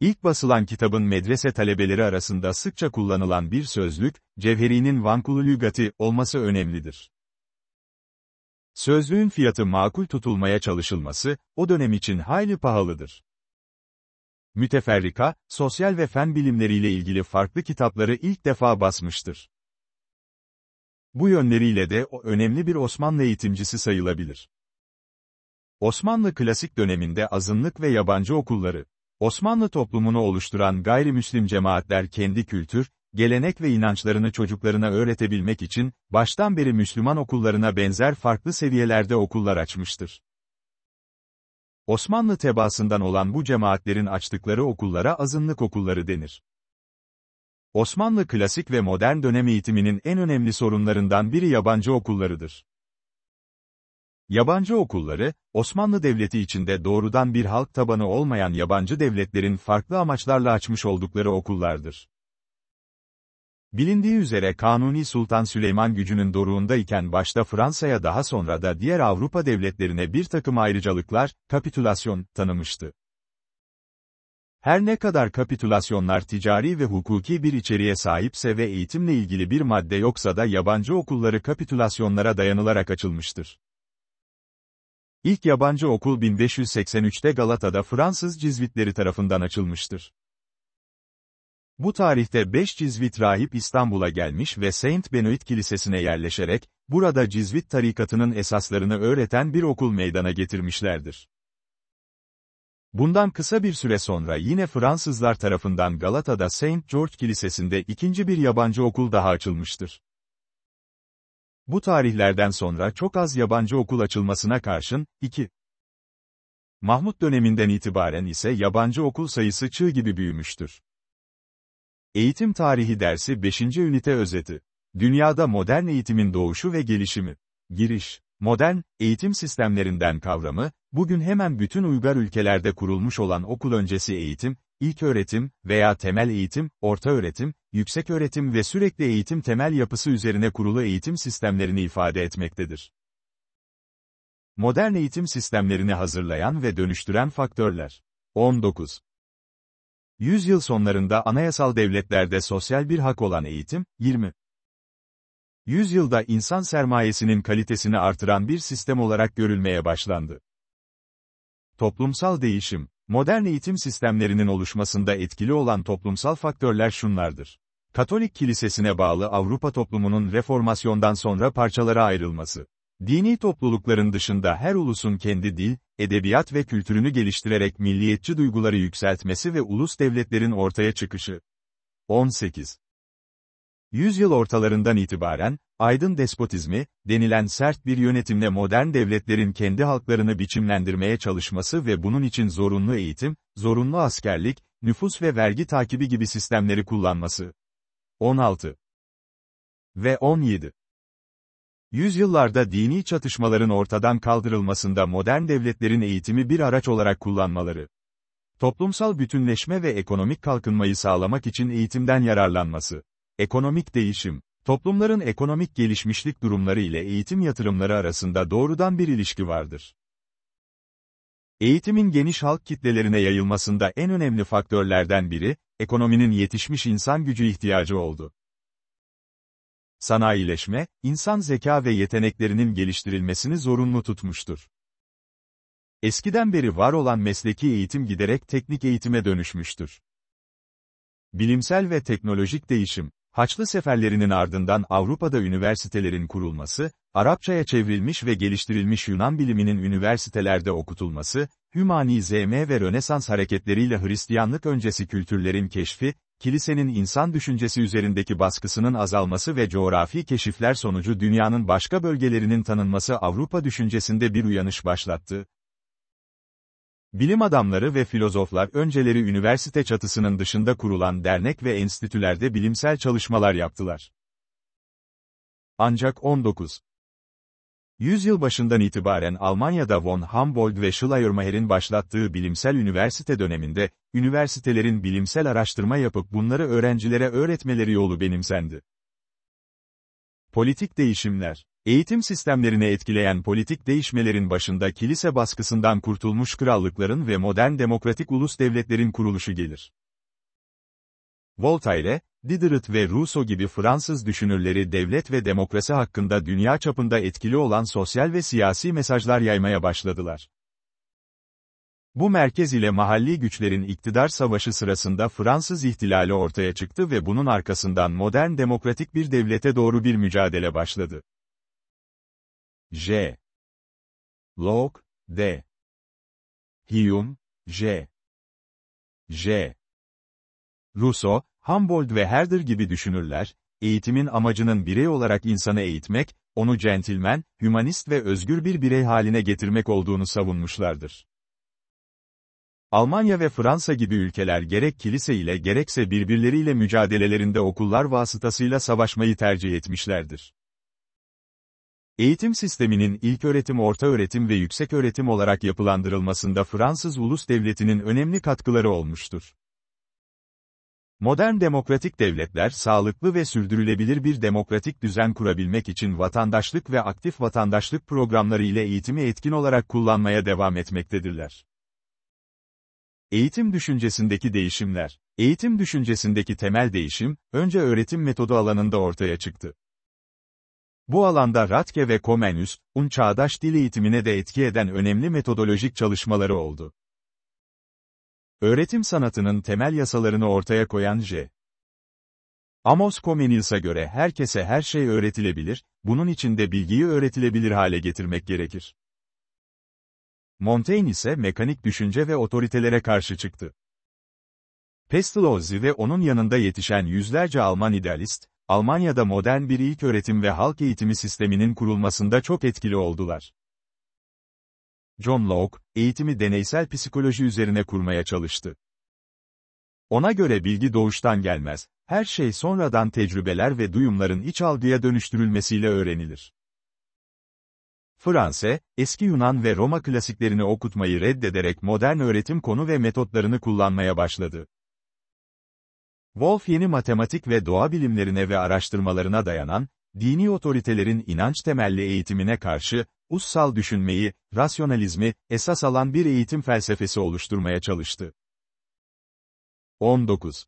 İlk basılan kitabın medrese talebeleri arasında sıkça kullanılan bir sözlük, Cevheri'nin Vankulu Lügati olması önemlidir. Sözlüğün fiyatı makul tutulmaya çalışılması, o dönem için hayli pahalıdır. Müteferrika, sosyal ve fen bilimleriyle ilgili farklı kitapları ilk defa basmıştır. Bu yönleriyle de o önemli bir Osmanlı eğitimcisi sayılabilir. Osmanlı klasik döneminde azınlık ve yabancı okulları, Osmanlı toplumunu oluşturan gayrimüslim cemaatler kendi kültür, gelenek ve inançlarını çocuklarına öğretebilmek için, baştan beri Müslüman okullarına benzer farklı seviyelerde okullar açmıştır. Osmanlı tebasından olan bu cemaatlerin açtıkları okullara azınlık okulları denir. Osmanlı klasik ve modern dönem eğitiminin en önemli sorunlarından biri yabancı okullarıdır. Yabancı okulları, Osmanlı Devleti içinde doğrudan bir halk tabanı olmayan yabancı devletlerin farklı amaçlarla açmış oldukları okullardır. Bilindiği üzere Kanuni Sultan Süleyman gücünün doruğundayken başta Fransa'ya daha sonra da diğer Avrupa devletlerine bir takım ayrıcalıklar, kapitülasyon, tanımıştı. Her ne kadar kapitülasyonlar ticari ve hukuki bir içeriğe sahipse ve eğitimle ilgili bir madde yoksa da yabancı okulları kapitülasyonlara dayanılarak açılmıştır. İlk yabancı okul 1583'te Galata'da Fransız Cizvitleri tarafından açılmıştır. Bu tarihte 5 Cizvit rahip İstanbul'a gelmiş ve Saint Benoit Kilisesi'ne yerleşerek, burada Cizvit tarikatının esaslarını öğreten bir okul meydana getirmişlerdir. Bundan kısa bir süre sonra yine Fransızlar tarafından Galata'da Saint George Kilisesi'nde ikinci bir yabancı okul daha açılmıştır. Bu tarihlerden sonra çok az yabancı okul açılmasına karşın, 2. Mahmut döneminden itibaren ise yabancı okul sayısı çığ gibi büyümüştür. Eğitim Tarihi Dersi 5. Ünite Özeti Dünyada Modern Eğitimin Doğuşu ve Gelişimi Giriş Modern, eğitim sistemlerinden kavramı, bugün hemen bütün uygar ülkelerde kurulmuş olan okul öncesi eğitim, öğretim veya temel eğitim, orta öğretim, yüksek öğretim ve sürekli eğitim temel yapısı üzerine kurulu eğitim sistemlerini ifade etmektedir. Modern eğitim sistemlerini hazırlayan ve dönüştüren faktörler. 19. Yüzyıl sonlarında anayasal devletlerde sosyal bir hak olan eğitim, 20. Yüzyılda insan sermayesinin kalitesini artıran bir sistem olarak görülmeye başlandı. Toplumsal değişim, Modern eğitim sistemlerinin oluşmasında etkili olan toplumsal faktörler şunlardır. Katolik kilisesine bağlı Avrupa toplumunun reformasyondan sonra parçalara ayrılması. Dini toplulukların dışında her ulusun kendi dil, edebiyat ve kültürünü geliştirerek milliyetçi duyguları yükseltmesi ve ulus devletlerin ortaya çıkışı. 18. Yüzyıl ortalarından itibaren, aydın despotizmi, denilen sert bir yönetimle modern devletlerin kendi halklarını biçimlendirmeye çalışması ve bunun için zorunlu eğitim, zorunlu askerlik, nüfus ve vergi takibi gibi sistemleri kullanması. 16 ve 17 Yüzyıllarda dini çatışmaların ortadan kaldırılmasında modern devletlerin eğitimi bir araç olarak kullanmaları. Toplumsal bütünleşme ve ekonomik kalkınmayı sağlamak için eğitimden yararlanması. Ekonomik değişim Toplumların ekonomik gelişmişlik durumları ile eğitim yatırımları arasında doğrudan bir ilişki vardır. Eğitimin geniş halk kitlelerine yayılmasında en önemli faktörlerden biri, ekonominin yetişmiş insan gücü ihtiyacı oldu. Sanayileşme, insan zeka ve yeteneklerinin geliştirilmesini zorunlu tutmuştur. Eskiden beri var olan mesleki eğitim giderek teknik eğitime dönüşmüştür. Bilimsel ve teknolojik değişim, Haçlı seferlerinin ardından Avrupa'da üniversitelerin kurulması, Arapçaya çevrilmiş ve geliştirilmiş Yunan biliminin üniversitelerde okutulması, Hümanizm ve Rönesans hareketleriyle Hristiyanlık öncesi kültürlerin keşfi, kilisenin insan düşüncesi üzerindeki baskısının azalması ve coğrafi keşifler sonucu dünyanın başka bölgelerinin tanınması Avrupa düşüncesinde bir uyanış başlattı. Bilim adamları ve filozoflar önceleri üniversite çatısının dışında kurulan dernek ve enstitülerde bilimsel çalışmalar yaptılar. Ancak 19. Yüzyıl başından itibaren Almanya'da von Humboldt ve Schleiermacher'in başlattığı bilimsel üniversite döneminde, üniversitelerin bilimsel araştırma yapıp bunları öğrencilere öğretmeleri yolu benimsendi. Politik değişimler Eğitim sistemlerini etkileyen politik değişmelerin başında kilise baskısından kurtulmuş krallıkların ve modern demokratik ulus devletlerin kuruluşu gelir. Voltaire, Diderot ve Rousseau gibi Fransız düşünürleri devlet ve demokrasi hakkında dünya çapında etkili olan sosyal ve siyasi mesajlar yaymaya başladılar. Bu merkez ile mahalli güçlerin iktidar savaşı sırasında Fransız ihtilali ortaya çıktı ve bunun arkasından modern demokratik bir devlete doğru bir mücadele başladı. J. Lok, D. Hume, J. J. Russo, Humboldt ve Herder gibi düşünürler, eğitimin amacının birey olarak insanı eğitmek, onu centilmen, hümanist ve özgür bir birey haline getirmek olduğunu savunmuşlardır. Almanya ve Fransa gibi ülkeler gerek kilise ile gerekse birbirleriyle mücadelelerinde okullar vasıtasıyla savaşmayı tercih etmişlerdir. Eğitim sisteminin ilk öğretim, orta öğretim ve yüksek öğretim olarak yapılandırılmasında Fransız ulus devletinin önemli katkıları olmuştur. Modern demokratik devletler sağlıklı ve sürdürülebilir bir demokratik düzen kurabilmek için vatandaşlık ve aktif vatandaşlık programları ile eğitimi etkin olarak kullanmaya devam etmektedirler. Eğitim düşüncesindeki değişimler Eğitim düşüncesindeki temel değişim, önce öğretim metodu alanında ortaya çıktı. Bu alanda Ratke ve Komenius, un çağdaş dil eğitimine de etki eden önemli metodolojik çalışmaları oldu. Öğretim sanatının temel yasalarını ortaya koyan J. Amos Komenius'a göre herkese her şey öğretilebilir, bunun için de bilgiyi öğretilebilir hale getirmek gerekir. Montaigne ise mekanik düşünce ve otoritelere karşı çıktı. Pestalozzi ve onun yanında yetişen yüzlerce Alman idealist, Almanya'da modern bir ilk öğretim ve halk eğitimi sisteminin kurulmasında çok etkili oldular. John Locke, eğitimi deneysel psikoloji üzerine kurmaya çalıştı. Ona göre bilgi doğuştan gelmez, her şey sonradan tecrübeler ve duyumların iç algıya dönüştürülmesiyle öğrenilir. Fransa, eski Yunan ve Roma klasiklerini okutmayı reddederek modern öğretim konu ve metotlarını kullanmaya başladı. Wolf yeni matematik ve doğa bilimlerine ve araştırmalarına dayanan, dini otoritelerin inanç temelli eğitimine karşı, ussal düşünmeyi, rasyonalizmi, esas alan bir eğitim felsefesi oluşturmaya çalıştı. 19.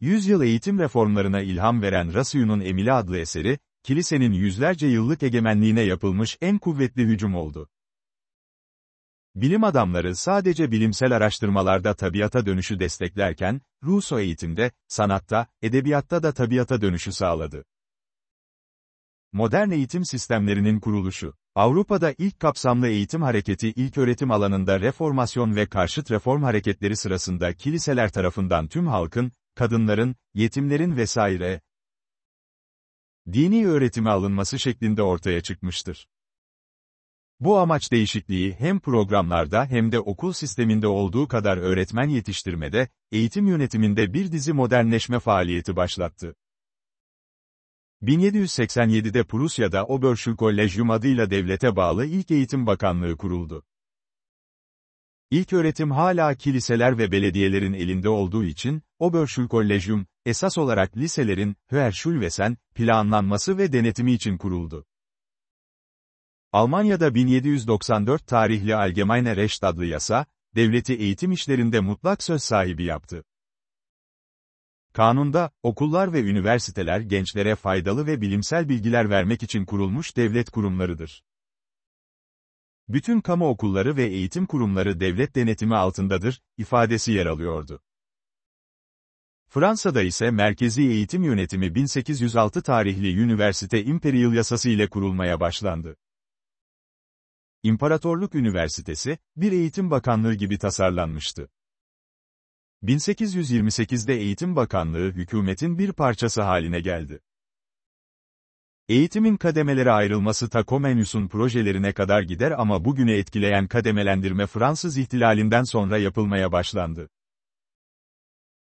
Yüzyıl eğitim reformlarına ilham veren Rasyu'nun Emili adlı eseri, kilisenin yüzlerce yıllık egemenliğine yapılmış en kuvvetli hücum oldu. Bilim adamları sadece bilimsel araştırmalarda tabiata dönüşü desteklerken, Rousseau eğitimde, sanatta, edebiyatta da tabiata dönüşü sağladı. Modern eğitim sistemlerinin kuruluşu Avrupa'da ilk kapsamlı eğitim hareketi ilk öğretim alanında reformasyon ve karşıt reform hareketleri sırasında kiliseler tarafından tüm halkın, kadınların, yetimlerin vesaire dini öğretime alınması şeklinde ortaya çıkmıştır. Bu amaç değişikliği hem programlarda hem de okul sisteminde olduğu kadar öğretmen yetiştirmede, eğitim yönetiminde bir dizi modernleşme faaliyeti başlattı. 1787'de Prusya'da Oberschulkollegium adıyla devlete bağlı ilk Eğitim Bakanlığı kuruldu. İlk öğretim hala kiliseler ve belediyelerin elinde olduğu için, Oberschulkollegium, esas olarak liselerin, Höherschulvesen, planlanması ve denetimi için kuruldu. Almanya'da 1794 tarihli Allgemeine Recht adlı yasa, devleti eğitim işlerinde mutlak söz sahibi yaptı. Kanunda, okullar ve üniversiteler gençlere faydalı ve bilimsel bilgiler vermek için kurulmuş devlet kurumlarıdır. Bütün kamu okulları ve eğitim kurumları devlet denetimi altındadır, ifadesi yer alıyordu. Fransa'da ise merkezi eğitim yönetimi 1806 tarihli Üniversite Imperial Yasası ile kurulmaya başlandı. İmparatorluk Üniversitesi, bir eğitim bakanlığı gibi tasarlanmıştı. 1828'de Eğitim Bakanlığı hükümetin bir parçası haline geldi. Eğitimin kademelere ayrılması Takomenus'un projelerine kadar gider ama bugüne etkileyen kademelendirme Fransız ihtilalinden sonra yapılmaya başlandı.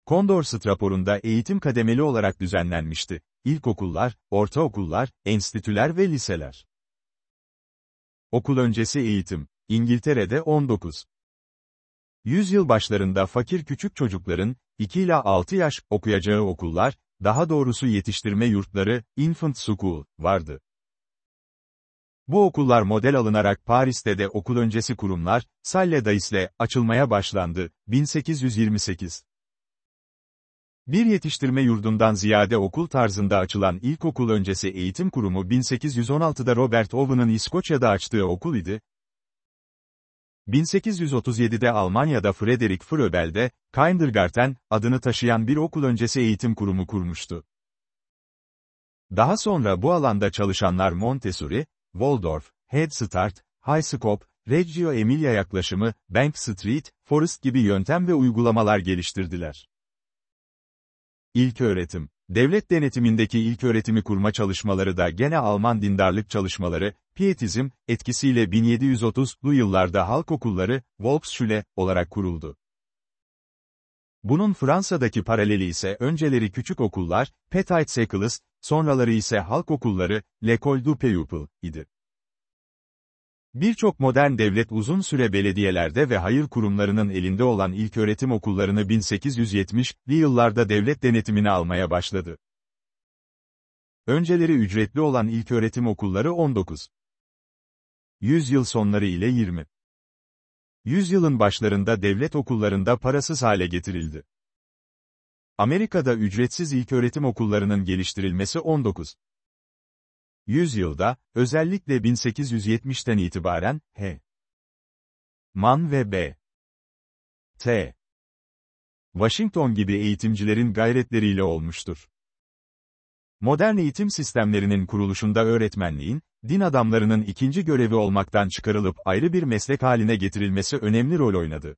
Condorcet raporunda eğitim kademeli olarak düzenlenmişti. İlkokullar, ortaokullar, enstitüler ve liseler. Okul öncesi eğitim. İngiltere'de 19. Yüzyıl başlarında fakir küçük çocukların, 2 ila 6 yaş, okuyacağı okullar, daha doğrusu yetiştirme yurtları, infant school, vardı. Bu okullar model alınarak Paris'te de okul öncesi kurumlar, Salle Dais'le açılmaya başlandı, 1828. Bir yetiştirme yurdundan ziyade okul tarzında açılan ilkokul öncesi eğitim kurumu 1816'da Robert Owen'ın İskoçya'da açtığı okul idi. 1837'de Almanya'da Frederick Fröbel'de, Kindergarten, adını taşıyan bir okul öncesi eğitim kurumu kurmuştu. Daha sonra bu alanda çalışanlar Montessori, Waldorf, Head Start, High Scope, Reggio Emilia yaklaşımı, Bank Street, Forest gibi yöntem ve uygulamalar geliştirdiler. İlk öğretim. Devlet denetimindeki ilk öğretimi kurma çalışmaları da gene Alman dindarlık çalışmaları, Pietizm, etkisiyle 1730'lu yıllarda halk okulları, Volksschule, olarak kuruldu. Bunun Fransa'daki paraleli ise önceleri küçük okullar, (Petite Secles, sonraları ise halk okulları, L'École du Peuple, idi. Birçok modern devlet uzun süre belediyelerde ve hayır kurumlarının elinde olan ilk öğretim okullarını 1870'li yıllarda devlet denetimine almaya başladı. Önceleri ücretli olan ilk öğretim okulları 19. Yüzyıl sonları ile 20. Yüzyılın başlarında devlet okullarında parasız hale getirildi. Amerika'da ücretsiz ilk öğretim okullarının geliştirilmesi 19. Yüzyılda, özellikle 1870'ten itibaren, H. Man ve B. T. Washington gibi eğitimcilerin gayretleriyle olmuştur. Modern eğitim sistemlerinin kuruluşunda öğretmenliğin, din adamlarının ikinci görevi olmaktan çıkarılıp ayrı bir meslek haline getirilmesi önemli rol oynadı.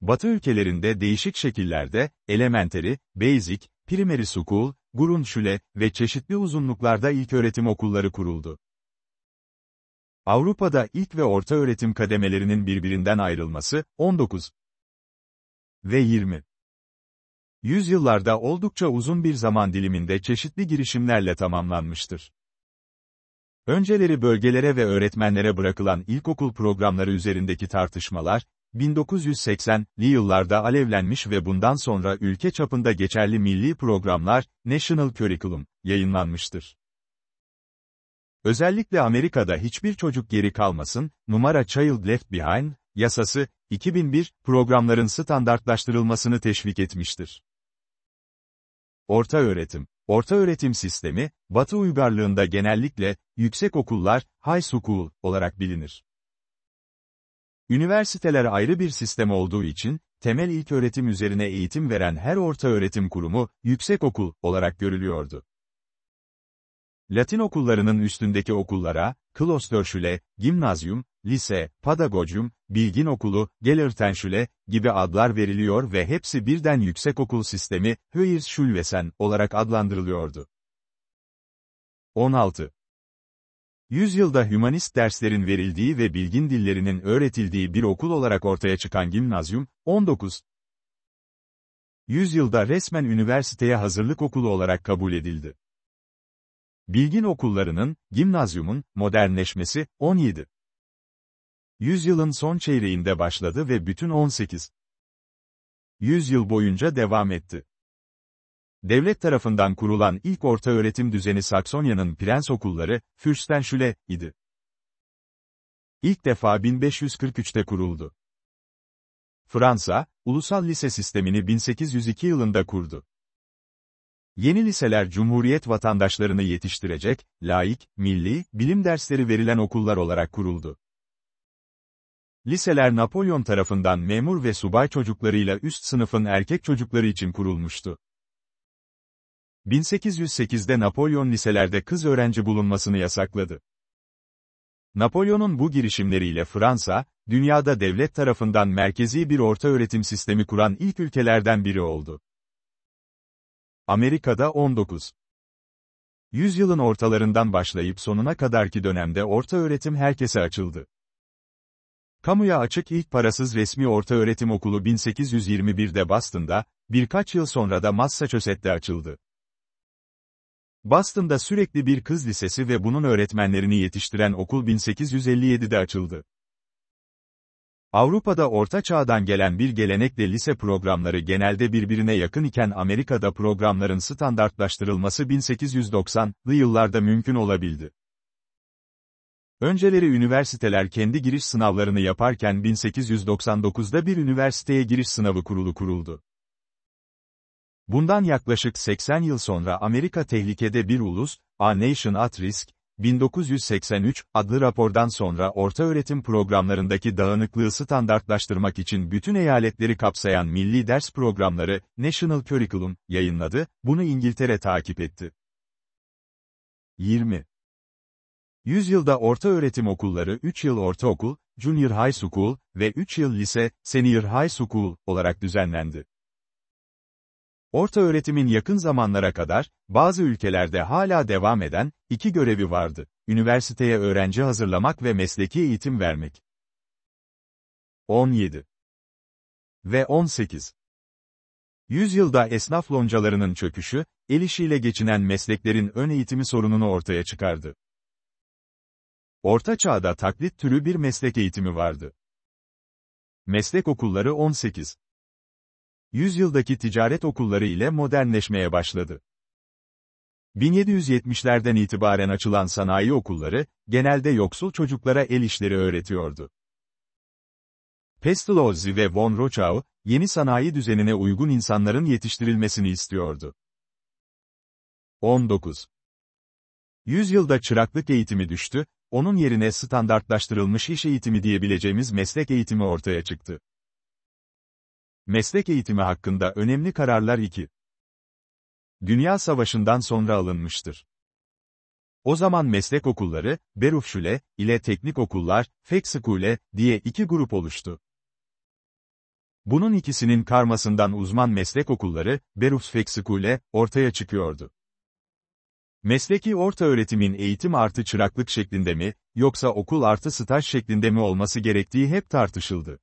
Batı ülkelerinde değişik şekillerde, elementary, basic, primary school, Grundschule ve çeşitli uzunluklarda ilk öğretim okulları kuruldu. Avrupa'da ilk ve orta öğretim kademelerinin birbirinden ayrılması, 19 ve 20. Yüzyıllarda oldukça uzun bir zaman diliminde çeşitli girişimlerle tamamlanmıştır. Önceleri bölgelere ve öğretmenlere bırakılan ilkokul programları üzerindeki tartışmalar, 1980'li yıllarda alevlenmiş ve bundan sonra ülke çapında geçerli milli programlar, National Curriculum, yayınlanmıştır. Özellikle Amerika'da hiçbir çocuk geri kalmasın, numara Child Left Behind, yasası, 2001, programların standartlaştırılmasını teşvik etmiştir. Orta öğretim Orta öğretim sistemi, Batı uygarlığında genellikle, yüksek okullar, high school, olarak bilinir. Üniversiteler ayrı bir sistem olduğu için, temel ilköğretim üzerine eğitim veren her ortaöğretim kurumu, yüksek okul olarak görülüyordu. Latin okullarının üstündeki okullara, Klosterschule, Gimnazyum, Lise, pedagogium, Bilgin Okulu, Gelörtenschule gibi adlar veriliyor ve hepsi birden yüksek okul sistemi, Höhirschulvesen olarak adlandırılıyordu. 16. Yüzyılda hümanist derslerin verildiği ve bilgin dillerinin öğretildiği bir okul olarak ortaya çıkan gimnazyum, 19. Yüzyılda resmen üniversiteye hazırlık okulu olarak kabul edildi. Bilgin okullarının, gimnazyumun, modernleşmesi, 17. Yüzyılın son çeyreğinde başladı ve bütün 18. Yüzyıl boyunca devam etti. Devlet tarafından kurulan ilk orta öğretim düzeni Saksonya'nın prens okulları, Fürstenschule, idi. İlk defa 1543'te kuruldu. Fransa, ulusal lise sistemini 1802 yılında kurdu. Yeni liseler Cumhuriyet vatandaşlarını yetiştirecek, laik, milli, bilim dersleri verilen okullar olarak kuruldu. Liseler Napolyon tarafından memur ve subay çocuklarıyla üst sınıfın erkek çocukları için kurulmuştu. 1808'de Napolyon liselerde kız öğrenci bulunmasını yasakladı. Napolyon'un bu girişimleriyle Fransa, dünyada devlet tarafından merkezi bir orta öğretim sistemi kuran ilk ülkelerden biri oldu. Amerika'da 19. Yüzyılın ortalarından başlayıp sonuna kadarki dönemde orta öğretim herkese açıldı. Kamuya açık ilk parasız resmi orta öğretim okulu 1821'de Boston'da, birkaç yıl sonra da Massachusetts'te açıldı. Boston'da sürekli bir kız lisesi ve bunun öğretmenlerini yetiştiren okul 1857'de açıldı. Avrupa'da Orta Çağ'dan gelen bir gelenekle lise programları genelde birbirine yakın iken Amerika'da programların standartlaştırılması 1890'lı yıllarda mümkün olabildi. Önceleri üniversiteler kendi giriş sınavlarını yaparken 1899'da bir üniversiteye giriş sınavı kurulu kuruldu. Bundan yaklaşık 80 yıl sonra Amerika Tehlikede Bir Ulus, A Nation at Risk, 1983 adlı rapordan sonra orta öğretim programlarındaki dağınıklığı standartlaştırmak için bütün eyaletleri kapsayan milli ders programları National Curriculum yayınladı, bunu İngiltere takip etti. 20. Yüzyılda orta öğretim okulları 3 yıl ortaokul, junior high school ve 3 yıl lise, senior high school olarak düzenlendi. Orta öğretimin yakın zamanlara kadar, bazı ülkelerde hala devam eden, iki görevi vardı, üniversiteye öğrenci hazırlamak ve mesleki eğitim vermek. 17 ve 18 Yüzyılda esnaf loncalarının çöküşü, el işiyle geçinen mesleklerin ön eğitimi sorununu ortaya çıkardı. Orta çağda taklit türü bir meslek eğitimi vardı. Meslek okulları 18 yüzyıldaki ticaret okulları ile modernleşmeye başladı. 1770'lerden itibaren açılan sanayi okulları, genelde yoksul çocuklara el işleri öğretiyordu. Pestalozzi ve von Rochau, yeni sanayi düzenine uygun insanların yetiştirilmesini istiyordu. 19. Yüzyılda çıraklık eğitimi düştü, onun yerine standartlaştırılmış iş eğitimi diyebileceğimiz meslek eğitimi ortaya çıktı. Meslek eğitimi hakkında önemli kararlar 2. Dünya Savaşı'ndan sonra alınmıştır. O zaman meslek okulları, Berufschule ile teknik okullar, Fekskule diye iki grup oluştu. Bunun ikisinin karmasından uzman meslek okulları, Berufsfekskule, ortaya çıkıyordu. Mesleki orta öğretimin eğitim artı çıraklık şeklinde mi, yoksa okul artı staj şeklinde mi olması gerektiği hep tartışıldı.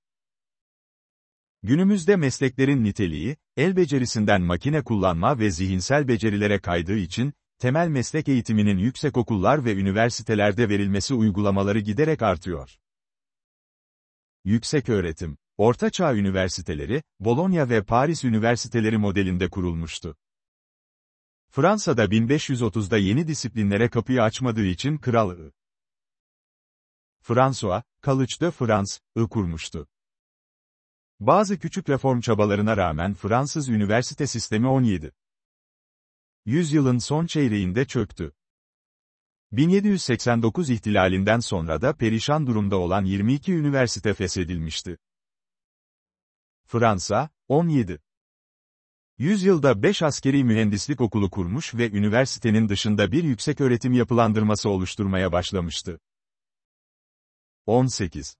Günümüzde mesleklerin niteliği, el becerisinden makine kullanma ve zihinsel becerilere kaydığı için, temel meslek eğitiminin yüksek okullar ve üniversitelerde verilmesi uygulamaları giderek artıyor. Yüksek öğretim, Ortaçağ üniversiteleri, Bologna ve Paris üniversiteleri modelinde kurulmuştu. Fransa'da 1530'da yeni disiplinlere kapıyı açmadığı için kralı I. François, Kalıç de France, I kurmuştu. Bazı küçük reform çabalarına rağmen Fransız üniversite sistemi 17. Yüzyılın son çeyreğinde çöktü. 1789 ihtilalinden sonra da perişan durumda olan 22 üniversite feshedilmişti. Fransa, 17. Yüzyılda 5 askeri mühendislik okulu kurmuş ve üniversitenin dışında bir yüksek öğretim yapılandırması oluşturmaya başlamıştı. 18.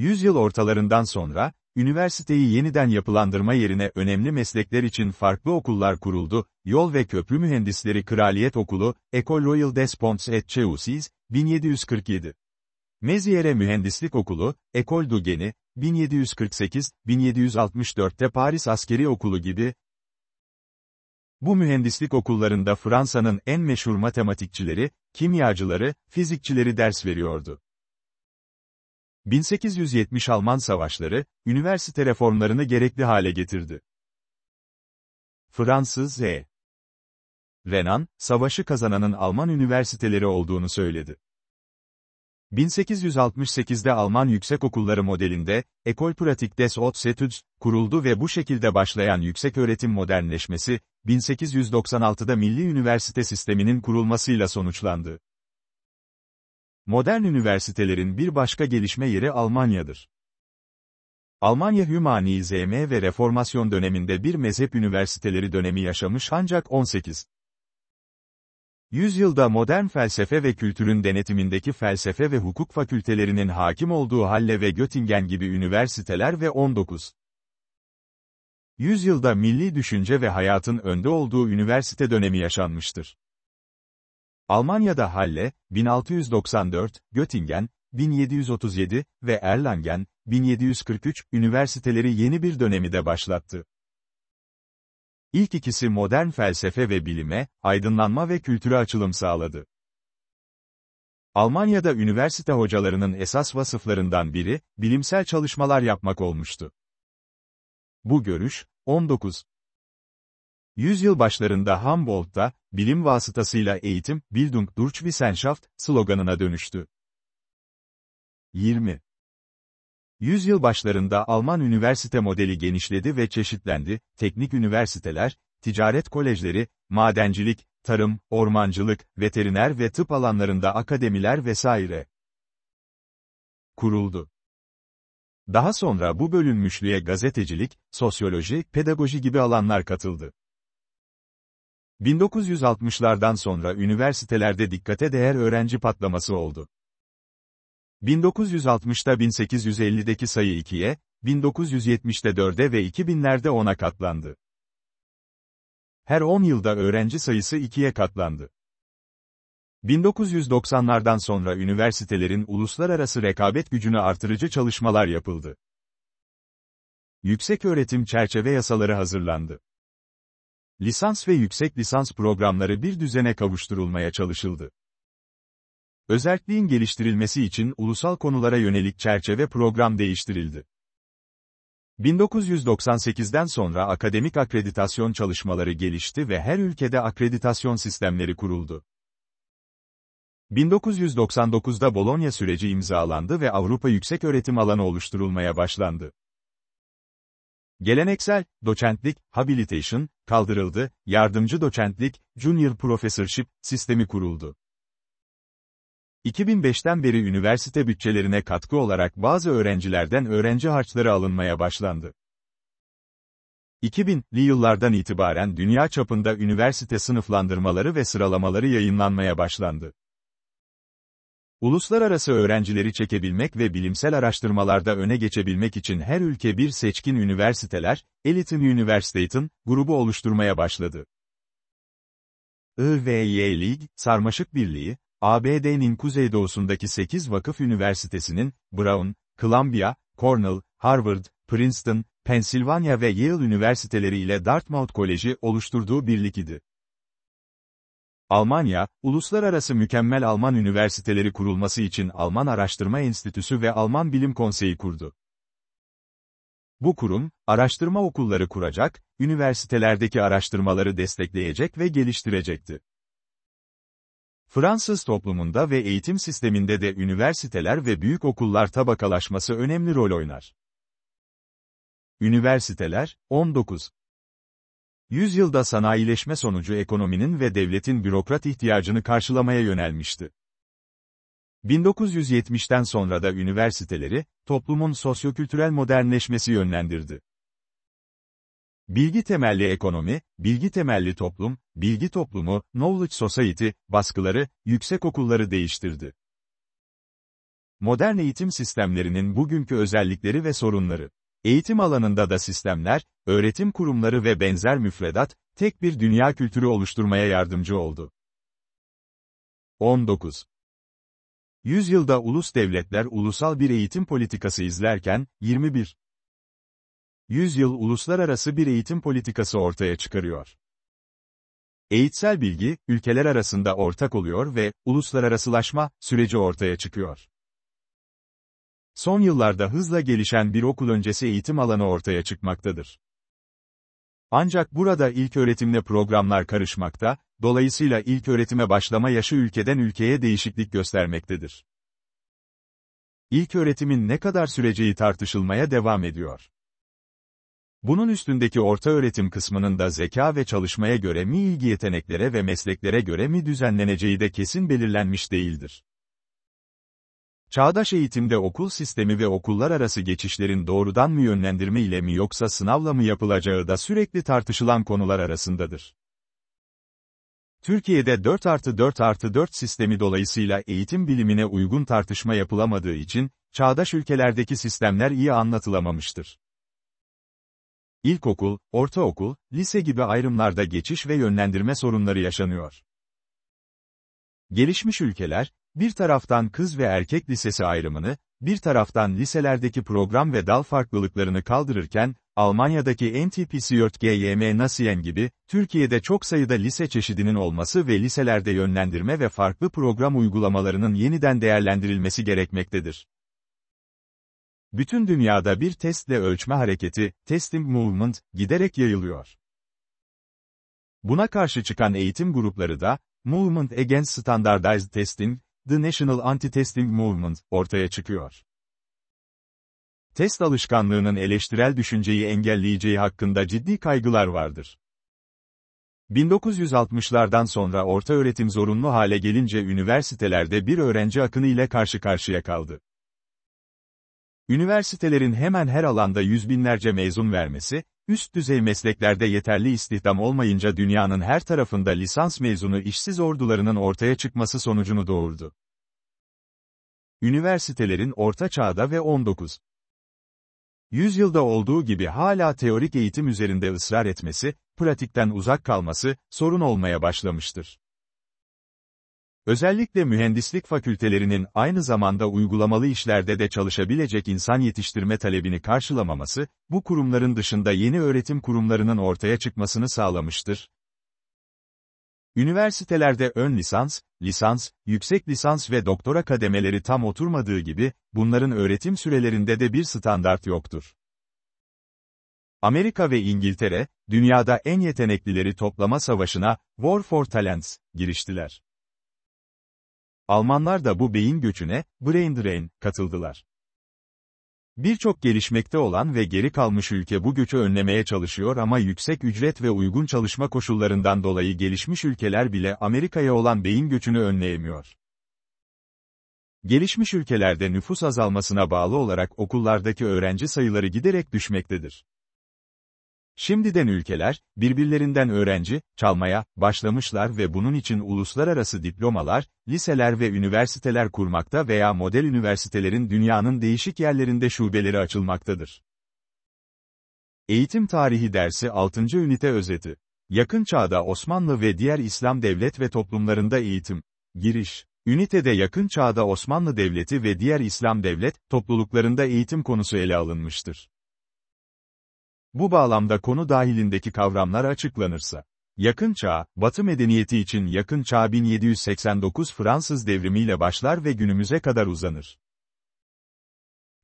Yüzyıl ortalarından sonra, üniversiteyi yeniden yapılandırma yerine önemli meslekler için farklı okullar kuruldu, Yol ve Köprü Mühendisleri Kraliyet Okulu, École Royale des Ponts et Chaussées, 1747. Meziyere Mühendislik Okulu, École du Geni, 1748-1764'te Paris Askeri Okulu gibi, bu mühendislik okullarında Fransa'nın en meşhur matematikçileri, kimyacıları, fizikçileri ders veriyordu. 1870 Alman savaşları, üniversite reformlarını gerekli hale getirdi. Fransız E. Renan, savaşı kazananın Alman üniversiteleri olduğunu söyledi. 1868'de Alman yüksekokulları modelinde, "Ecole pratique des hautes études, kuruldu ve bu şekilde başlayan yüksek öğretim modernleşmesi, 1896'da milli üniversite sisteminin kurulmasıyla sonuçlandı. Modern üniversitelerin bir başka gelişme yeri Almanya'dır. Almanya Hümanizm ve Reformasyon döneminde bir mezhep üniversiteleri dönemi yaşamış ancak 18. Yüzyılda modern felsefe ve kültürün denetimindeki felsefe ve hukuk fakültelerinin hakim olduğu Halle ve Göttingen gibi üniversiteler ve 19. Yüzyılda milli düşünce ve hayatın önde olduğu üniversite dönemi yaşanmıştır. Almanya'da Halle, 1694, Göttingen, 1737 ve Erlangen, 1743, üniversiteleri yeni bir dönemi de başlattı. İlk ikisi modern felsefe ve bilime, aydınlanma ve kültüre açılım sağladı. Almanya'da üniversite hocalarının esas vasıflarından biri, bilimsel çalışmalar yapmak olmuştu. Bu görüş, 19. Yüzyıl başlarında Humboldt'ta, bilim vasıtasıyla eğitim, Bildung durch Wissenschaft, sloganına dönüştü. 20. Yüzyıl başlarında Alman üniversite modeli genişledi ve çeşitlendi, teknik üniversiteler, ticaret kolejleri, madencilik, tarım, ormancılık, veteriner ve tıp alanlarında akademiler vesaire kuruldu. Daha sonra bu bölünmüşlüğe gazetecilik, sosyoloji, pedagoji gibi alanlar katıldı. 1960'lardan sonra üniversitelerde dikkate değer öğrenci patlaması oldu. 1960'ta 1850'deki sayı 2'ye, 1970'te 4'e ve 2000'lerde 10'a katlandı. Her 10 yılda öğrenci sayısı 2'ye katlandı. 1990'lardan sonra üniversitelerin uluslararası rekabet gücünü artırıcı çalışmalar yapıldı. Yükseköğretim çerçeve yasaları hazırlandı lisans ve yüksek lisans programları bir düzene kavuşturulmaya çalışıldı. Özelliğin geliştirilmesi için ulusal konulara yönelik çerçeve program değiştirildi. 1998'den sonra akademik akreditasyon çalışmaları gelişti ve her ülkede akreditasyon sistemleri kuruldu. 1999'da Bologna süreci imzalandı ve Avrupa yüksek öğretim alanı oluşturulmaya başlandı. Geleneksel, doçentlik, habilitation, kaldırıldı, yardımcı doçentlik, junior professorship, sistemi kuruldu. 2005'ten beri üniversite bütçelerine katkı olarak bazı öğrencilerden öğrenci harçları alınmaya başlandı. 2000'li yıllardan itibaren dünya çapında üniversite sınıflandırmaları ve sıralamaları yayınlanmaya başlandı. Uluslararası öğrencileri çekebilmek ve bilimsel araştırmalarda öne geçebilmek için her ülke bir seçkin üniversiteler, Elitin Universitate'ın, grubu oluşturmaya başladı. IVY League, Sarmaşık Birliği, ABD'nin kuzeydoğusundaki 8 vakıf üniversitesinin, Brown, Columbia, Cornell, Harvard, Princeton, Pennsylvania ve Yale üniversiteleri ile Dartmouth Koleji oluşturduğu birlik idi. Almanya, Uluslararası Mükemmel Alman Üniversiteleri kurulması için Alman Araştırma Enstitüsü ve Alman Bilim Konseyi kurdu. Bu kurum, araştırma okulları kuracak, üniversitelerdeki araştırmaları destekleyecek ve geliştirecekti. Fransız toplumunda ve eğitim sisteminde de üniversiteler ve büyük okullar tabakalaşması önemli rol oynar. Üniversiteler, 19. Yüzyılda sanayileşme sonucu ekonominin ve devletin bürokrat ihtiyacını karşılamaya yönelmişti. 1970'ten sonra da üniversiteleri, toplumun sosyokültürel modernleşmesi yönlendirdi. Bilgi temelli ekonomi, bilgi temelli toplum, bilgi toplumu, knowledge society, baskıları, yüksek okulları değiştirdi. Modern eğitim sistemlerinin bugünkü özellikleri ve sorunları Eğitim alanında da sistemler, öğretim kurumları ve benzer müfredat, tek bir dünya kültürü oluşturmaya yardımcı oldu. 19. Yüzyılda ulus devletler ulusal bir eğitim politikası izlerken, 21. Yüzyıl uluslararası bir eğitim politikası ortaya çıkarıyor. Eğitsel bilgi, ülkeler arasında ortak oluyor ve, uluslararasılaşma, süreci ortaya çıkıyor son yıllarda hızla gelişen bir okul öncesi eğitim alanı ortaya çıkmaktadır. Ancak burada ilk öğretimle programlar karışmakta, dolayısıyla ilk öğretime başlama yaşı ülkeden ülkeye değişiklik göstermektedir. İlk öğretimin ne kadar süreceği tartışılmaya devam ediyor. Bunun üstündeki orta öğretim kısmının da zeka ve çalışmaya göre mi ilgi yeteneklere ve mesleklere göre mi düzenleneceği de kesin belirlenmiş değildir. Çağdaş eğitimde okul sistemi ve okullar arası geçişlerin doğrudan mı yönlendirme ile mi yoksa sınavla mı yapılacağı da sürekli tartışılan konular arasındadır. Türkiye'de 4 artı 4 artı 4 sistemi dolayısıyla eğitim bilimine uygun tartışma yapılamadığı için, çağdaş ülkelerdeki sistemler iyi anlatılamamıştır. İlkokul, ortaokul, lise gibi ayrımlarda geçiş ve yönlendirme sorunları yaşanıyor. Gelişmiş ülkeler, bir taraftan kız ve erkek lisesi ayrımını, bir taraftan liselerdeki program ve dal farklılıklarını kaldırırken, Almanya'daki NTPCYRT-GYM Nasien gibi, Türkiye'de çok sayıda lise çeşidinin olması ve liselerde yönlendirme ve farklı program uygulamalarının yeniden değerlendirilmesi gerekmektedir. Bütün dünyada bir testle ölçme hareketi, testing movement, giderek yayılıyor. Buna karşı çıkan eğitim grupları da, Movement Against Standardized Testing, The National Anti-Testing Movement, ortaya çıkıyor. Test alışkanlığının eleştirel düşünceyi engelleyeceği hakkında ciddi kaygılar vardır. 1960'lardan sonra orta öğretim zorunlu hale gelince üniversitelerde bir öğrenci akını ile karşı karşıya kaldı. Üniversitelerin hemen her alanda yüz binlerce mezun vermesi, Üst düzey mesleklerde yeterli istihdam olmayınca dünyanın her tarafında lisans mezunu işsiz ordularının ortaya çıkması sonucunu doğurdu. Üniversitelerin Orta Çağ'da ve 19. Yüzyılda olduğu gibi hala teorik eğitim üzerinde ısrar etmesi, pratikten uzak kalması, sorun olmaya başlamıştır. Özellikle mühendislik fakültelerinin aynı zamanda uygulamalı işlerde de çalışabilecek insan yetiştirme talebini karşılamaması, bu kurumların dışında yeni öğretim kurumlarının ortaya çıkmasını sağlamıştır. Üniversitelerde ön lisans, lisans, yüksek lisans ve doktora kademeleri tam oturmadığı gibi, bunların öğretim sürelerinde de bir standart yoktur. Amerika ve İngiltere, dünyada en yeteneklileri toplama savaşına, War for Talents, giriştiler. Almanlar da bu beyin göçüne, brain drain, katıldılar. Birçok gelişmekte olan ve geri kalmış ülke bu göçü önlemeye çalışıyor ama yüksek ücret ve uygun çalışma koşullarından dolayı gelişmiş ülkeler bile Amerika'ya olan beyin göçünü önleyemiyor. Gelişmiş ülkelerde nüfus azalmasına bağlı olarak okullardaki öğrenci sayıları giderek düşmektedir. Şimdiden ülkeler, birbirlerinden öğrenci, çalmaya, başlamışlar ve bunun için uluslararası diplomalar, liseler ve üniversiteler kurmakta veya model üniversitelerin dünyanın değişik yerlerinde şubeleri açılmaktadır. Eğitim Tarihi Dersi 6. Ünite Özeti Yakın Çağda Osmanlı ve diğer İslam devlet ve toplumlarında eğitim. Giriş Ünitede Yakın Çağda Osmanlı Devleti ve diğer İslam devlet, topluluklarında eğitim konusu ele alınmıştır. Bu bağlamda konu dahilindeki kavramlar açıklanırsa, Yakın Çağ, Batı medeniyeti için Yakın Çağ 1789 Fransız devrimiyle başlar ve günümüze kadar uzanır.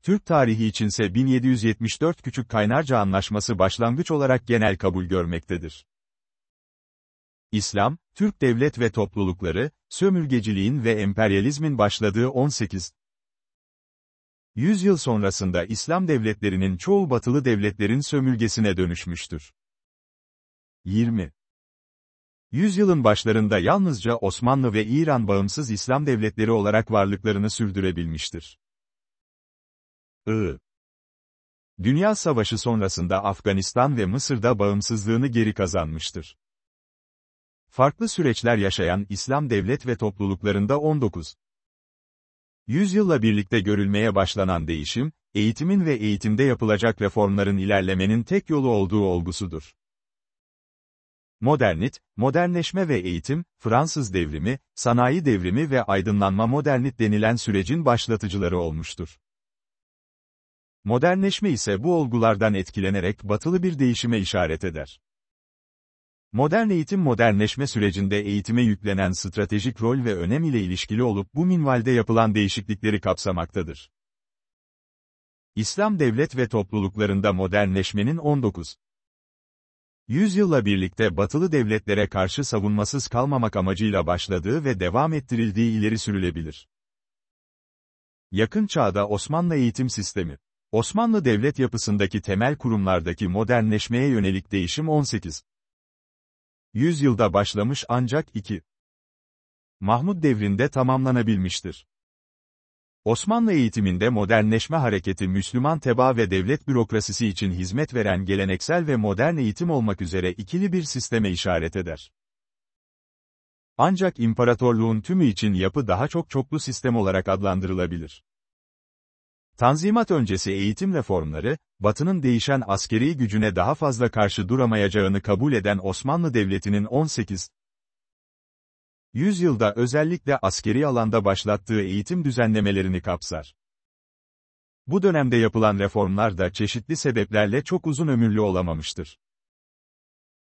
Türk tarihi içinse 1774 Küçük Kaynarca Anlaşması başlangıç olarak genel kabul görmektedir. İslam, Türk devlet ve toplulukları, sömürgeciliğin ve emperyalizmin başladığı 18 yıl sonrasında İslam devletlerinin çoğu batılı devletlerin sömürgesine dönüşmüştür. 20. Yüzyılın başlarında yalnızca Osmanlı ve İran bağımsız İslam devletleri olarak varlıklarını sürdürebilmiştir. I. Dünya Savaşı sonrasında Afganistan ve Mısır'da bağımsızlığını geri kazanmıştır. Farklı süreçler yaşayan İslam devlet ve topluluklarında 19. Yüzyılla birlikte görülmeye başlanan değişim, eğitimin ve eğitimde yapılacak reformların ilerlemenin tek yolu olduğu olgusudur. Modernit, modernleşme ve eğitim, Fransız devrimi, sanayi devrimi ve aydınlanma modernit denilen sürecin başlatıcıları olmuştur. Modernleşme ise bu olgulardan etkilenerek batılı bir değişime işaret eder. Modern eğitim modernleşme sürecinde eğitime yüklenen stratejik rol ve önem ile ilişkili olup bu minvalde yapılan değişiklikleri kapsamaktadır. İslam devlet ve topluluklarında modernleşmenin 19. Yüzyılla birlikte batılı devletlere karşı savunmasız kalmamak amacıyla başladığı ve devam ettirildiği ileri sürülebilir. Yakın çağda Osmanlı eğitim sistemi. Osmanlı devlet yapısındaki temel kurumlardaki modernleşmeye yönelik değişim 18 yüzyılda başlamış ancak 2. Mahmud devrinde tamamlanabilmiştir. Osmanlı eğitiminde modernleşme hareketi Müslüman teba ve devlet bürokrasisi için hizmet veren geleneksel ve modern eğitim olmak üzere ikili bir sisteme işaret eder. Ancak imparatorluğun tümü için yapı daha çok çoklu sistem olarak adlandırılabilir. Tanzimat öncesi eğitim reformları, Batı'nın değişen askeri gücüne daha fazla karşı duramayacağını kabul eden Osmanlı Devleti'nin 18. yüzyılda özellikle askeri alanda başlattığı eğitim düzenlemelerini kapsar. Bu dönemde yapılan reformlar da çeşitli sebeplerle çok uzun ömürlü olamamıştır.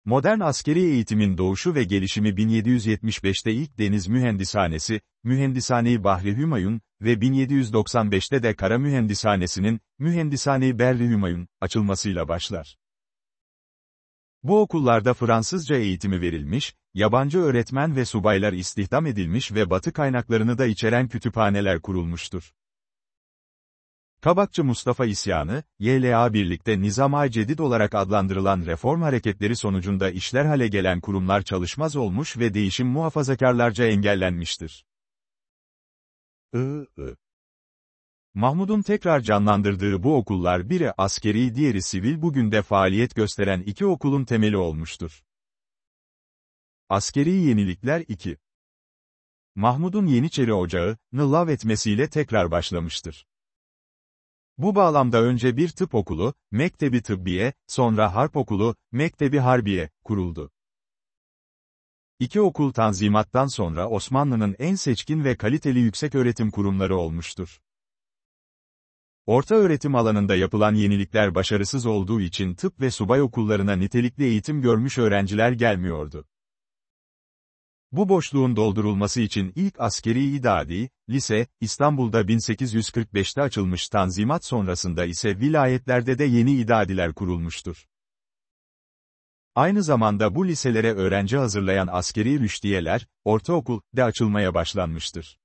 Modern askeri eğitimin doğuşu ve gelişimi 1775'te ilk Deniz Mühendishanesi, Mühendishaneyi Bahri Hümayun, ve 1795'te de Kara Mühendisanesinin Mühendishane-i Berli Hümayun, açılmasıyla başlar. Bu okullarda Fransızca eğitimi verilmiş, yabancı öğretmen ve subaylar istihdam edilmiş ve batı kaynaklarını da içeren kütüphaneler kurulmuştur. Kabakçı Mustafa isyanı, YLA birlikte Nizam-ı Cedid olarak adlandırılan reform hareketleri sonucunda işler hale gelen kurumlar çalışmaz olmuş ve değişim muhafazakarlarca engellenmiştir. I, I. Mahmud'un tekrar canlandırdığı bu okullar biri askeri diğeri sivil bugün de faaliyet gösteren iki okulun temeli olmuştur. Askeri Yenilikler 2 Mahmud'un Yeniçeri ocağı, lav etmesiyle tekrar başlamıştır. Bu bağlamda önce bir tıp okulu, Mektebi Tıbbiye, sonra Harp Okulu, Mektebi Harbiye, kuruldu. İki okul Tanzimat'tan sonra Osmanlı'nın en seçkin ve kaliteli yüksek öğretim kurumları olmuştur. Orta öğretim alanında yapılan yenilikler başarısız olduğu için tıp ve subay okullarına nitelikli eğitim görmüş öğrenciler gelmiyordu. Bu boşluğun doldurulması için ilk askeri idadi, lise, İstanbul'da 1845'te açılmış Tanzimat sonrasında ise vilayetlerde de yeni idadiler kurulmuştur. Aynı zamanda bu liselere öğrenci hazırlayan askeri rüştiyeler, ortaokul, de açılmaya başlanmıştır.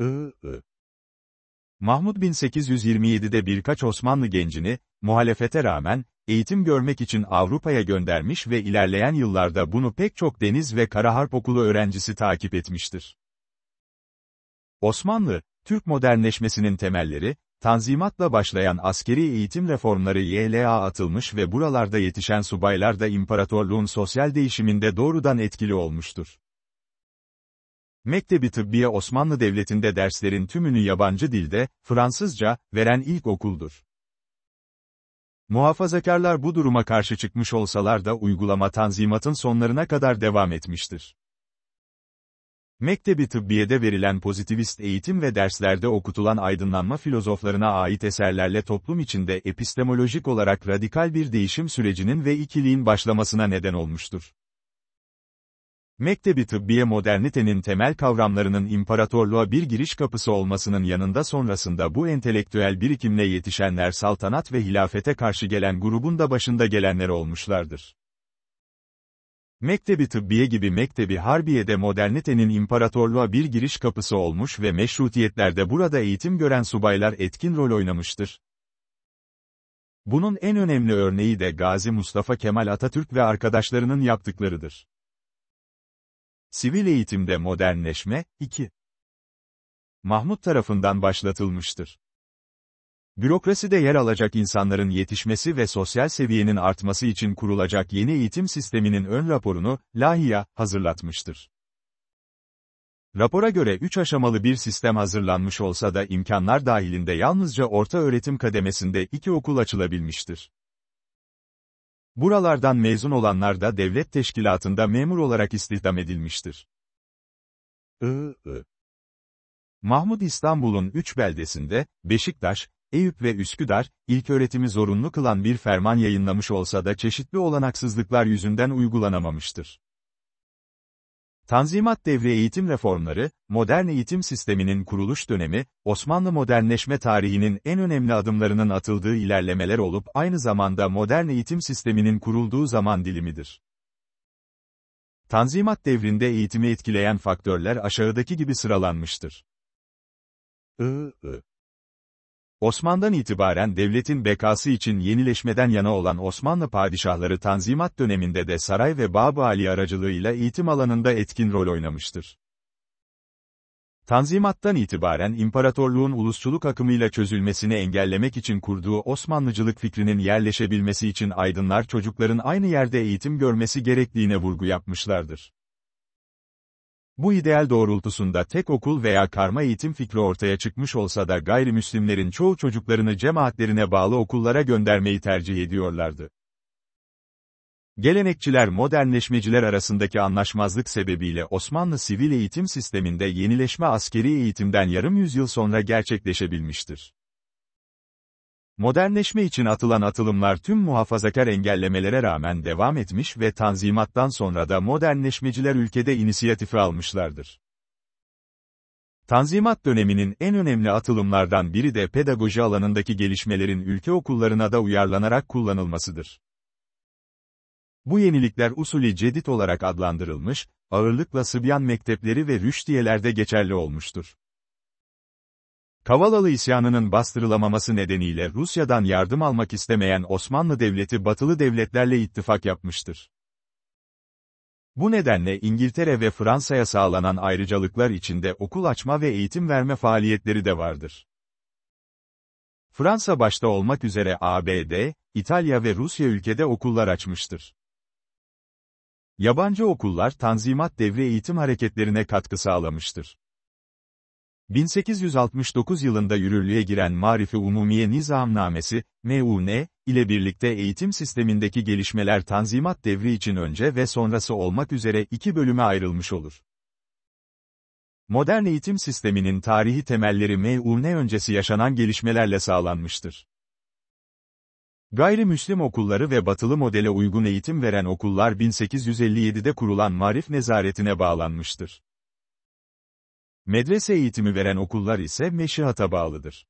I, I. Mahmud 1827'de birkaç Osmanlı gencini, muhalefete rağmen, eğitim görmek için Avrupa'ya göndermiş ve ilerleyen yıllarda bunu pek çok deniz ve kara harp okulu öğrencisi takip etmiştir. Osmanlı, Türk modernleşmesinin temelleri, Tanzimatla başlayan askeri eğitim reformları YLA atılmış ve buralarda yetişen subaylar da imparatorluğun sosyal değişiminde doğrudan etkili olmuştur. Mektebi Tıbbiye Osmanlı Devleti'nde derslerin tümünü yabancı dilde, Fransızca, veren ilk okuldur. Muhafazakarlar bu duruma karşı çıkmış olsalar da uygulama tanzimatın sonlarına kadar devam etmiştir. Mektebi tıbbiyede verilen pozitivist eğitim ve derslerde okutulan aydınlanma filozoflarına ait eserlerle toplum içinde epistemolojik olarak radikal bir değişim sürecinin ve ikiliğin başlamasına neden olmuştur. Mektebi tıbbiye modernitenin temel kavramlarının imparatorluğa bir giriş kapısı olmasının yanında sonrasında bu entelektüel birikimle yetişenler saltanat ve hilafete karşı gelen grubun da başında gelenler olmuşlardır. Mektebi tıbbiye gibi mektebi harbiyede modernitenin imparatorluğa bir giriş kapısı olmuş ve meşrutiyetlerde burada eğitim gören subaylar etkin rol oynamıştır. Bunun en önemli örneği de Gazi Mustafa Kemal Atatürk ve arkadaşlarının yaptıklarıdır. Sivil eğitimde modernleşme, 2. Mahmut tarafından başlatılmıştır. Bürokraside yer alacak insanların yetişmesi ve sosyal seviyenin artması için kurulacak yeni eğitim sisteminin ön raporunu, Lahia, hazırlatmıştır. Rapora göre 3 aşamalı bir sistem hazırlanmış olsa da imkanlar dahilinde yalnızca orta öğretim kademesinde 2 okul açılabilmiştir. Buralardan mezun olanlar da devlet teşkilatında memur olarak istihdam edilmiştir. Mahmut İstanbul'un 3 beldesinde, Beşiktaş, Eyüp ve Üsküdar, ilk öğretimi zorunlu kılan bir ferman yayınlamış olsa da çeşitli olanaksızlıklar yüzünden uygulanamamıştır. Tanzimat devri eğitim reformları, modern eğitim sisteminin kuruluş dönemi, Osmanlı modernleşme tarihinin en önemli adımlarının atıldığı ilerlemeler olup aynı zamanda modern eğitim sisteminin kurulduğu zaman dilimidir. Tanzimat devrinde eğitimi etkileyen faktörler aşağıdaki gibi sıralanmıştır. I, I. Osman'dan itibaren devletin bekası için yenileşmeden yana olan Osmanlı padişahları Tanzimat döneminde de saray ve Bab-ı Ali aracılığıyla eğitim alanında etkin rol oynamıştır. Tanzimattan itibaren imparatorluğun ulusçuluk akımıyla çözülmesini engellemek için kurduğu Osmanlıcılık fikrinin yerleşebilmesi için aydınlar çocukların aynı yerde eğitim görmesi gerektiğine vurgu yapmışlardır. Bu ideal doğrultusunda tek okul veya karma eğitim fikri ortaya çıkmış olsa da gayrimüslimlerin çoğu çocuklarını cemaatlerine bağlı okullara göndermeyi tercih ediyorlardı. Gelenekçiler modernleşmeciler arasındaki anlaşmazlık sebebiyle Osmanlı sivil eğitim sisteminde yenileşme askeri eğitimden yarım yüzyıl sonra gerçekleşebilmiştir. Modernleşme için atılan atılımlar tüm muhafazakar engellemelere rağmen devam etmiş ve tanzimattan sonra da modernleşmeciler ülkede inisiyatifi almışlardır. Tanzimat döneminin en önemli atılımlardan biri de pedagoji alanındaki gelişmelerin ülke okullarına da uyarlanarak kullanılmasıdır. Bu yenilikler usulü cedit olarak adlandırılmış, ağırlıkla Sıbyan mektepleri ve rüştiyelerde geçerli olmuştur. Kavalalı isyanının bastırılamaması nedeniyle Rusya'dan yardım almak istemeyen Osmanlı Devleti batılı devletlerle ittifak yapmıştır. Bu nedenle İngiltere ve Fransa'ya sağlanan ayrıcalıklar içinde okul açma ve eğitim verme faaliyetleri de vardır. Fransa başta olmak üzere ABD, İtalya ve Rusya ülkede okullar açmıştır. Yabancı okullar Tanzimat devri eğitim hareketlerine katkı sağlamıştır. 1869 yılında yürürlüğe giren Marifi Umumiye Nizamnamesi, MUN, ile birlikte eğitim sistemindeki gelişmeler Tanzimat devri için önce ve sonrası olmak üzere iki bölüme ayrılmış olur. Modern eğitim sisteminin tarihi temelleri MUN öncesi yaşanan gelişmelerle sağlanmıştır. Gayrimüslim okulları ve batılı modele uygun eğitim veren okullar 1857'de kurulan Marif Nezaretine bağlanmıştır. Medrese eğitimi veren okullar ise meşihata bağlıdır.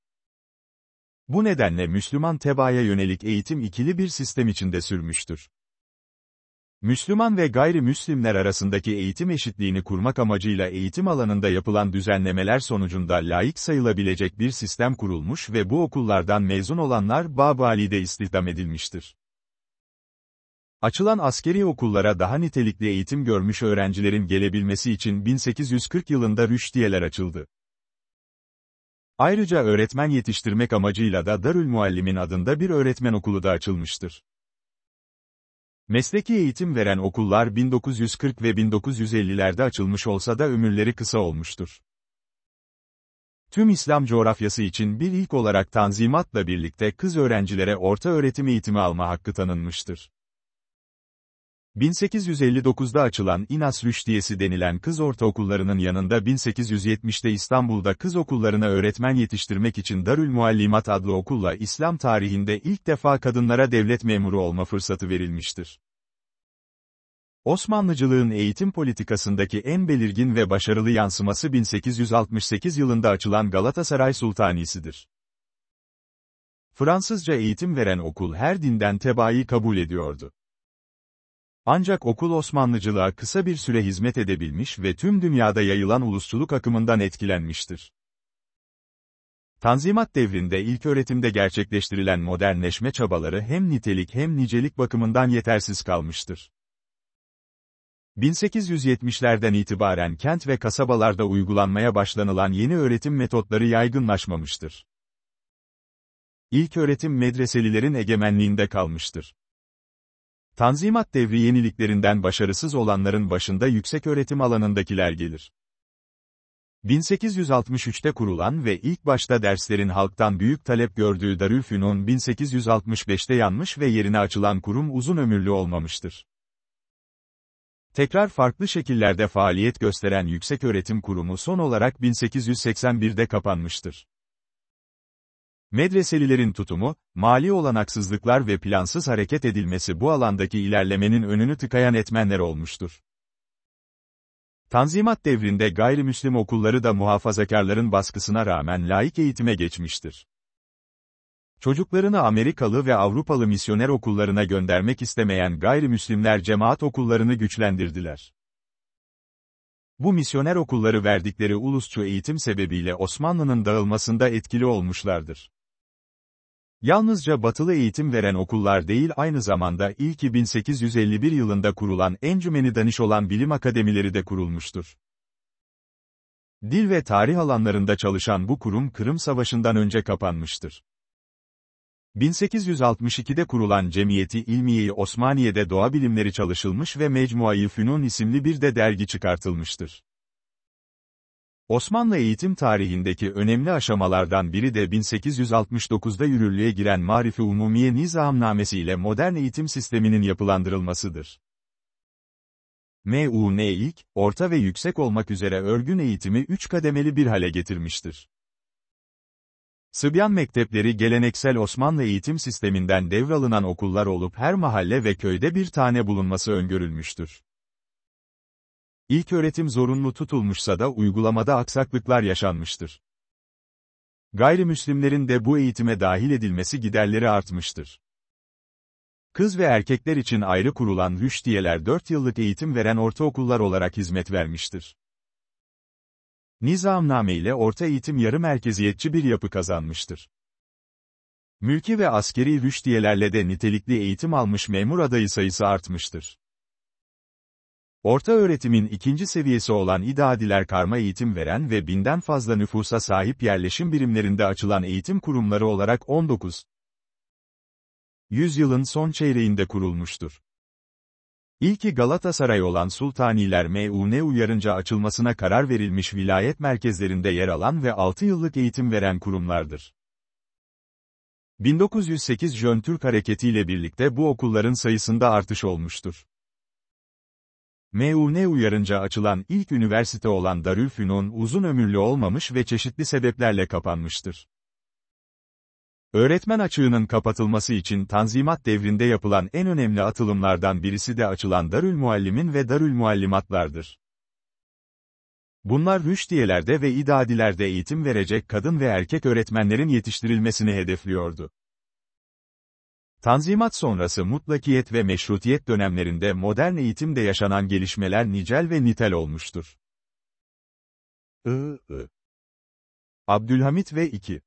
Bu nedenle Müslüman tebaaya yönelik eğitim ikili bir sistem içinde sürmüştür. Müslüman ve gayrimüslimler arasındaki eğitim eşitliğini kurmak amacıyla eğitim alanında yapılan düzenlemeler sonucunda layık sayılabilecek bir sistem kurulmuş ve bu okullardan mezun olanlar Babali'de istihdam edilmiştir. Açılan askeri okullara daha nitelikli eğitim görmüş öğrencilerin gelebilmesi için 1840 yılında rüştiyeler açıldı. Ayrıca öğretmen yetiştirmek amacıyla da Darül Muallimin adında bir öğretmen okulu da açılmıştır. Mesleki eğitim veren okullar 1940 ve 1950'lerde açılmış olsa da ömürleri kısa olmuştur. Tüm İslam coğrafyası için bir ilk olarak tanzimatla birlikte kız öğrencilere orta öğretim eğitimi alma hakkı tanınmıştır. 1859'da açılan İnas Rüşdiyesi denilen kız ortaokullarının yanında 1870'te İstanbul'da kız okullarına öğretmen yetiştirmek için Darül Muallimat adlı okulla İslam tarihinde ilk defa kadınlara devlet memuru olma fırsatı verilmiştir. Osmanlıcılığın eğitim politikasındaki en belirgin ve başarılı yansıması 1868 yılında açılan Galatasaray Sultanisidir. Fransızca eğitim veren okul her dinden tebaayı kabul ediyordu. Ancak okul Osmanlıcılığa kısa bir süre hizmet edebilmiş ve tüm dünyada yayılan ulusçuluk akımından etkilenmiştir. Tanzimat devrinde ilk öğretimde gerçekleştirilen modernleşme çabaları hem nitelik hem nicelik bakımından yetersiz kalmıştır. 1870'lerden itibaren kent ve kasabalarda uygulanmaya başlanılan yeni öğretim metotları yaygınlaşmamıştır. İlk öğretim medreselilerin egemenliğinde kalmıştır. Tanzimat devri yeniliklerinden başarısız olanların başında yüksek öğretim alanındakiler gelir. 1863'te kurulan ve ilk başta derslerin halktan büyük talep gördüğü Darülfünun 1865'te yanmış ve yerine açılan kurum uzun ömürlü olmamıştır. Tekrar farklı şekillerde faaliyet gösteren Yükseköğretim Kurumu son olarak 1881'de kapanmıştır. Medreselilerin tutumu, mali olanaksızlıklar ve plansız hareket edilmesi bu alandaki ilerlemenin önünü tıkayan etmenler olmuştur. Tanzimat devrinde gayrimüslim okulları da muhafazakarların baskısına rağmen laik eğitime geçmiştir. Çocuklarını Amerikalı ve Avrupalı misyoner okullarına göndermek istemeyen gayrimüslimler cemaat okullarını güçlendirdiler. Bu misyoner okulları verdikleri ulusçu eğitim sebebiyle Osmanlı'nın dağılmasında etkili olmuşlardır. Yalnızca batılı eğitim veren okullar değil aynı zamanda ilk 1851 yılında kurulan Encümeni Danış olan bilim akademileri de kurulmuştur. Dil ve tarih alanlarında çalışan bu kurum Kırım Savaşı'ndan önce kapanmıştır. 1862'de kurulan Cemiyeti İlmiye'yi Osmaniye'de doğa bilimleri çalışılmış ve Mecmuayı Fünun isimli bir de dergi çıkartılmıştır. Osmanlı eğitim tarihindeki önemli aşamalardan biri de 1869'da yürürlüğe giren Marifi Umumiye Nizamnamesi ile modern eğitim sisteminin yapılandırılmasıdır. MUN ilk, orta ve yüksek olmak üzere örgün eğitimi üç kademeli bir hale getirmiştir. Sıbyan mektepleri geleneksel Osmanlı eğitim sisteminden devralınan okullar olup her mahalle ve köyde bir tane bulunması öngörülmüştür. İlk öğretim zorunlu tutulmuşsa da uygulamada aksaklıklar yaşanmıştır. Gayrimüslimlerin de bu eğitime dahil edilmesi giderleri artmıştır. Kız ve erkekler için ayrı kurulan rüştiyeler 4 yıllık eğitim veren ortaokullar olarak hizmet vermiştir. Nizamname ile orta eğitim yarı merkeziyetçi bir yapı kazanmıştır. Mülki ve askeri rüştiyelerle de nitelikli eğitim almış memur adayı sayısı artmıştır. Orta öğretimin ikinci seviyesi olan İdadiler karma eğitim veren ve binden fazla nüfusa sahip yerleşim birimlerinde açılan eğitim kurumları olarak 19. Yüzyılın son çeyreğinde kurulmuştur. İlki Galatasaray olan Sultaniler M.U.N. uyarınca açılmasına karar verilmiş vilayet merkezlerinde yer alan ve 6 yıllık eğitim veren kurumlardır. 1908 Jön Türk hareketiyle birlikte bu okulların sayısında artış olmuştur. M.U.N. E uyarınca açılan ilk üniversite olan Darülfünun uzun ömürlü olmamış ve çeşitli sebeplerle kapanmıştır. Öğretmen açığının kapatılması için Tanzimat devrinde yapılan en önemli atılımlardan birisi de açılan Darül Muallimin ve Darül Muallimatlardır. Bunlar rüştiyelerde ve idadilerde eğitim verecek kadın ve erkek öğretmenlerin yetiştirilmesini hedefliyordu. Tanzimat sonrası mutlakiyet ve meşrutiyet dönemlerinde modern eğitimde yaşanan gelişmeler nicel ve nitel olmuştur. I, I. Abdülhamit ve 2.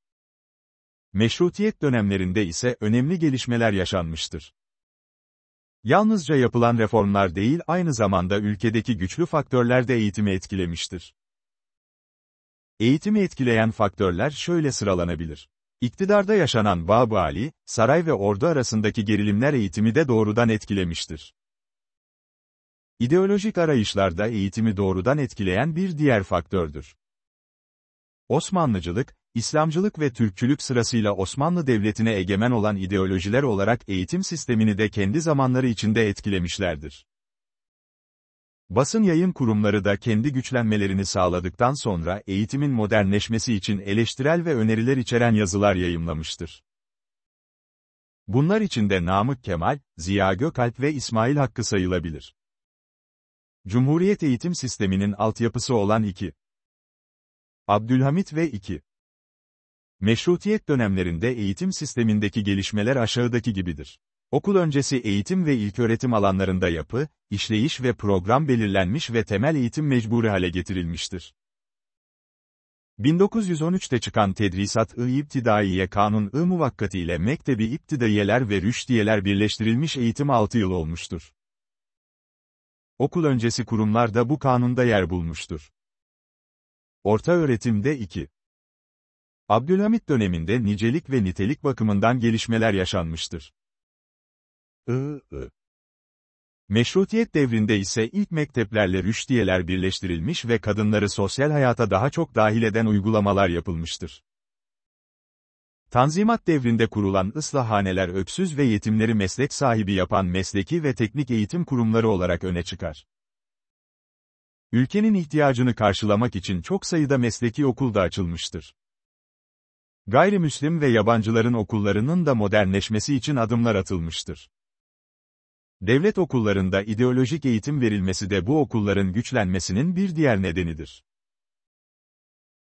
Meşrutiyet dönemlerinde ise önemli gelişmeler yaşanmıştır. Yalnızca yapılan reformlar değil aynı zamanda ülkedeki güçlü faktörler de eğitimi etkilemiştir. Eğitimi etkileyen faktörler şöyle sıralanabilir. İktidarda yaşanan Bab Ali, saray ve ordu arasındaki gerilimler eğitimi de doğrudan etkilemiştir. İdeolojik arayışlarda eğitimi doğrudan etkileyen bir diğer faktördür. Osmanlıcılık, İslamcılık ve Türkçülük sırasıyla Osmanlı Devleti'ne egemen olan ideolojiler olarak eğitim sistemini de kendi zamanları içinde etkilemişlerdir. Basın yayın kurumları da kendi güçlenmelerini sağladıktan sonra eğitimin modernleşmesi için eleştirel ve öneriler içeren yazılar yayımlamıştır. Bunlar içinde Namık Kemal, Ziya Gökalp ve İsmail Hakkı sayılabilir. Cumhuriyet eğitim sisteminin altyapısı olan 2. Abdülhamit ve 2. Meşrutiyet dönemlerinde eğitim sistemindeki gelişmeler aşağıdaki gibidir. Okul öncesi eğitim ve ilköğretim alanlarında yapı, işleyiş ve program belirlenmiş ve temel eğitim mecburi hale getirilmiştir. 1913'te çıkan Tedrisat-ı İptidaiye Kanun-ı Muvakkati ile Mektebi İptidaiyeler ve Rüşdiyeler birleştirilmiş eğitim 6 yıl olmuştur. Okul öncesi kurumlar da bu kanunda yer bulmuştur. Orta öğretimde 2. Abdülhamit döneminde nicelik ve nitelik bakımından gelişmeler yaşanmıştır. I, Meşrutiyet devrinde ise ilk mekteplerle rüştiyeler birleştirilmiş ve kadınları sosyal hayata daha çok dahil eden uygulamalar yapılmıştır. Tanzimat devrinde kurulan ıslahaneler öksüz ve yetimleri meslek sahibi yapan mesleki ve teknik eğitim kurumları olarak öne çıkar. Ülkenin ihtiyacını karşılamak için çok sayıda mesleki okul da açılmıştır. Gayrimüslim ve yabancıların okullarının da modernleşmesi için adımlar atılmıştır. Devlet okullarında ideolojik eğitim verilmesi de bu okulların güçlenmesinin bir diğer nedenidir.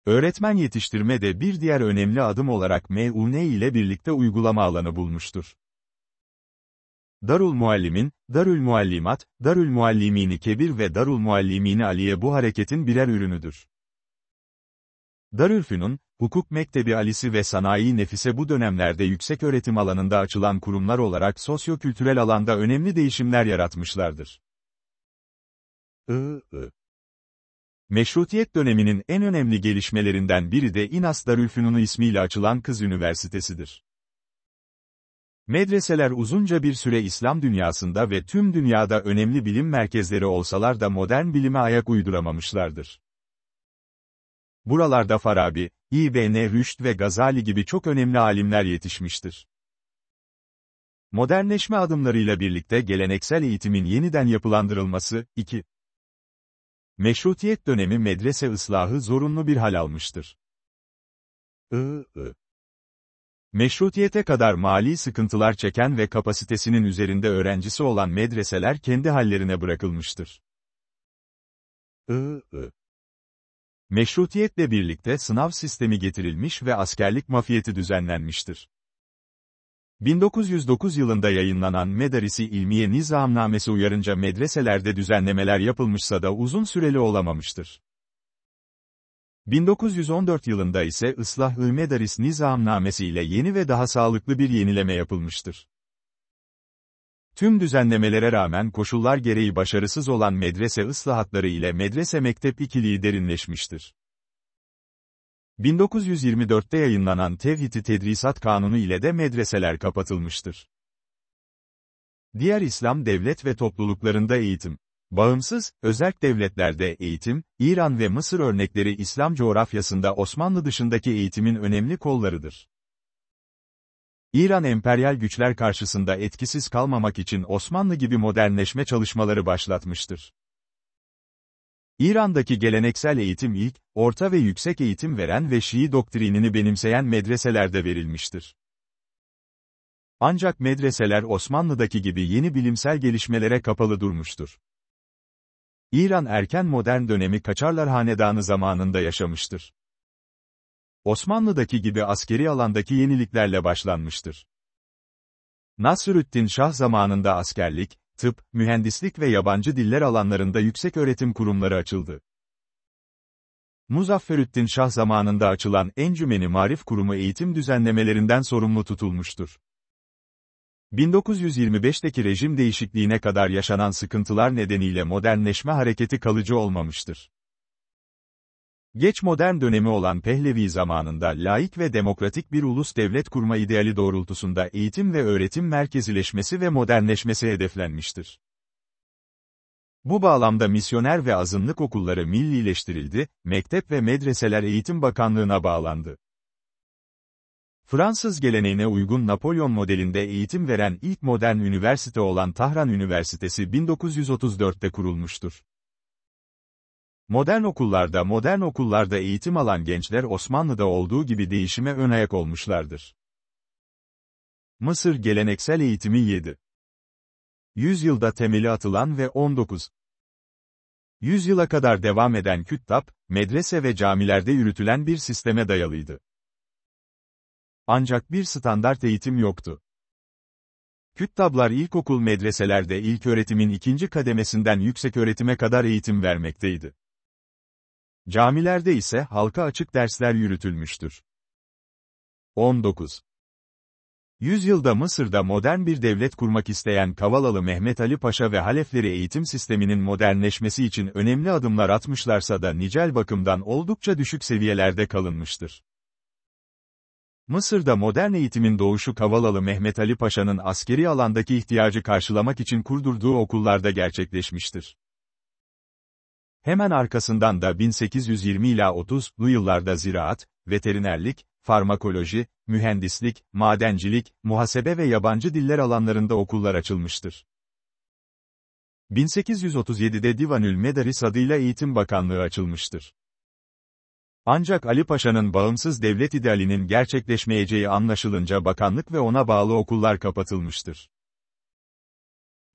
Öğretmen yetiştirme de bir diğer önemli adım olarak MUNE ile birlikte uygulama alanı bulmuştur. Darul Muallimin, Darul Muallimat, Darul Muallimini Kebir ve Darul Muallimini Aliye bu hareketin birer ürünüdür. Darülfünun, Hukuk Mektebi Alisi ve Sanayi Nefise bu dönemlerde yüksek öğretim alanında açılan kurumlar olarak sosyo-kültürel alanda önemli değişimler yaratmışlardır. I, I. Meşrutiyet döneminin en önemli gelişmelerinden biri de İnas Darülfünunu ismiyle açılan Kız Üniversitesidir. Medreseler uzunca bir süre İslam dünyasında ve tüm dünyada önemli bilim merkezleri olsalar da modern bilime ayak uyduramamışlardır. Buralarda Farabi, İbn Rüşd ve Gazali gibi çok önemli alimler yetişmiştir. Modernleşme adımlarıyla birlikte geleneksel eğitimin yeniden yapılandırılması, 2. Meşrutiyet dönemi medrese ıslahı zorunlu bir hal almıştır. I, I. Meşrutiyete kadar mali sıkıntılar çeken ve kapasitesinin üzerinde öğrencisi olan medreseler kendi hallerine bırakılmıştır. I, I. Meşrutiyetle birlikte sınav sistemi getirilmiş ve askerlik mafiyeti düzenlenmiştir. 1909 yılında yayınlanan Medarisi İlmiye Nizamnamesi uyarınca medreselerde düzenlemeler yapılmışsa da uzun süreli olamamıştır. 1914 yılında ise Islah-ı Medaris Nizamnamesi ile yeni ve daha sağlıklı bir yenileme yapılmıştır. Tüm düzenlemelere rağmen koşullar gereği başarısız olan medrese ıslahatları ile medrese-mektep ikiliği derinleşmiştir. 1924'te yayınlanan Tevhid-i Tedrisat Kanunu ile de medreseler kapatılmıştır. Diğer İslam devlet ve topluluklarında eğitim. Bağımsız, özerk devletlerde eğitim, İran ve Mısır örnekleri İslam coğrafyasında Osmanlı dışındaki eğitimin önemli kollarıdır. İran emperyal güçler karşısında etkisiz kalmamak için Osmanlı gibi modernleşme çalışmaları başlatmıştır. İran'daki geleneksel eğitim ilk, orta ve yüksek eğitim veren ve Şii doktrinini benimseyen medreselerde verilmiştir. Ancak medreseler Osmanlı'daki gibi yeni bilimsel gelişmelere kapalı durmuştur. İran erken modern dönemi Kaçarlar Hanedanı zamanında yaşamıştır. Osmanlı'daki gibi askeri alandaki yeniliklerle başlanmıştır. Nasrüddin Şah zamanında askerlik, tıp, mühendislik ve yabancı diller alanlarında yüksek öğretim kurumları açıldı. Muzafferüddin Şah zamanında açılan Encümeni Marif Kurumu eğitim düzenlemelerinden sorumlu tutulmuştur. 1925'teki rejim değişikliğine kadar yaşanan sıkıntılar nedeniyle modernleşme hareketi kalıcı olmamıştır. Geç modern dönemi olan Pehlevi zamanında laik ve demokratik bir ulus devlet kurma ideali doğrultusunda eğitim ve öğretim merkezileşmesi ve modernleşmesi hedeflenmiştir. Bu bağlamda misyoner ve azınlık okulları millileştirildi, mektep ve medreseler Eğitim Bakanlığı'na bağlandı. Fransız geleneğine uygun Napolyon modelinde eğitim veren ilk modern üniversite olan Tahran Üniversitesi 1934'te kurulmuştur. Modern okullarda modern okullarda eğitim alan gençler Osmanlı'da olduğu gibi değişime ön ayak olmuşlardır. Mısır geleneksel eğitimi 7. Yüzyılda temeli atılan ve 19. Yüzyıla kadar devam eden küttap, medrese ve camilerde yürütülen bir sisteme dayalıydı. Ancak bir standart eğitim yoktu. Küttablar ilkokul medreselerde ilk öğretimin ikinci kademesinden yüksek öğretime kadar eğitim vermekteydi. Camilerde ise halka açık dersler yürütülmüştür. 19. Yüzyılda Mısır'da modern bir devlet kurmak isteyen Kavalalı Mehmet Ali Paşa ve Halefleri eğitim sisteminin modernleşmesi için önemli adımlar atmışlarsa da nicel bakımdan oldukça düşük seviyelerde kalınmıştır. Mısır'da modern eğitimin doğuşu Kavalalı Mehmet Ali Paşa'nın askeri alandaki ihtiyacı karşılamak için kurdurduğu okullarda gerçekleşmiştir. Hemen arkasından da 1820 ila 30 bu yıllarda ziraat, veterinerlik, farmakoloji, mühendislik, madencilik, muhasebe ve yabancı diller alanlarında okullar açılmıştır. 1837'de Divanül Medaris adıyla Eğitim Bakanlığı açılmıştır. Ancak Ali Paşa'nın bağımsız devlet idealinin gerçekleşmeyeceği anlaşılınca bakanlık ve ona bağlı okullar kapatılmıştır.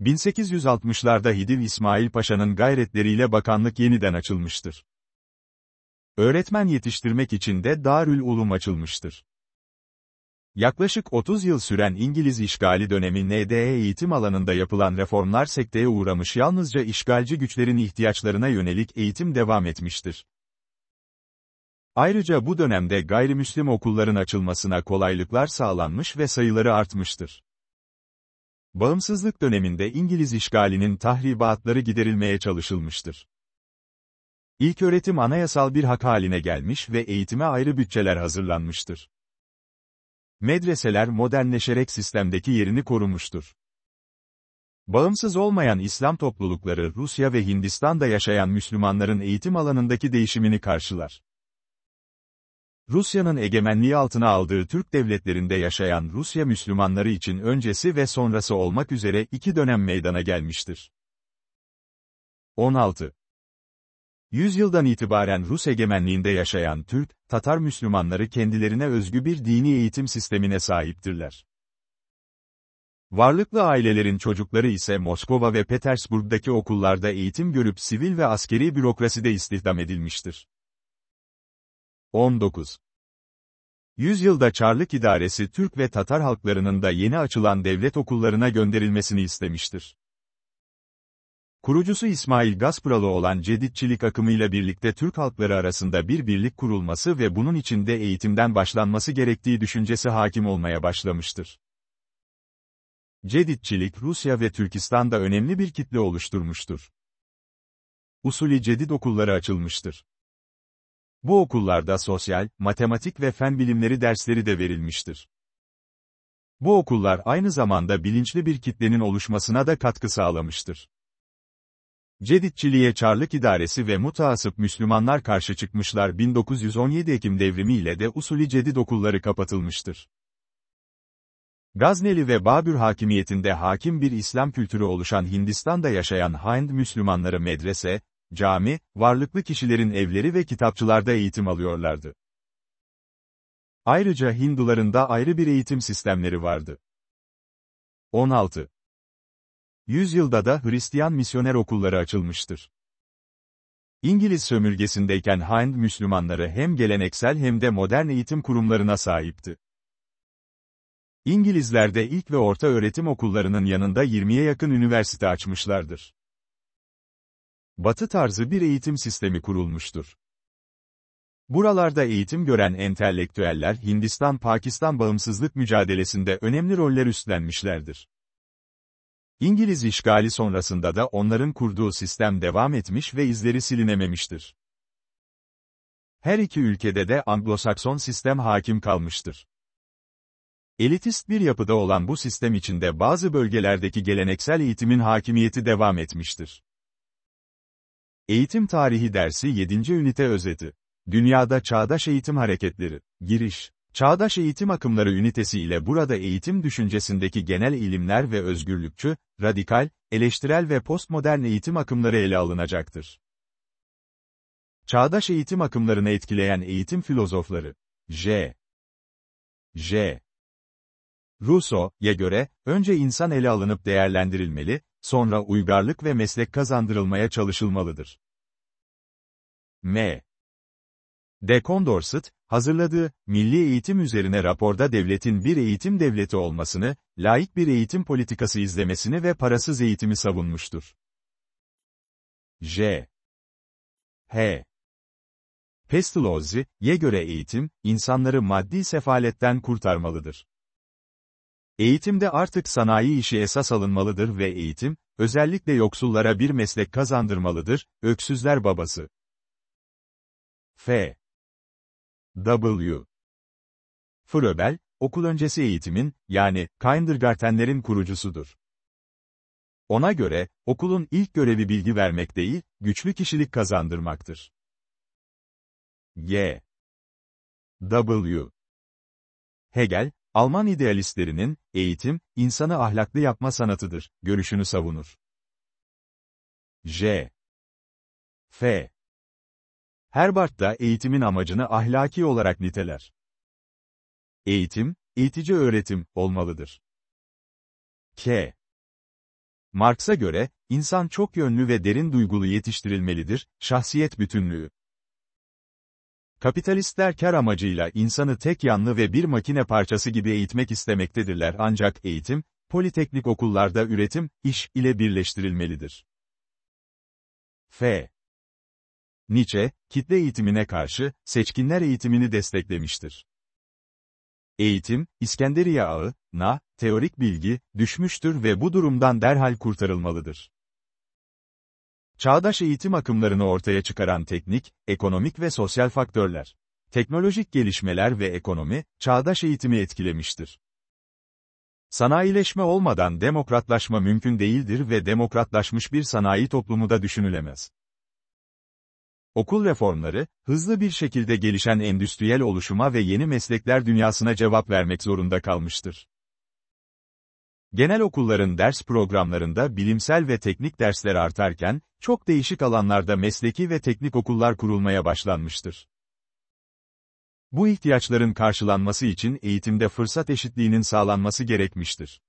1860'larda Hidiv İsmail Paşa'nın gayretleriyle bakanlık yeniden açılmıştır. Öğretmen yetiştirmek için de Darül Ulum açılmıştır. Yaklaşık 30 yıl süren İngiliz işgali dönemi NDE eğitim alanında yapılan reformlar sekteye uğramış yalnızca işgalci güçlerin ihtiyaçlarına yönelik eğitim devam etmiştir. Ayrıca bu dönemde gayrimüslim okulların açılmasına kolaylıklar sağlanmış ve sayıları artmıştır. Bağımsızlık döneminde İngiliz işgalinin tahribatları giderilmeye çalışılmıştır. İlk öğretim anayasal bir hak haline gelmiş ve eğitime ayrı bütçeler hazırlanmıştır. Medreseler modernleşerek sistemdeki yerini korumuştur. Bağımsız olmayan İslam toplulukları Rusya ve Hindistan'da yaşayan Müslümanların eğitim alanındaki değişimini karşılar. Rusya'nın egemenliği altına aldığı Türk devletlerinde yaşayan Rusya Müslümanları için öncesi ve sonrası olmak üzere iki dönem meydana gelmiştir. 16. Yüzyıldan itibaren Rus egemenliğinde yaşayan Türk, Tatar Müslümanları kendilerine özgü bir dini eğitim sistemine sahiptirler. Varlıklı ailelerin çocukları ise Moskova ve Petersburg'daki okullarda eğitim görüp sivil ve askeri bürokraside istihdam edilmiştir. 19. Yüzyılda Çarlık idaresi Türk ve Tatar halklarının da yeni açılan devlet okullarına gönderilmesini istemiştir. Kurucusu İsmail Gaspıralı olan ceditçilik akımıyla birlikte Türk halkları arasında bir birlik kurulması ve bunun içinde eğitimden başlanması gerektiği düşüncesi hakim olmaya başlamıştır. Ceditçilik Rusya ve Türkistan'da önemli bir kitle oluşturmuştur. Usulü cedid okulları açılmıştır. Bu okullarda sosyal, matematik ve fen bilimleri dersleri de verilmiştir. Bu okullar aynı zamanda bilinçli bir kitlenin oluşmasına da katkı sağlamıştır. Ceditçiliğe Çarlık İdaresi ve mutaasıp Müslümanlar karşı çıkmışlar 1917 Ekim devrimi ile de usulü cedid okulları kapatılmıştır. Gazneli ve Babür hakimiyetinde hakim bir İslam kültürü oluşan Hindistan'da yaşayan Hind Müslümanları medrese, cami, varlıklı kişilerin evleri ve kitapçılarda eğitim alıyorlardı. Ayrıca Hinduların da ayrı bir eğitim sistemleri vardı. 16. Yüzyılda da Hristiyan misyoner okulları açılmıştır. İngiliz sömürgesindeyken Hind Müslümanları hem geleneksel hem de modern eğitim kurumlarına sahipti. İngilizler de ilk ve orta öğretim okullarının yanında 20'ye yakın üniversite açmışlardır batı tarzı bir eğitim sistemi kurulmuştur. Buralarda eğitim gören entelektüeller Hindistan-Pakistan bağımsızlık mücadelesinde önemli roller üstlenmişlerdir. İngiliz işgali sonrasında da onların kurduğu sistem devam etmiş ve izleri silinememiştir. Her iki ülkede de Anglo-Sakson sistem hakim kalmıştır. Elitist bir yapıda olan bu sistem içinde bazı bölgelerdeki geleneksel eğitimin hakimiyeti devam etmiştir. Eğitim Tarihi Dersi 7. Ünite Özeti. Dünyada Çağdaş Eğitim Hareketleri. Giriş. Çağdaş Eğitim Akımları ünitesi ile burada eğitim düşüncesindeki genel ilimler ve özgürlükçü, radikal, eleştirel ve postmodern eğitim akımları ele alınacaktır. Çağdaş eğitim akımlarını etkileyen eğitim filozofları. J. J. Rousseau'ya göre, önce insan ele alınıp değerlendirilmeli, sonra uygarlık ve meslek kazandırılmaya çalışılmalıdır. M. De Condorcet, hazırladığı, milli eğitim üzerine raporda devletin bir eğitim devleti olmasını, layık bir eğitim politikası izlemesini ve parasız eğitimi savunmuştur. J. H. Pestalozzi ye göre eğitim, insanları maddi sefaletten kurtarmalıdır. Eğitimde artık sanayi işi esas alınmalıdır ve eğitim, özellikle yoksullara bir meslek kazandırmalıdır, öksüzler babası. F. W. Fröbel, okul öncesi eğitimin, yani kindergartenlerin kurucusudur. Ona göre, okulun ilk görevi bilgi vermek değil, güçlü kişilik kazandırmaktır. Y. W. Hegel, Alman idealistlerinin, eğitim, insanı ahlaklı yapma sanatıdır, görüşünü savunur. J. F. Herbart da eğitimin amacını ahlaki olarak niteler. Eğitim, eğitici öğretim olmalıdır. K. Marx'a göre, insan çok yönlü ve derin duygulu yetiştirilmelidir, şahsiyet bütünlüğü, Kapitalistler kar amacıyla insanı tek yanlı ve bir makine parçası gibi eğitmek istemektedirler ancak eğitim, politeknik okullarda üretim, iş ile birleştirilmelidir. F. Nietzsche, kitle eğitimine karşı, seçkinler eğitimini desteklemiştir. Eğitim, İskenderiye ağı, na, teorik bilgi, düşmüştür ve bu durumdan derhal kurtarılmalıdır. Çağdaş eğitim akımlarını ortaya çıkaran teknik, ekonomik ve sosyal faktörler. Teknolojik gelişmeler ve ekonomi, çağdaş eğitimi etkilemiştir. Sanayileşme olmadan demokratlaşma mümkün değildir ve demokratlaşmış bir sanayi toplumu da düşünülemez. Okul reformları, hızlı bir şekilde gelişen endüstriyel oluşuma ve yeni meslekler dünyasına cevap vermek zorunda kalmıştır. Genel okulların ders programlarında bilimsel ve teknik dersler artarken, çok değişik alanlarda mesleki ve teknik okullar kurulmaya başlanmıştır. Bu ihtiyaçların karşılanması için eğitimde fırsat eşitliğinin sağlanması gerekmiştir.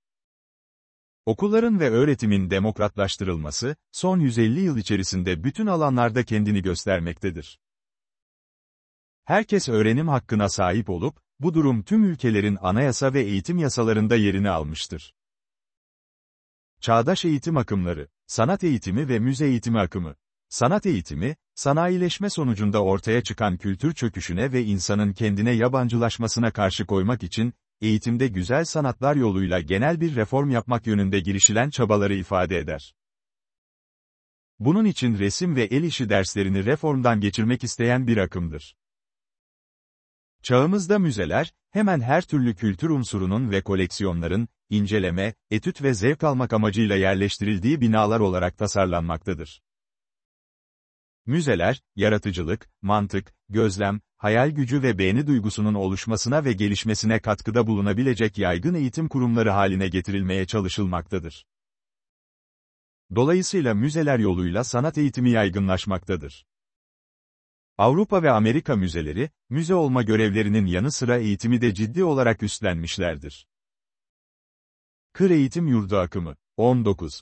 Okulların ve öğretimin demokratlaştırılması, son 150 yıl içerisinde bütün alanlarda kendini göstermektedir. Herkes öğrenim hakkına sahip olup, bu durum tüm ülkelerin anayasa ve eğitim yasalarında yerini almıştır. Çağdaş eğitim akımları, sanat eğitimi ve müze eğitimi akımı. Sanat eğitimi, sanayileşme sonucunda ortaya çıkan kültür çöküşüne ve insanın kendine yabancılaşmasına karşı koymak için, eğitimde güzel sanatlar yoluyla genel bir reform yapmak yönünde girişilen çabaları ifade eder. Bunun için resim ve el işi derslerini reformdan geçirmek isteyen bir akımdır. Çağımızda müzeler, Hemen her türlü kültür unsurunun ve koleksiyonların, inceleme, etüt ve zevk almak amacıyla yerleştirildiği binalar olarak tasarlanmaktadır. Müzeler, yaratıcılık, mantık, gözlem, hayal gücü ve beğeni duygusunun oluşmasına ve gelişmesine katkıda bulunabilecek yaygın eğitim kurumları haline getirilmeye çalışılmaktadır. Dolayısıyla müzeler yoluyla sanat eğitimi yaygınlaşmaktadır. Avrupa ve Amerika müzeleri, müze olma görevlerinin yanı sıra eğitimi de ciddi olarak üstlenmişlerdir. Kır Eğitim Yurdu Akımı 19.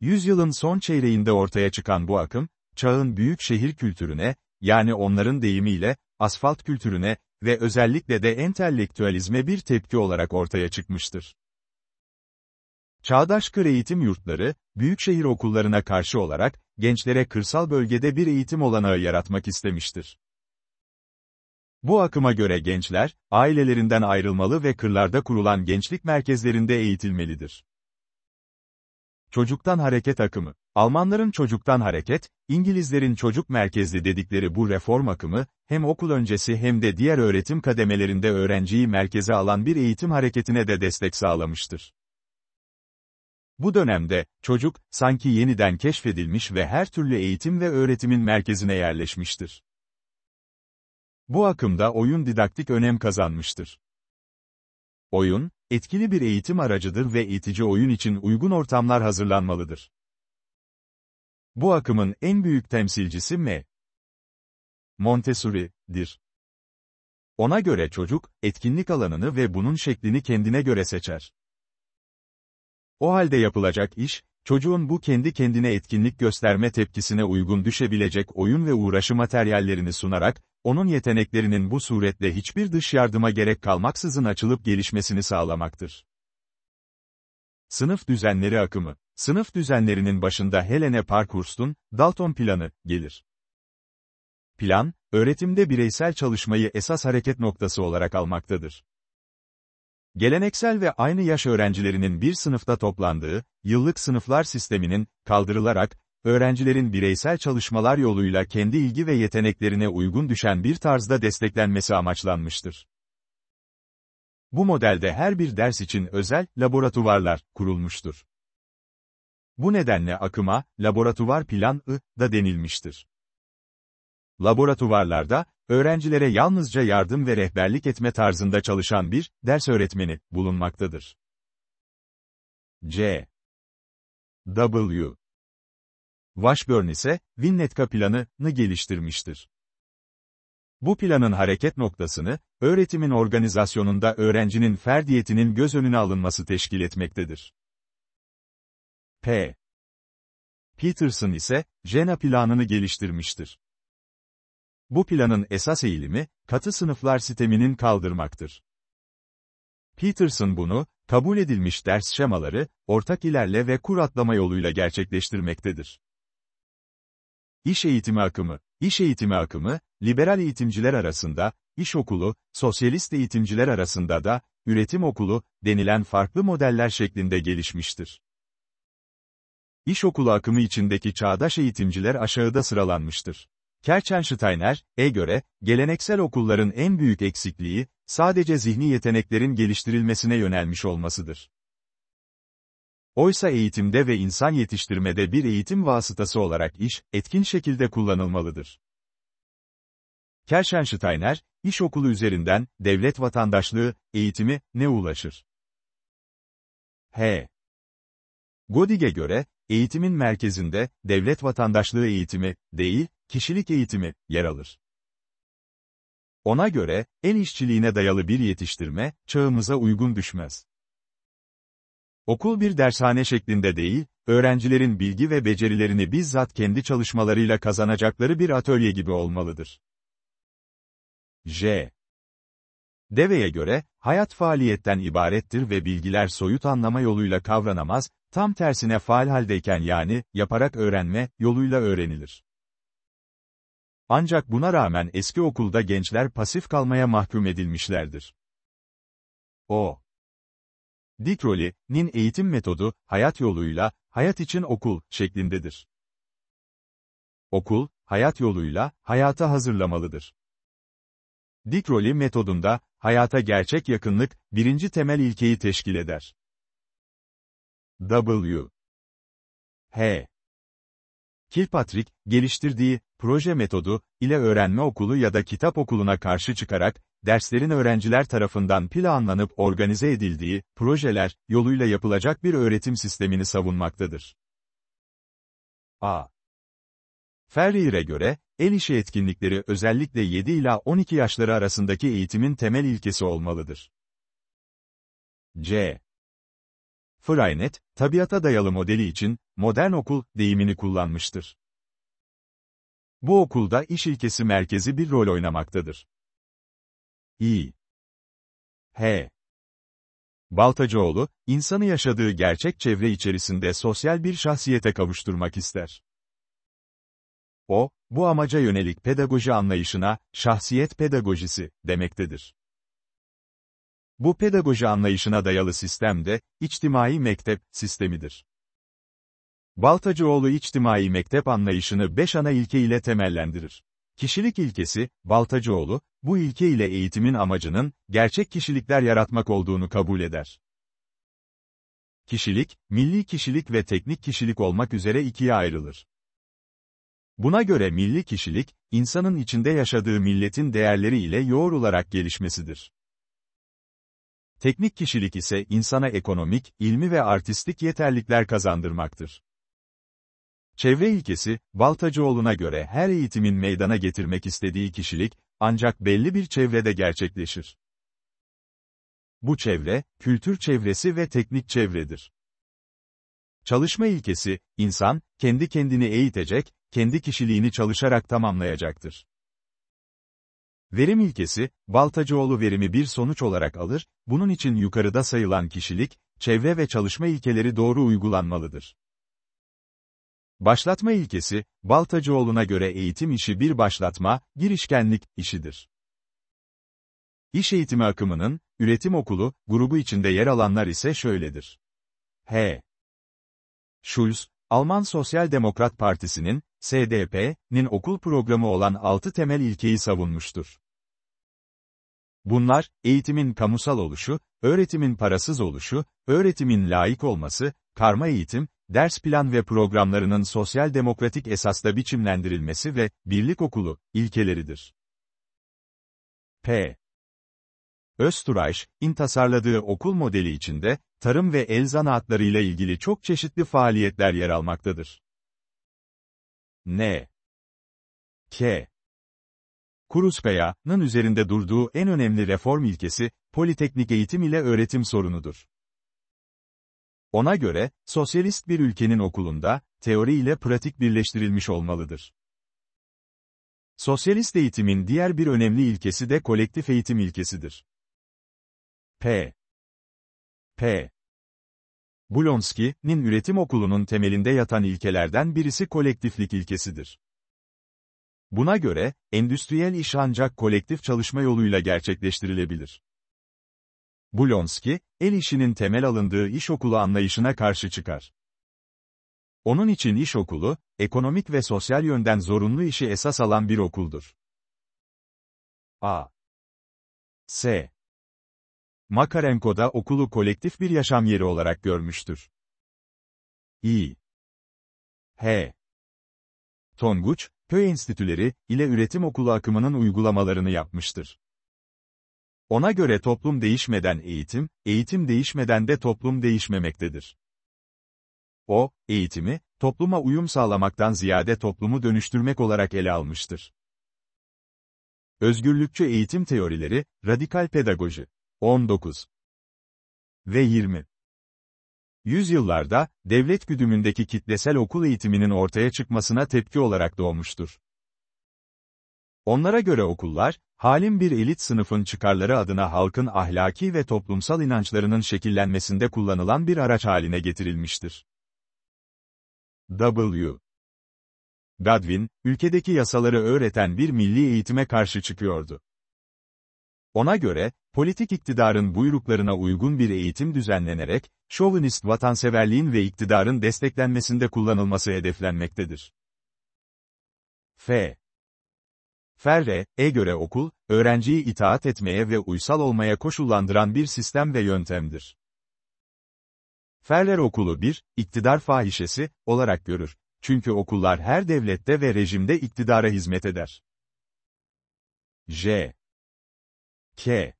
Yüzyılın son çeyreğinde ortaya çıkan bu akım, çağın büyük şehir kültürüne, yani onların deyimiyle, asfalt kültürüne ve özellikle de entelektüelizme bir tepki olarak ortaya çıkmıştır. Çağdaş Kır Eğitim Yurtları, büyükşehir okullarına karşı olarak, gençlere kırsal bölgede bir eğitim olanağı yaratmak istemiştir. Bu akıma göre gençler, ailelerinden ayrılmalı ve kırlarda kurulan gençlik merkezlerinde eğitilmelidir. Çocuktan hareket akımı Almanların çocuktan hareket, İngilizlerin çocuk merkezli dedikleri bu reform akımı, hem okul öncesi hem de diğer öğretim kademelerinde öğrenciyi merkeze alan bir eğitim hareketine de destek sağlamıştır. Bu dönemde, çocuk, sanki yeniden keşfedilmiş ve her türlü eğitim ve öğretimin merkezine yerleşmiştir. Bu akımda oyun didaktik önem kazanmıştır. Oyun, etkili bir eğitim aracıdır ve itici oyun için uygun ortamlar hazırlanmalıdır. Bu akımın en büyük temsilcisi M. Montessori'dir. Ona göre çocuk, etkinlik alanını ve bunun şeklini kendine göre seçer. O halde yapılacak iş, çocuğun bu kendi kendine etkinlik gösterme tepkisine uygun düşebilecek oyun ve uğraşı materyallerini sunarak, onun yeteneklerinin bu suretle hiçbir dış yardıma gerek kalmaksızın açılıp gelişmesini sağlamaktır. Sınıf düzenleri akımı, sınıf düzenlerinin başında Helene Parkhurst'un, Dalton planı, gelir. Plan, öğretimde bireysel çalışmayı esas hareket noktası olarak almaktadır. Geleneksel ve aynı yaş öğrencilerinin bir sınıfta toplandığı, yıllık sınıflar sisteminin, kaldırılarak, öğrencilerin bireysel çalışmalar yoluyla kendi ilgi ve yeteneklerine uygun düşen bir tarzda desteklenmesi amaçlanmıştır. Bu modelde her bir ders için özel, laboratuvarlar, kurulmuştur. Bu nedenle akıma, laboratuvar planı da denilmiştir laboratuvarlarda, öğrencilere yalnızca yardım ve rehberlik etme tarzında çalışan bir, ders öğretmeni, bulunmaktadır. C. W. Washburn ise, Winnetka planını geliştirmiştir. Bu planın hareket noktasını, öğretimin organizasyonunda öğrencinin ferdiyetinin göz önüne alınması teşkil etmektedir. P. Peterson ise, Jena planını geliştirmiştir. Bu planın esas eğilimi, katı sınıflar sisteminin kaldırmaktır. Peterson bunu, kabul edilmiş ders şemaları, ortak ilerle ve kur atlama yoluyla gerçekleştirmektedir. İş eğitimi akımı iş eğitimi akımı, liberal eğitimciler arasında, iş okulu, sosyalist eğitimciler arasında da, üretim okulu, denilen farklı modeller şeklinde gelişmiştir. İş okulu akımı içindeki çağdaş eğitimciler aşağıda sıralanmıştır. Kerchensteiner, E göre, geleneksel okulların en büyük eksikliği, sadece zihni yeteneklerin geliştirilmesine yönelmiş olmasıdır. Oysa eğitimde ve insan yetiştirmede bir eğitim vasıtası olarak iş, etkin şekilde kullanılmalıdır. Kerschensteiner, iş okulu üzerinden, devlet vatandaşlığı, eğitimi, ne ulaşır? H. Godig'e göre, eğitimin merkezinde, devlet vatandaşlığı eğitimi, değil, kişilik eğitimi yer alır. Ona göre, el işçiliğine dayalı bir yetiştirme, çağımıza uygun düşmez. Okul bir dershane şeklinde değil, öğrencilerin bilgi ve becerilerini bizzat kendi çalışmalarıyla kazanacakları bir atölye gibi olmalıdır. J. Deve'ye göre, hayat faaliyetten ibarettir ve bilgiler soyut anlama yoluyla kavranamaz, tam tersine faal haldeyken yani, yaparak öğrenme, yoluyla öğrenilir. Ancak buna rağmen eski okulda gençler pasif kalmaya mahkum edilmişlerdir. O. Dikroli'nin eğitim metodu, hayat yoluyla, hayat için okul, şeklindedir. Okul, hayat yoluyla, hayata hazırlamalıdır. Dikroli metodunda, hayata gerçek yakınlık, birinci temel ilkeyi teşkil eder. W. H. Kilpatrick, geliştirdiği proje metodu ile öğrenme okulu ya da kitap okuluna karşı çıkarak, derslerin öğrenciler tarafından planlanıp organize edildiği, projeler, yoluyla yapılacak bir öğretim sistemini savunmaktadır. A. Ferrier'e göre, el işi etkinlikleri özellikle 7 ila 12 yaşları arasındaki eğitimin temel ilkesi olmalıdır. C. Freinet, tabiata dayalı modeli için, modern okul, deyimini kullanmıştır. Bu okulda iş ilkesi merkezi bir rol oynamaktadır. İ. H. Baltacıoğlu, insanı yaşadığı gerçek çevre içerisinde sosyal bir şahsiyete kavuşturmak ister. O, bu amaca yönelik pedagoji anlayışına, şahsiyet pedagojisi, demektedir. Bu pedagoji anlayışına dayalı sistem de, içtimai mektep sistemidir. Baltacıoğlu içtimai mektep anlayışını beş ana ilke ile temellendirir. Kişilik ilkesi, Baltacıoğlu, bu ilke ile eğitimin amacının, gerçek kişilikler yaratmak olduğunu kabul eder. Kişilik, milli kişilik ve teknik kişilik olmak üzere ikiye ayrılır. Buna göre milli kişilik, insanın içinde yaşadığı milletin değerleri ile yoğrularak gelişmesidir. Teknik kişilik ise insana ekonomik, ilmi ve artistik yeterlikler kazandırmaktır. Çevre ilkesi, Baltacıoğlu'na göre her eğitimin meydana getirmek istediği kişilik, ancak belli bir çevrede gerçekleşir. Bu çevre, kültür çevresi ve teknik çevredir. Çalışma ilkesi, insan, kendi kendini eğitecek, kendi kişiliğini çalışarak tamamlayacaktır. Verim ilkesi, Baltacıoğlu verimi bir sonuç olarak alır, bunun için yukarıda sayılan kişilik, çevre ve çalışma ilkeleri doğru uygulanmalıdır. Başlatma ilkesi, Baltacıoğlu'na göre eğitim işi bir başlatma, girişkenlik işidir. İş eğitimi akımının, üretim okulu, grubu içinde yer alanlar ise şöyledir. H. Schulz, Alman Sosyal Demokrat Partisi'nin, SDP'nin okul programı olan 6 temel ilkeyi savunmuştur. Bunlar, eğitimin kamusal oluşu, öğretimin parasız oluşu, öğretimin layık olması, karma eğitim, ders plan ve programlarının sosyal demokratik esasla biçimlendirilmesi ve birlik okulu ilkeleridir. P. Özturayş, in tasarladığı okul modeli içinde, tarım ve el zanaatlarıyla ilgili çok çeşitli faaliyetler yer almaktadır. N. K. Kuruskaya'nın üzerinde durduğu en önemli reform ilkesi, politeknik eğitim ile öğretim sorunudur. Ona göre, sosyalist bir ülkenin okulunda, teori ile pratik birleştirilmiş olmalıdır. Sosyalist eğitimin diğer bir önemli ilkesi de kolektif eğitim ilkesidir. P. P. Bulonski'nin üretim okulunun temelinde yatan ilkelerden birisi kolektiflik ilkesidir. Buna göre, endüstriyel iş ancak kolektif çalışma yoluyla gerçekleştirilebilir. Bulonski, el işinin temel alındığı iş okulu anlayışına karşı çıkar. Onun için iş okulu, ekonomik ve sosyal yönden zorunlu işi esas alan bir okuldur. A. S. Makarenko da okulu kolektif bir yaşam yeri olarak görmüştür. İ. H. Tonguç, köy enstitüleri ile üretim okulu akımının uygulamalarını yapmıştır. Ona göre toplum değişmeden eğitim, eğitim değişmeden de toplum değişmemektedir. O, eğitimi, topluma uyum sağlamaktan ziyade toplumu dönüştürmek olarak ele almıştır. Özgürlükçü eğitim teorileri, radikal pedagoji 19 ve 20. Yüzyıllarda, devlet güdümündeki kitlesel okul eğitiminin ortaya çıkmasına tepki olarak doğmuştur. Onlara göre okullar, halin bir elit sınıfın çıkarları adına halkın ahlaki ve toplumsal inançlarının şekillenmesinde kullanılan bir araç haline getirilmiştir. W. Godwin, ülkedeki yasaları öğreten bir milli eğitime karşı çıkıyordu. Ona göre, Politik iktidarın buyruklarına uygun bir eğitim düzenlenerek, şovinist vatanseverliğin ve iktidarın desteklenmesinde kullanılması hedeflenmektedir. F. Ferre, e göre okul, öğrenciyi itaat etmeye ve uysal olmaya koşullandıran bir sistem ve yöntemdir. Ferrer okulu bir, iktidar fahişesi, olarak görür. Çünkü okullar her devlette ve rejimde iktidara hizmet eder. J. K.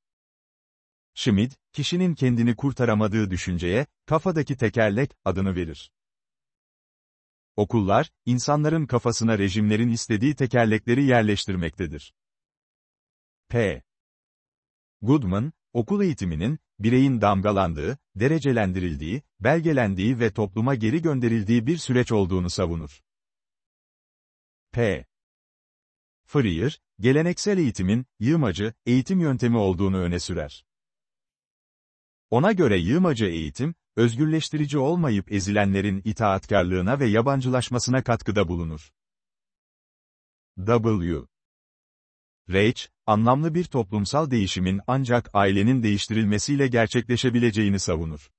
Schmid, kişinin kendini kurtaramadığı düşünceye, kafadaki tekerlek, adını verir. Okullar, insanların kafasına rejimlerin istediği tekerlekleri yerleştirmektedir. P. Goodman, okul eğitiminin, bireyin damgalandığı, derecelendirildiği, belgelendiği ve topluma geri gönderildiği bir süreç olduğunu savunur. P. Freer, geleneksel eğitimin, yığmacı, eğitim yöntemi olduğunu öne sürer. Ona göre yığmaca eğitim, özgürleştirici olmayıp ezilenlerin itaatkarlığına ve yabancılaşmasına katkıda bulunur. W. Reich, anlamlı bir toplumsal değişimin ancak ailenin değiştirilmesiyle gerçekleşebileceğini savunur.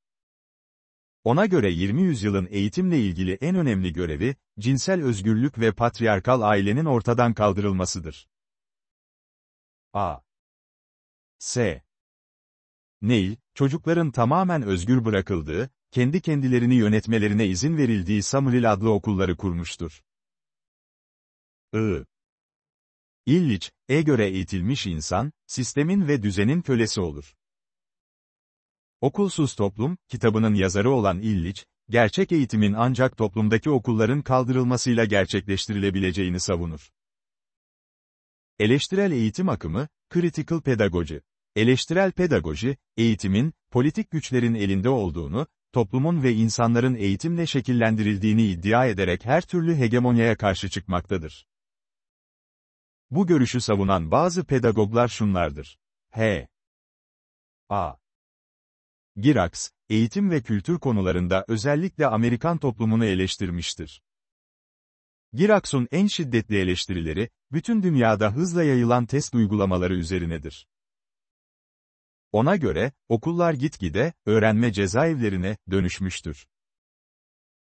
Ona göre 20 yüzyılın eğitimle ilgili en önemli görevi, cinsel özgürlük ve patriarkal ailenin ortadan kaldırılmasıdır. A. S. Neil, çocukların tamamen özgür bırakıldığı, kendi kendilerini yönetmelerine izin verildiği Samuel adlı okulları kurmuştur. I. İlliç, e göre eğitilmiş insan, sistemin ve düzenin kölesi olur. Okulsuz Toplum, kitabının yazarı olan İlliç, gerçek eğitimin ancak toplumdaki okulların kaldırılmasıyla gerçekleştirilebileceğini savunur. Eleştirel eğitim akımı, critical pedagoji. Eleştirel pedagoji, eğitimin, politik güçlerin elinde olduğunu, toplumun ve insanların eğitimle şekillendirildiğini iddia ederek her türlü hegemonyaya karşı çıkmaktadır. Bu görüşü savunan bazı pedagoglar şunlardır. H. A. Girax, eğitim ve kültür konularında özellikle Amerikan toplumunu eleştirmiştir. Girax'un en şiddetli eleştirileri, bütün dünyada hızla yayılan test uygulamaları üzerinedir. Ona göre, okullar gitgide, öğrenme cezaevlerine dönüşmüştür.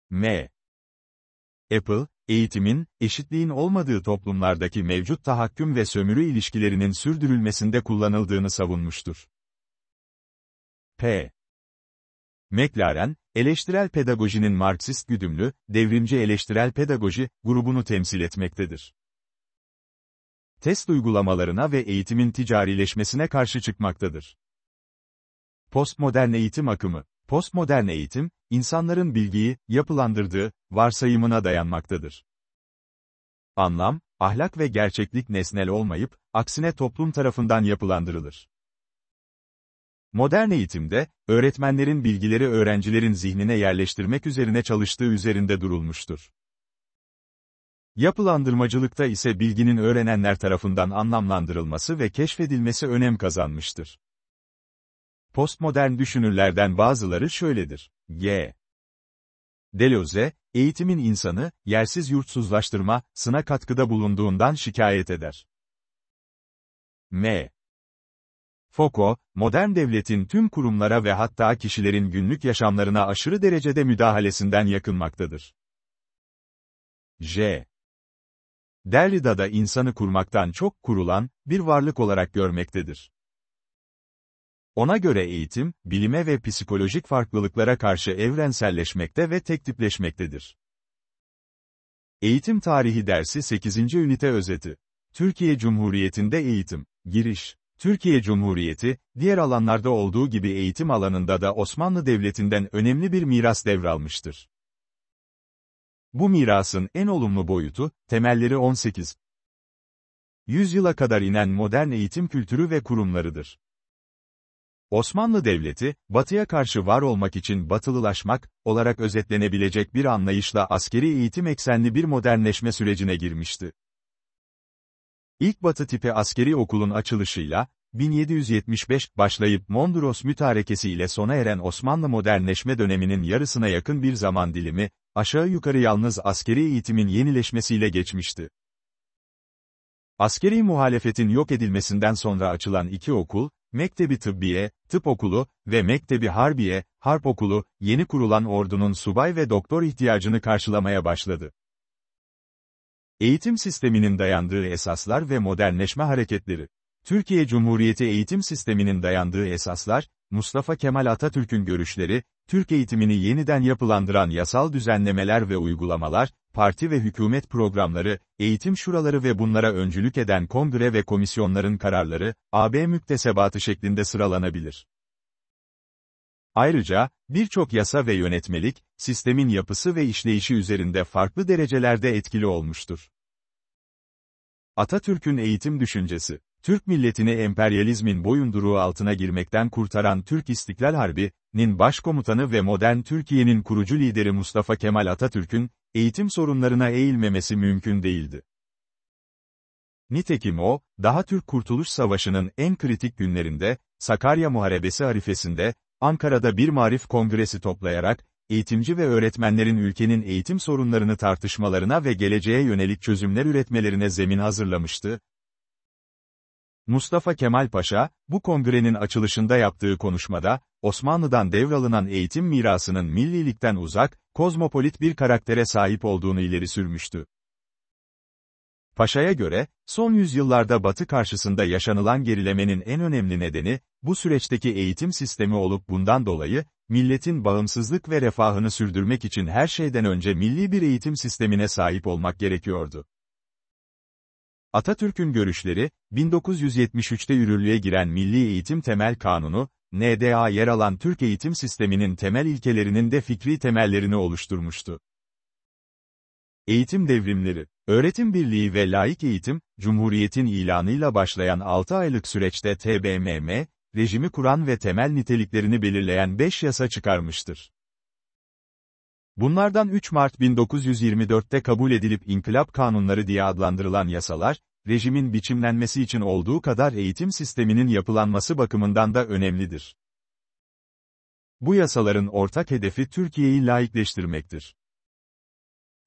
M. Apple, eğitimin, eşitliğin olmadığı toplumlardaki mevcut tahakküm ve sömürü ilişkilerinin sürdürülmesinde kullanıldığını savunmuştur. P. McLaren, eleştirel pedagojinin Marksist güdümlü, devrimci eleştirel pedagoji, grubunu temsil etmektedir. Test uygulamalarına ve eğitimin ticarileşmesine karşı çıkmaktadır. Postmodern eğitim akımı. Postmodern eğitim, insanların bilgiyi, yapılandırdığı, varsayımına dayanmaktadır. Anlam, ahlak ve gerçeklik nesnel olmayıp, aksine toplum tarafından yapılandırılır. Modern eğitimde, öğretmenlerin bilgileri öğrencilerin zihnine yerleştirmek üzerine çalıştığı üzerinde durulmuştur. Yapılandırmacılıkta ise bilginin öğrenenler tarafından anlamlandırılması ve keşfedilmesi önem kazanmıştır. Postmodern düşünürlerden bazıları şöyledir. G. Deleuze, eğitimin insanı, yersiz yurtsuzlaştırma, sına katkıda bulunduğundan şikayet eder. M. Foucault, modern devletin tüm kurumlara ve hatta kişilerin günlük yaşamlarına aşırı derecede müdahalesinden yakınmaktadır. J. Derrida da insanı kurmaktan çok kurulan, bir varlık olarak görmektedir. Ona göre eğitim, bilime ve psikolojik farklılıklara karşı evrenselleşmekte ve tektipleşmektedir. Eğitim Tarihi Dersi 8. Ünite Özeti Türkiye Cumhuriyeti'nde eğitim, giriş Türkiye Cumhuriyeti, diğer alanlarda olduğu gibi eğitim alanında da Osmanlı Devleti'nden önemli bir miras devralmıştır. Bu mirasın en olumlu boyutu, temelleri 18. Yüzyıla kadar inen modern eğitim kültürü ve kurumlarıdır. Osmanlı Devleti, Batı'ya karşı var olmak için batılılaşmak, olarak özetlenebilecek bir anlayışla askeri eğitim eksenli bir modernleşme sürecine girmişti. İlk Batı tipi askeri okulun açılışıyla, 1775 başlayıp Mondros mütarekesi ile sona eren Osmanlı modernleşme döneminin yarısına yakın bir zaman dilimi, aşağı yukarı yalnız askeri eğitimin yenileşmesiyle geçmişti. Askeri muhalefetin yok edilmesinden sonra açılan iki okul, Mektebi Tıbbiye, Tıp Okulu ve Mektebi Harbiye, Harp Okulu, yeni kurulan ordunun subay ve doktor ihtiyacını karşılamaya başladı. Eğitim sisteminin dayandığı esaslar ve modernleşme hareketleri. Türkiye Cumhuriyeti eğitim sisteminin dayandığı esaslar, Mustafa Kemal Atatürk'ün görüşleri, Türk eğitimini yeniden yapılandıran yasal düzenlemeler ve uygulamalar, parti ve hükümet programları, eğitim şuraları ve bunlara öncülük eden kongre ve komisyonların kararları, AB müktesebatı şeklinde sıralanabilir. Ayrıca, birçok yasa ve yönetmelik, sistemin yapısı ve işleyişi üzerinde farklı derecelerde etkili olmuştur. Atatürk'ün eğitim düşüncesi Türk milletini emperyalizmin boyunduruğu altına girmekten kurtaran Türk İstiklal Harbi, nin başkomutanı ve modern Türkiye'nin kurucu lideri Mustafa Kemal Atatürk'ün, eğitim sorunlarına eğilmemesi mümkün değildi. Nitekim o, daha Türk Kurtuluş Savaşı'nın en kritik günlerinde, Sakarya Muharebesi harifesinde, Ankara'da bir marif kongresi toplayarak, eğitimci ve öğretmenlerin ülkenin eğitim sorunlarını tartışmalarına ve geleceğe yönelik çözümler üretmelerine zemin hazırlamıştı, Mustafa Kemal Paşa, bu kongrenin açılışında yaptığı konuşmada, Osmanlı'dan devralınan eğitim mirasının millilikten uzak, kozmopolit bir karaktere sahip olduğunu ileri sürmüştü. Paşa'ya göre, son yüzyıllarda Batı karşısında yaşanılan gerilemenin en önemli nedeni, bu süreçteki eğitim sistemi olup bundan dolayı, milletin bağımsızlık ve refahını sürdürmek için her şeyden önce milli bir eğitim sistemine sahip olmak gerekiyordu. Atatürk'ün görüşleri, 1973'te yürürlüğe giren Milli Eğitim Temel Kanunu, NDA yer alan Türk eğitim sisteminin temel ilkelerinin de fikri temellerini oluşturmuştu. Eğitim devrimleri, öğretim birliği ve laik eğitim, Cumhuriyet'in ilanıyla başlayan 6 aylık süreçte TBMM, rejimi kuran ve temel niteliklerini belirleyen 5 yasa çıkarmıştır. Bunlardan 3 Mart 1924'te kabul edilip inkılap kanunları diye adlandırılan yasalar, rejimin biçimlenmesi için olduğu kadar eğitim sisteminin yapılanması bakımından da önemlidir. Bu yasaların ortak hedefi Türkiye'yi laikleştirmektir.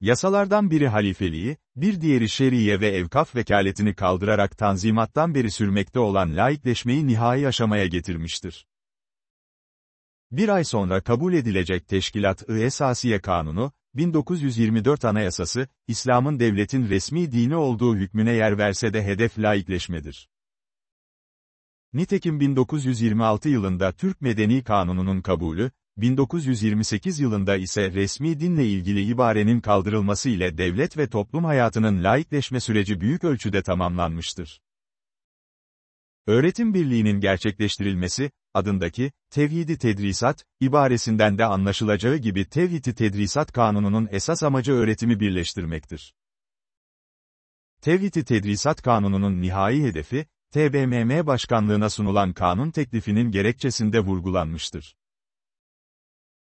Yasalardan biri halifeliği, bir diğeri şeriye ve evkaf vekaletini kaldırarak tanzimattan beri sürmekte olan laikleşmeyi nihai aşamaya getirmiştir. Bir ay sonra kabul edilecek Teşkilat-ı Esasiye Kanunu, 1924 Anayasası, İslam'ın devletin resmi dini olduğu hükmüne yer verse de hedef laikleşmedir. Nitekim 1926 yılında Türk Medeni Kanunu'nun kabulü, 1928 yılında ise resmi dinle ilgili ibarenin kaldırılması ile devlet ve toplum hayatının laikleşme süreci büyük ölçüde tamamlanmıştır. Öğretim Birliği'nin gerçekleştirilmesi, adındaki, tevhidi tedrisat, ibaresinden de anlaşılacağı gibi tevhidi tedrisat kanununun esas amacı öğretimi birleştirmektir. Tevhidi tedrisat kanununun nihai hedefi, TBMM Başkanlığına sunulan kanun teklifinin gerekçesinde vurgulanmıştır.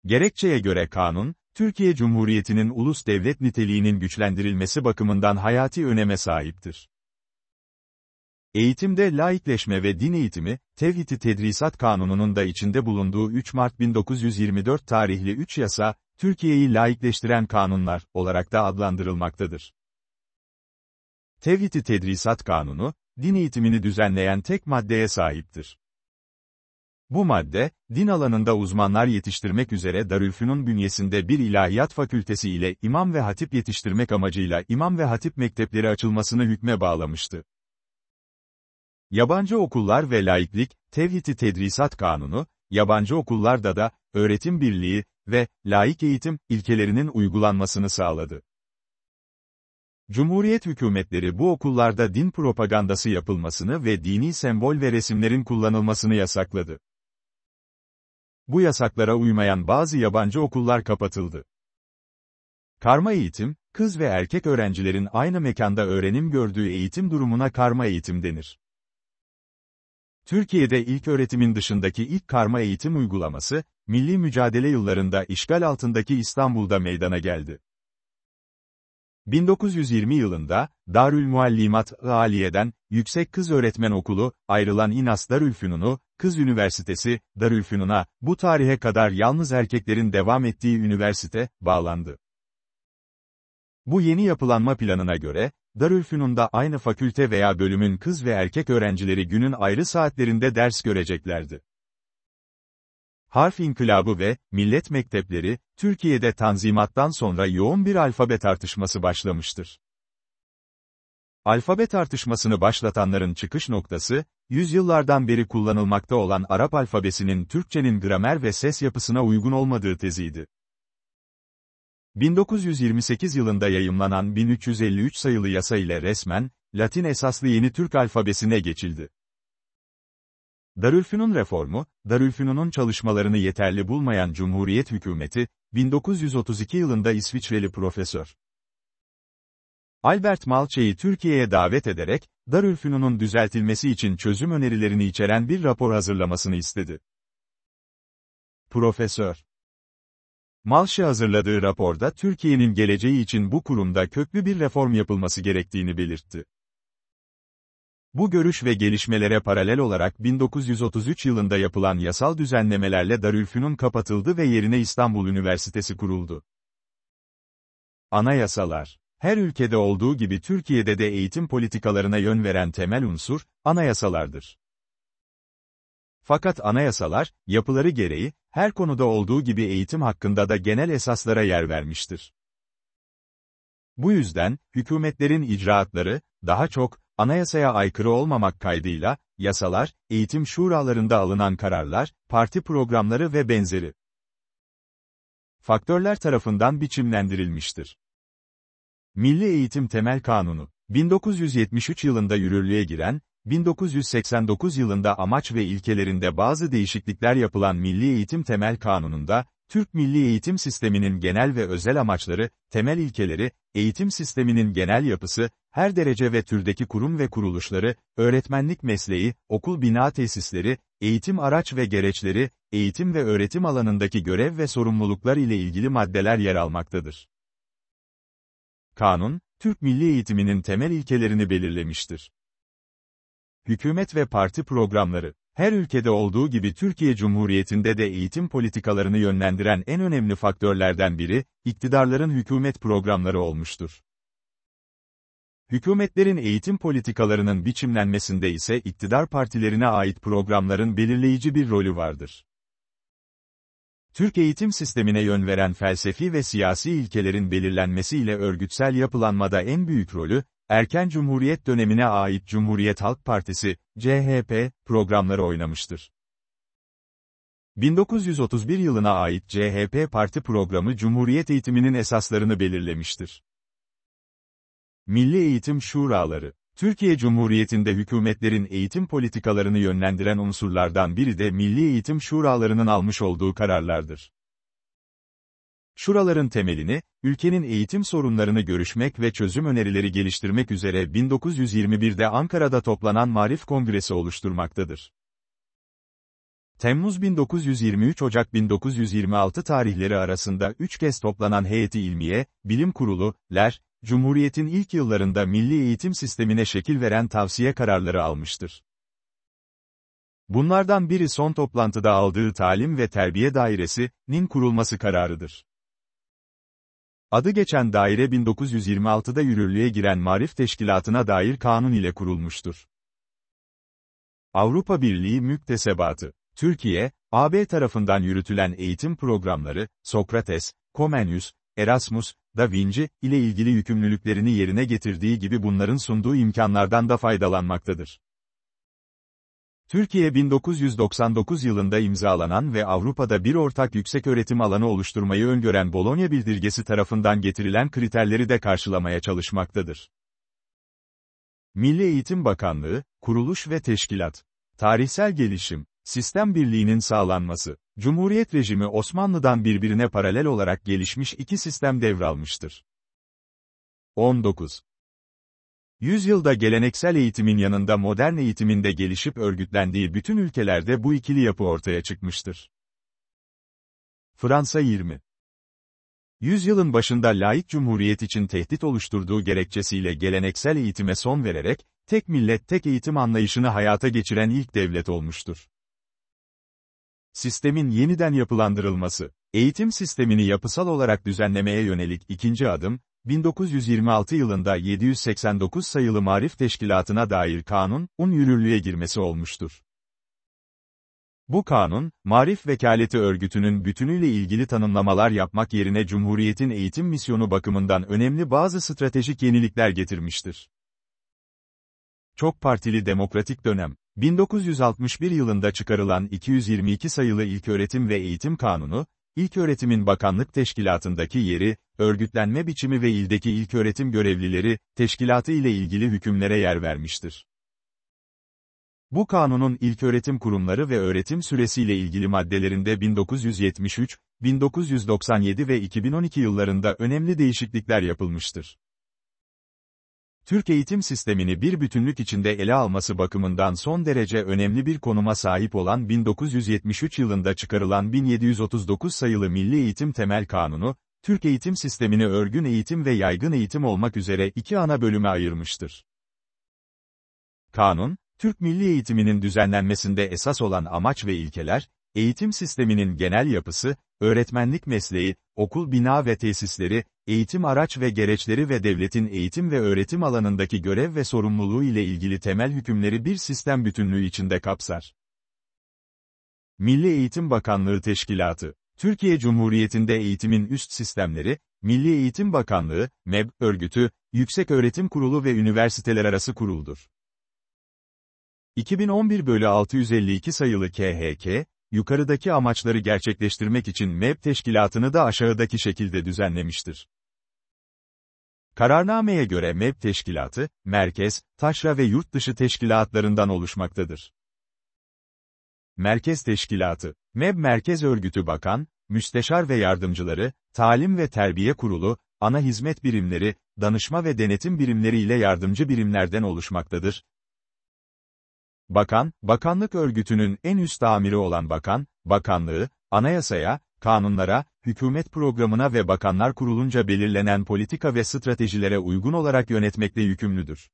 Gerekçeye göre kanun, Türkiye Cumhuriyeti'nin ulus devlet niteliğinin güçlendirilmesi bakımından hayati öneme sahiptir. Eğitimde laikleşme ve din eğitimi, Tevhid-i Tedrisat Kanunu'nun da içinde bulunduğu 3 Mart 1924 tarihli 3 yasa, Türkiye'yi laikleştiren kanunlar olarak da adlandırılmaktadır. Tevhid-i Tedrisat Kanunu, din eğitimini düzenleyen tek maddeye sahiptir. Bu madde, din alanında uzmanlar yetiştirmek üzere Darülfünun bünyesinde bir ilahiyat fakültesi ile imam ve hatip yetiştirmek amacıyla imam ve hatip mektepleri açılmasını hükme bağlamıştı. Yabancı okullar ve laiklik, Tevhiti Tedrisat Kanunu, yabancı okullarda da, öğretim birliği ve laik eğitim ilkelerinin uygulanmasını sağladı. Cumhuriyet hükümetleri bu okullarda din propagandası yapılmasını ve dini sembol ve resimlerin kullanılmasını yasakladı. Bu yasaklara uymayan bazı yabancı okullar kapatıldı. Karma eğitim, kız ve erkek öğrencilerin aynı mekanda öğrenim gördüğü eğitim durumuna karma eğitim denir. Türkiye'de ilk öğretimin dışındaki ilk karma eğitim uygulaması, milli mücadele yıllarında işgal altındaki İstanbul'da meydana geldi. 1920 yılında, Darül Muallimat Aliye'den, Yüksek Kız Öğretmen Okulu, ayrılan İnas Darülfünun'u, Kız Üniversitesi, Darülfünun'a, bu tarihe kadar yalnız erkeklerin devam ettiği üniversite, bağlandı. Bu yeni yapılanma planına göre, Darülfünun'da aynı fakülte veya bölümün kız ve erkek öğrencileri günün ayrı saatlerinde ders göreceklerdi. Harf inkılabı ve millet mektepleri, Türkiye'de tanzimattan sonra yoğun bir alfabe tartışması başlamıştır. Alfabe tartışmasını başlatanların çıkış noktası, yüzyıllardan beri kullanılmakta olan Arap alfabesinin Türkçenin gramer ve ses yapısına uygun olmadığı teziydi. 1928 yılında yayımlanan 1353 sayılı yasa ile resmen, Latin esaslı yeni Türk alfabesine geçildi. Darülfünun reformu, Darülfünun'un çalışmalarını yeterli bulmayan Cumhuriyet hükümeti, 1932 yılında İsviçreli profesör Albert Malçe'yi Türkiye'ye davet ederek, Darülfünun'un düzeltilmesi için çözüm önerilerini içeren bir rapor hazırlamasını istedi. Profesör Malşı hazırladığı raporda Türkiye'nin geleceği için bu kurumda köklü bir reform yapılması gerektiğini belirtti. Bu görüş ve gelişmelere paralel olarak 1933 yılında yapılan yasal düzenlemelerle Darülfünun kapatıldı ve yerine İstanbul Üniversitesi kuruldu. Anayasalar Her ülkede olduğu gibi Türkiye'de de eğitim politikalarına yön veren temel unsur, anayasalardır. Fakat anayasalar, yapıları gereği, her konuda olduğu gibi eğitim hakkında da genel esaslara yer vermiştir. Bu yüzden, hükümetlerin icraatları, daha çok, anayasaya aykırı olmamak kaydıyla, yasalar, eğitim şuralarında alınan kararlar, parti programları ve benzeri faktörler tarafından biçimlendirilmiştir. Milli Eğitim Temel Kanunu, 1973 yılında yürürlüğe giren, 1989 yılında amaç ve ilkelerinde bazı değişiklikler yapılan Milli Eğitim Temel Kanunu'nda, Türk milli eğitim sisteminin genel ve özel amaçları, temel ilkeleri, eğitim sisteminin genel yapısı, her derece ve türdeki kurum ve kuruluşları, öğretmenlik mesleği, okul bina tesisleri, eğitim araç ve gereçleri, eğitim ve öğretim alanındaki görev ve sorumluluklar ile ilgili maddeler yer almaktadır. Kanun, Türk milli eğitiminin temel ilkelerini belirlemiştir hükümet ve parti programları, her ülkede olduğu gibi Türkiye Cumhuriyeti'nde de eğitim politikalarını yönlendiren en önemli faktörlerden biri, iktidarların hükümet programları olmuştur. Hükümetlerin eğitim politikalarının biçimlenmesinde ise iktidar partilerine ait programların belirleyici bir rolü vardır. Türk eğitim sistemine yön veren felsefi ve siyasi ilkelerin belirlenmesiyle örgütsel yapılanmada en büyük rolü, Erken Cumhuriyet dönemine ait Cumhuriyet Halk Partisi, CHP, programları oynamıştır. 1931 yılına ait CHP parti programı Cumhuriyet eğitiminin esaslarını belirlemiştir. Milli Eğitim Şuraları Türkiye Cumhuriyeti'nde hükümetlerin eğitim politikalarını yönlendiren unsurlardan biri de Milli Eğitim Şuralarının almış olduğu kararlardır. Şuraların temelini, ülkenin eğitim sorunlarını görüşmek ve çözüm önerileri geliştirmek üzere 1921'de Ankara'da toplanan Marif Kongresi oluşturmaktadır. Temmuz 1923 Ocak 1926 tarihleri arasında üç kez toplanan heyeti ilmiye, bilim kurulu, ler, Cumhuriyet'in ilk yıllarında milli eğitim sistemine şekil veren tavsiye kararları almıştır. Bunlardan biri son toplantıda aldığı Talim ve Terbiye dairesi nin kurulması kararıdır. Adı geçen daire 1926'da yürürlüğe giren Marif Teşkilatı'na dair kanun ile kurulmuştur. Avrupa Birliği müktesebatı Türkiye, AB tarafından yürütülen eğitim programları, Sokrates, Comenius, Erasmus, Da Vinci ile ilgili yükümlülüklerini yerine getirdiği gibi bunların sunduğu imkanlardan da faydalanmaktadır. Türkiye 1999 yılında imzalanan ve Avrupa'da bir ortak yükseköğretim alanı oluşturmayı öngören Bologna Bildirgesi tarafından getirilen kriterleri de karşılamaya çalışmaktadır. Milli Eğitim Bakanlığı, kuruluş ve teşkilat, tarihsel gelişim, sistem birliğinin sağlanması, Cumhuriyet rejimi Osmanlı'dan birbirine paralel olarak gelişmiş iki sistem devralmıştır. 19. Yüzyılda geleneksel eğitimin yanında modern eğitimin de gelişip örgütlendiği bütün ülkelerde bu ikili yapı ortaya çıkmıştır. Fransa 20 Yüzyılın başında laik cumhuriyet için tehdit oluşturduğu gerekçesiyle geleneksel eğitime son vererek, tek millet tek eğitim anlayışını hayata geçiren ilk devlet olmuştur. Sistemin yeniden yapılandırılması, eğitim sistemini yapısal olarak düzenlemeye yönelik ikinci adım, 1926 yılında 789 sayılı Marif Teşkilatı'na dair kanun, un yürürlüğe girmesi olmuştur. Bu kanun, Marif Vekaleti Örgütü'nün bütünüyle ilgili tanımlamalar yapmak yerine Cumhuriyet'in eğitim misyonu bakımından önemli bazı stratejik yenilikler getirmiştir. Çok partili demokratik dönem, 1961 yılında çıkarılan 222 sayılı İlköğretim ve Eğitim Kanunu, İlköğretimin bakanlık teşkilatındaki yeri, örgütlenme biçimi ve ildeki ilköğretim görevlileri, teşkilatı ile ilgili hükümlere yer vermiştir. Bu kanunun ilköğretim kurumları ve öğretim süresiyle ilgili maddelerinde 1973, 1997 ve 2012 yıllarında önemli değişiklikler yapılmıştır. Türk eğitim sistemini bir bütünlük içinde ele alması bakımından son derece önemli bir konuma sahip olan 1973 yılında çıkarılan 1739 sayılı Milli Eğitim Temel Kanunu, Türk eğitim sistemini örgün eğitim ve yaygın eğitim olmak üzere iki ana bölüme ayırmıştır. Kanun, Türk milli eğitiminin düzenlenmesinde esas olan amaç ve ilkeler, Eğitim sisteminin genel yapısı, öğretmenlik mesleği, okul bina ve tesisleri, eğitim araç ve gereçleri ve devletin eğitim ve öğretim alanındaki görev ve sorumluluğu ile ilgili temel hükümleri bir sistem bütünlüğü içinde kapsar. Milli Eğitim Bakanlığı Teşkilatı Türkiye Cumhuriyeti'nde eğitimin üst sistemleri, Milli Eğitim Bakanlığı, MEB, örgütü, Yüksek Öğretim Kurulu ve üniversiteler arası kuruldur. 2011 bölü 652 sayılı KHK, yukarıdaki amaçları gerçekleştirmek için MEB teşkilatını da aşağıdaki şekilde düzenlemiştir. Kararnameye göre MEB teşkilatı, merkez, taşra ve yurt dışı teşkilatlarından oluşmaktadır. Merkez Teşkilatı, MEB Merkez Örgütü Bakan, Müsteşar ve Yardımcıları, Talim ve Terbiye Kurulu, Ana Hizmet Birimleri, Danışma ve Denetim Birimleri ile yardımcı birimlerden oluşmaktadır Bakan, bakanlık örgütünün en üst amiri olan bakan, bakanlığı, anayasaya, kanunlara, hükümet programına ve bakanlar kurulunca belirlenen politika ve stratejilere uygun olarak yönetmekle yükümlüdür.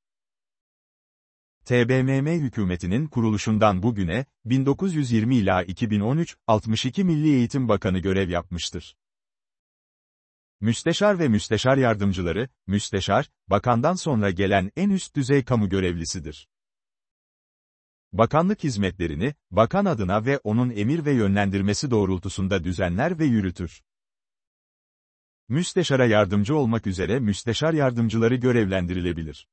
TBMM hükümetinin kuruluşundan bugüne, 1920 ila 2013, 62 Milli Eğitim Bakanı görev yapmıştır. Müsteşar ve müsteşar yardımcıları, müsteşar, bakandan sonra gelen en üst düzey kamu görevlisidir bakanlık hizmetlerini, bakan adına ve onun emir ve yönlendirmesi doğrultusunda düzenler ve yürütür. Müsteşara yardımcı olmak üzere müsteşar yardımcıları görevlendirilebilir.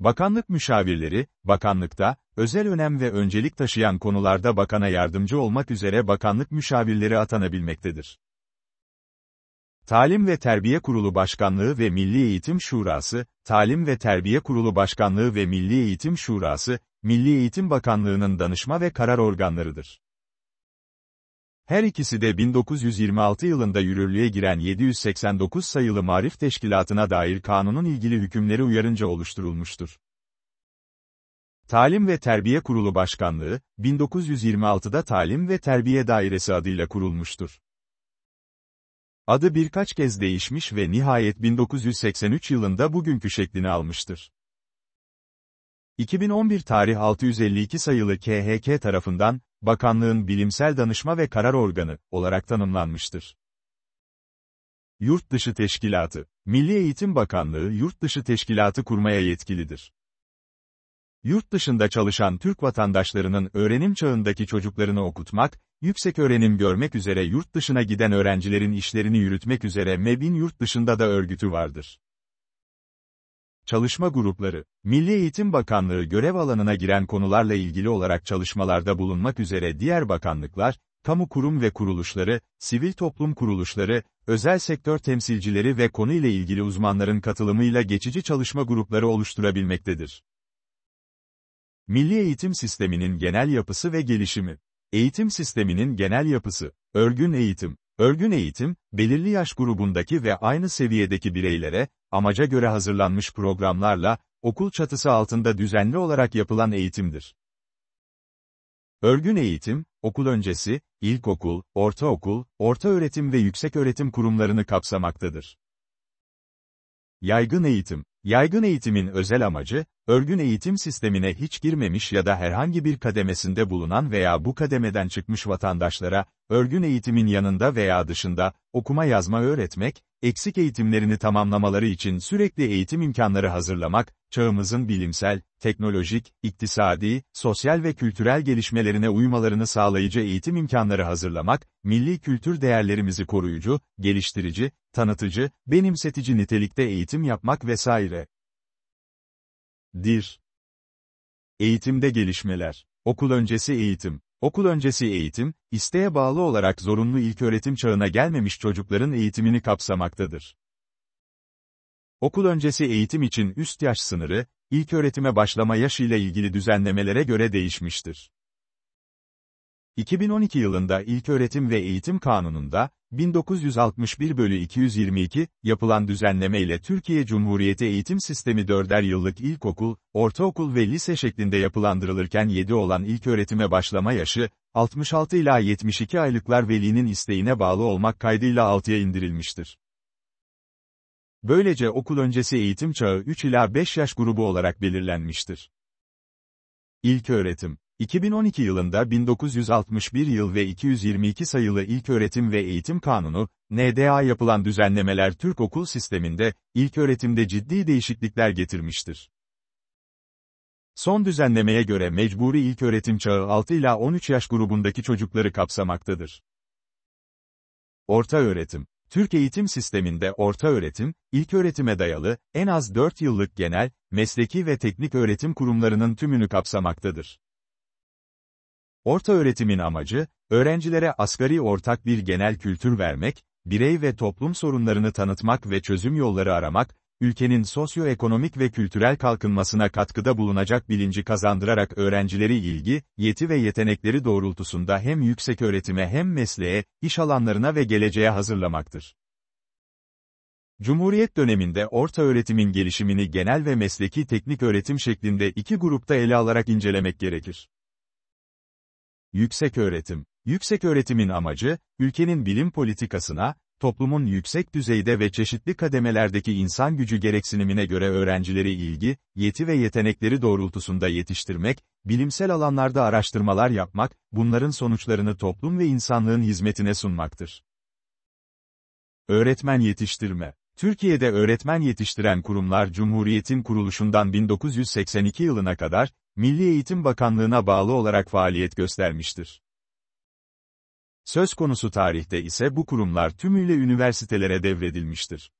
Bakanlık müşavirleri, bakanlıkta, özel önem ve öncelik taşıyan konularda bakana yardımcı olmak üzere bakanlık müşavirleri atanabilmektedir. Talim ve Terbiye Kurulu Başkanlığı ve Milli Eğitim Şurası, Talim ve Terbiye Kurulu Başkanlığı ve Milli Eğitim Şurası, Milli Eğitim Bakanlığı'nın danışma ve karar organlarıdır. Her ikisi de 1926 yılında yürürlüğe giren 789 sayılı Marif Teşkilatı'na dair kanunun ilgili hükümleri uyarınca oluşturulmuştur. Talim ve Terbiye Kurulu Başkanlığı, 1926'da Talim ve Terbiye Dairesi adıyla kurulmuştur. Adı birkaç kez değişmiş ve nihayet 1983 yılında bugünkü şeklini almıştır. 2011 tarih 652 sayılı KHK tarafından, bakanlığın bilimsel danışma ve karar organı olarak tanımlanmıştır. Yurt dışı Teşkilatı Milli Eğitim Bakanlığı yurt dışı Teşkilatı kurmaya yetkilidir. Yurt dışında çalışan Türk vatandaşlarının öğrenim çağındaki çocuklarını okutmak, yüksek öğrenim görmek üzere yurt dışına giden öğrencilerin işlerini yürütmek üzere MEB'in yurt dışında da örgütü vardır çalışma grupları, Milli Eğitim Bakanlığı görev alanına giren konularla ilgili olarak çalışmalarda bulunmak üzere diğer bakanlıklar, kamu kurum ve kuruluşları, sivil toplum kuruluşları, özel sektör temsilcileri ve konuyla ilgili uzmanların katılımıyla geçici çalışma grupları oluşturabilmektedir. Milli eğitim sisteminin genel yapısı ve gelişimi Eğitim sisteminin genel yapısı, örgün eğitim, Örgün eğitim, belirli yaş grubundaki ve aynı seviyedeki bireylere, amaca göre hazırlanmış programlarla, okul çatısı altında düzenli olarak yapılan eğitimdir. Örgün eğitim, okul öncesi, ilkokul, ortaokul, ortaöğretim ve yükseköğretim kurumlarını kapsamaktadır. Yaygın eğitim Yaygın eğitimin özel amacı, örgün eğitim sistemine hiç girmemiş ya da herhangi bir kademesinde bulunan veya bu kademeden çıkmış vatandaşlara, örgün eğitimin yanında veya dışında, okuma yazma öğretmek, eksik eğitimlerini tamamlamaları için sürekli eğitim imkanları hazırlamak, çağımızın bilimsel, teknolojik, iktisadi, sosyal ve kültürel gelişmelerine uymalarını sağlayıcı eğitim imkanları hazırlamak, milli kültür değerlerimizi koruyucu, geliştirici, tanıtıcı, benimsetici nitelikte eğitim yapmak vesaire dir. Eğitimde gelişmeler. Okul öncesi eğitim. Okul öncesi eğitim, isteğe bağlı olarak zorunlu ilköğretim çağına gelmemiş çocukların eğitimini kapsamaktadır. Okul öncesi eğitim için üst yaş sınırı, ilköğretime başlama yaşı ile ilgili düzenlemelere göre değişmiştir. 2012 yılında İlköğretim ve Eğitim Kanunu'nda, 1961 bölü 222, yapılan düzenleme ile Türkiye Cumhuriyeti eğitim sistemi dörder yıllık ilkokul, ortaokul ve lise şeklinde yapılandırılırken 7 olan ilköğretime başlama yaşı, 66 ila 72 aylıklar velinin isteğine bağlı olmak kaydıyla 6'ya indirilmiştir. Böylece okul öncesi eğitim çağı 3 ila 5 yaş grubu olarak belirlenmiştir. İlköğretim 2012 yılında 1961 yıl ve 222 sayılı İlköğretim ve Eğitim Kanunu, NDA yapılan düzenlemeler Türk okul sisteminde, ilköğretimde ciddi değişiklikler getirmiştir. Son düzenlemeye göre mecburi ilköğretim çağı 6 ila 13 yaş grubundaki çocukları kapsamaktadır. Orta öğretim Türk eğitim sisteminde orta öğretim, ilk öğretime dayalı, en az 4 yıllık genel, mesleki ve teknik öğretim kurumlarının tümünü kapsamaktadır. Orta öğretimin amacı, öğrencilere asgari ortak bir genel kültür vermek, birey ve toplum sorunlarını tanıtmak ve çözüm yolları aramak, ülkenin sosyoekonomik ve kültürel kalkınmasına katkıda bulunacak bilinci kazandırarak öğrencileri ilgi, yeti ve yetenekleri doğrultusunda hem yüksek öğretime hem mesleğe, iş alanlarına ve geleceğe hazırlamaktır. Cumhuriyet döneminde orta öğretimin gelişimini genel ve mesleki teknik öğretim şeklinde iki grupta ele alarak incelemek gerekir. Yüksek öğretim. Yüksek öğretimin amacı, ülkenin bilim politikasına, toplumun yüksek düzeyde ve çeşitli kademelerdeki insan gücü gereksinimine göre öğrencileri ilgi, yeti ve yetenekleri doğrultusunda yetiştirmek, bilimsel alanlarda araştırmalar yapmak, bunların sonuçlarını toplum ve insanlığın hizmetine sunmaktır. Öğretmen yetiştirme Türkiye'de öğretmen yetiştiren kurumlar Cumhuriyet'in kuruluşundan 1982 yılına kadar, Milli Eğitim Bakanlığı'na bağlı olarak faaliyet göstermiştir. Söz konusu tarihte ise bu kurumlar tümüyle üniversitelere devredilmiştir.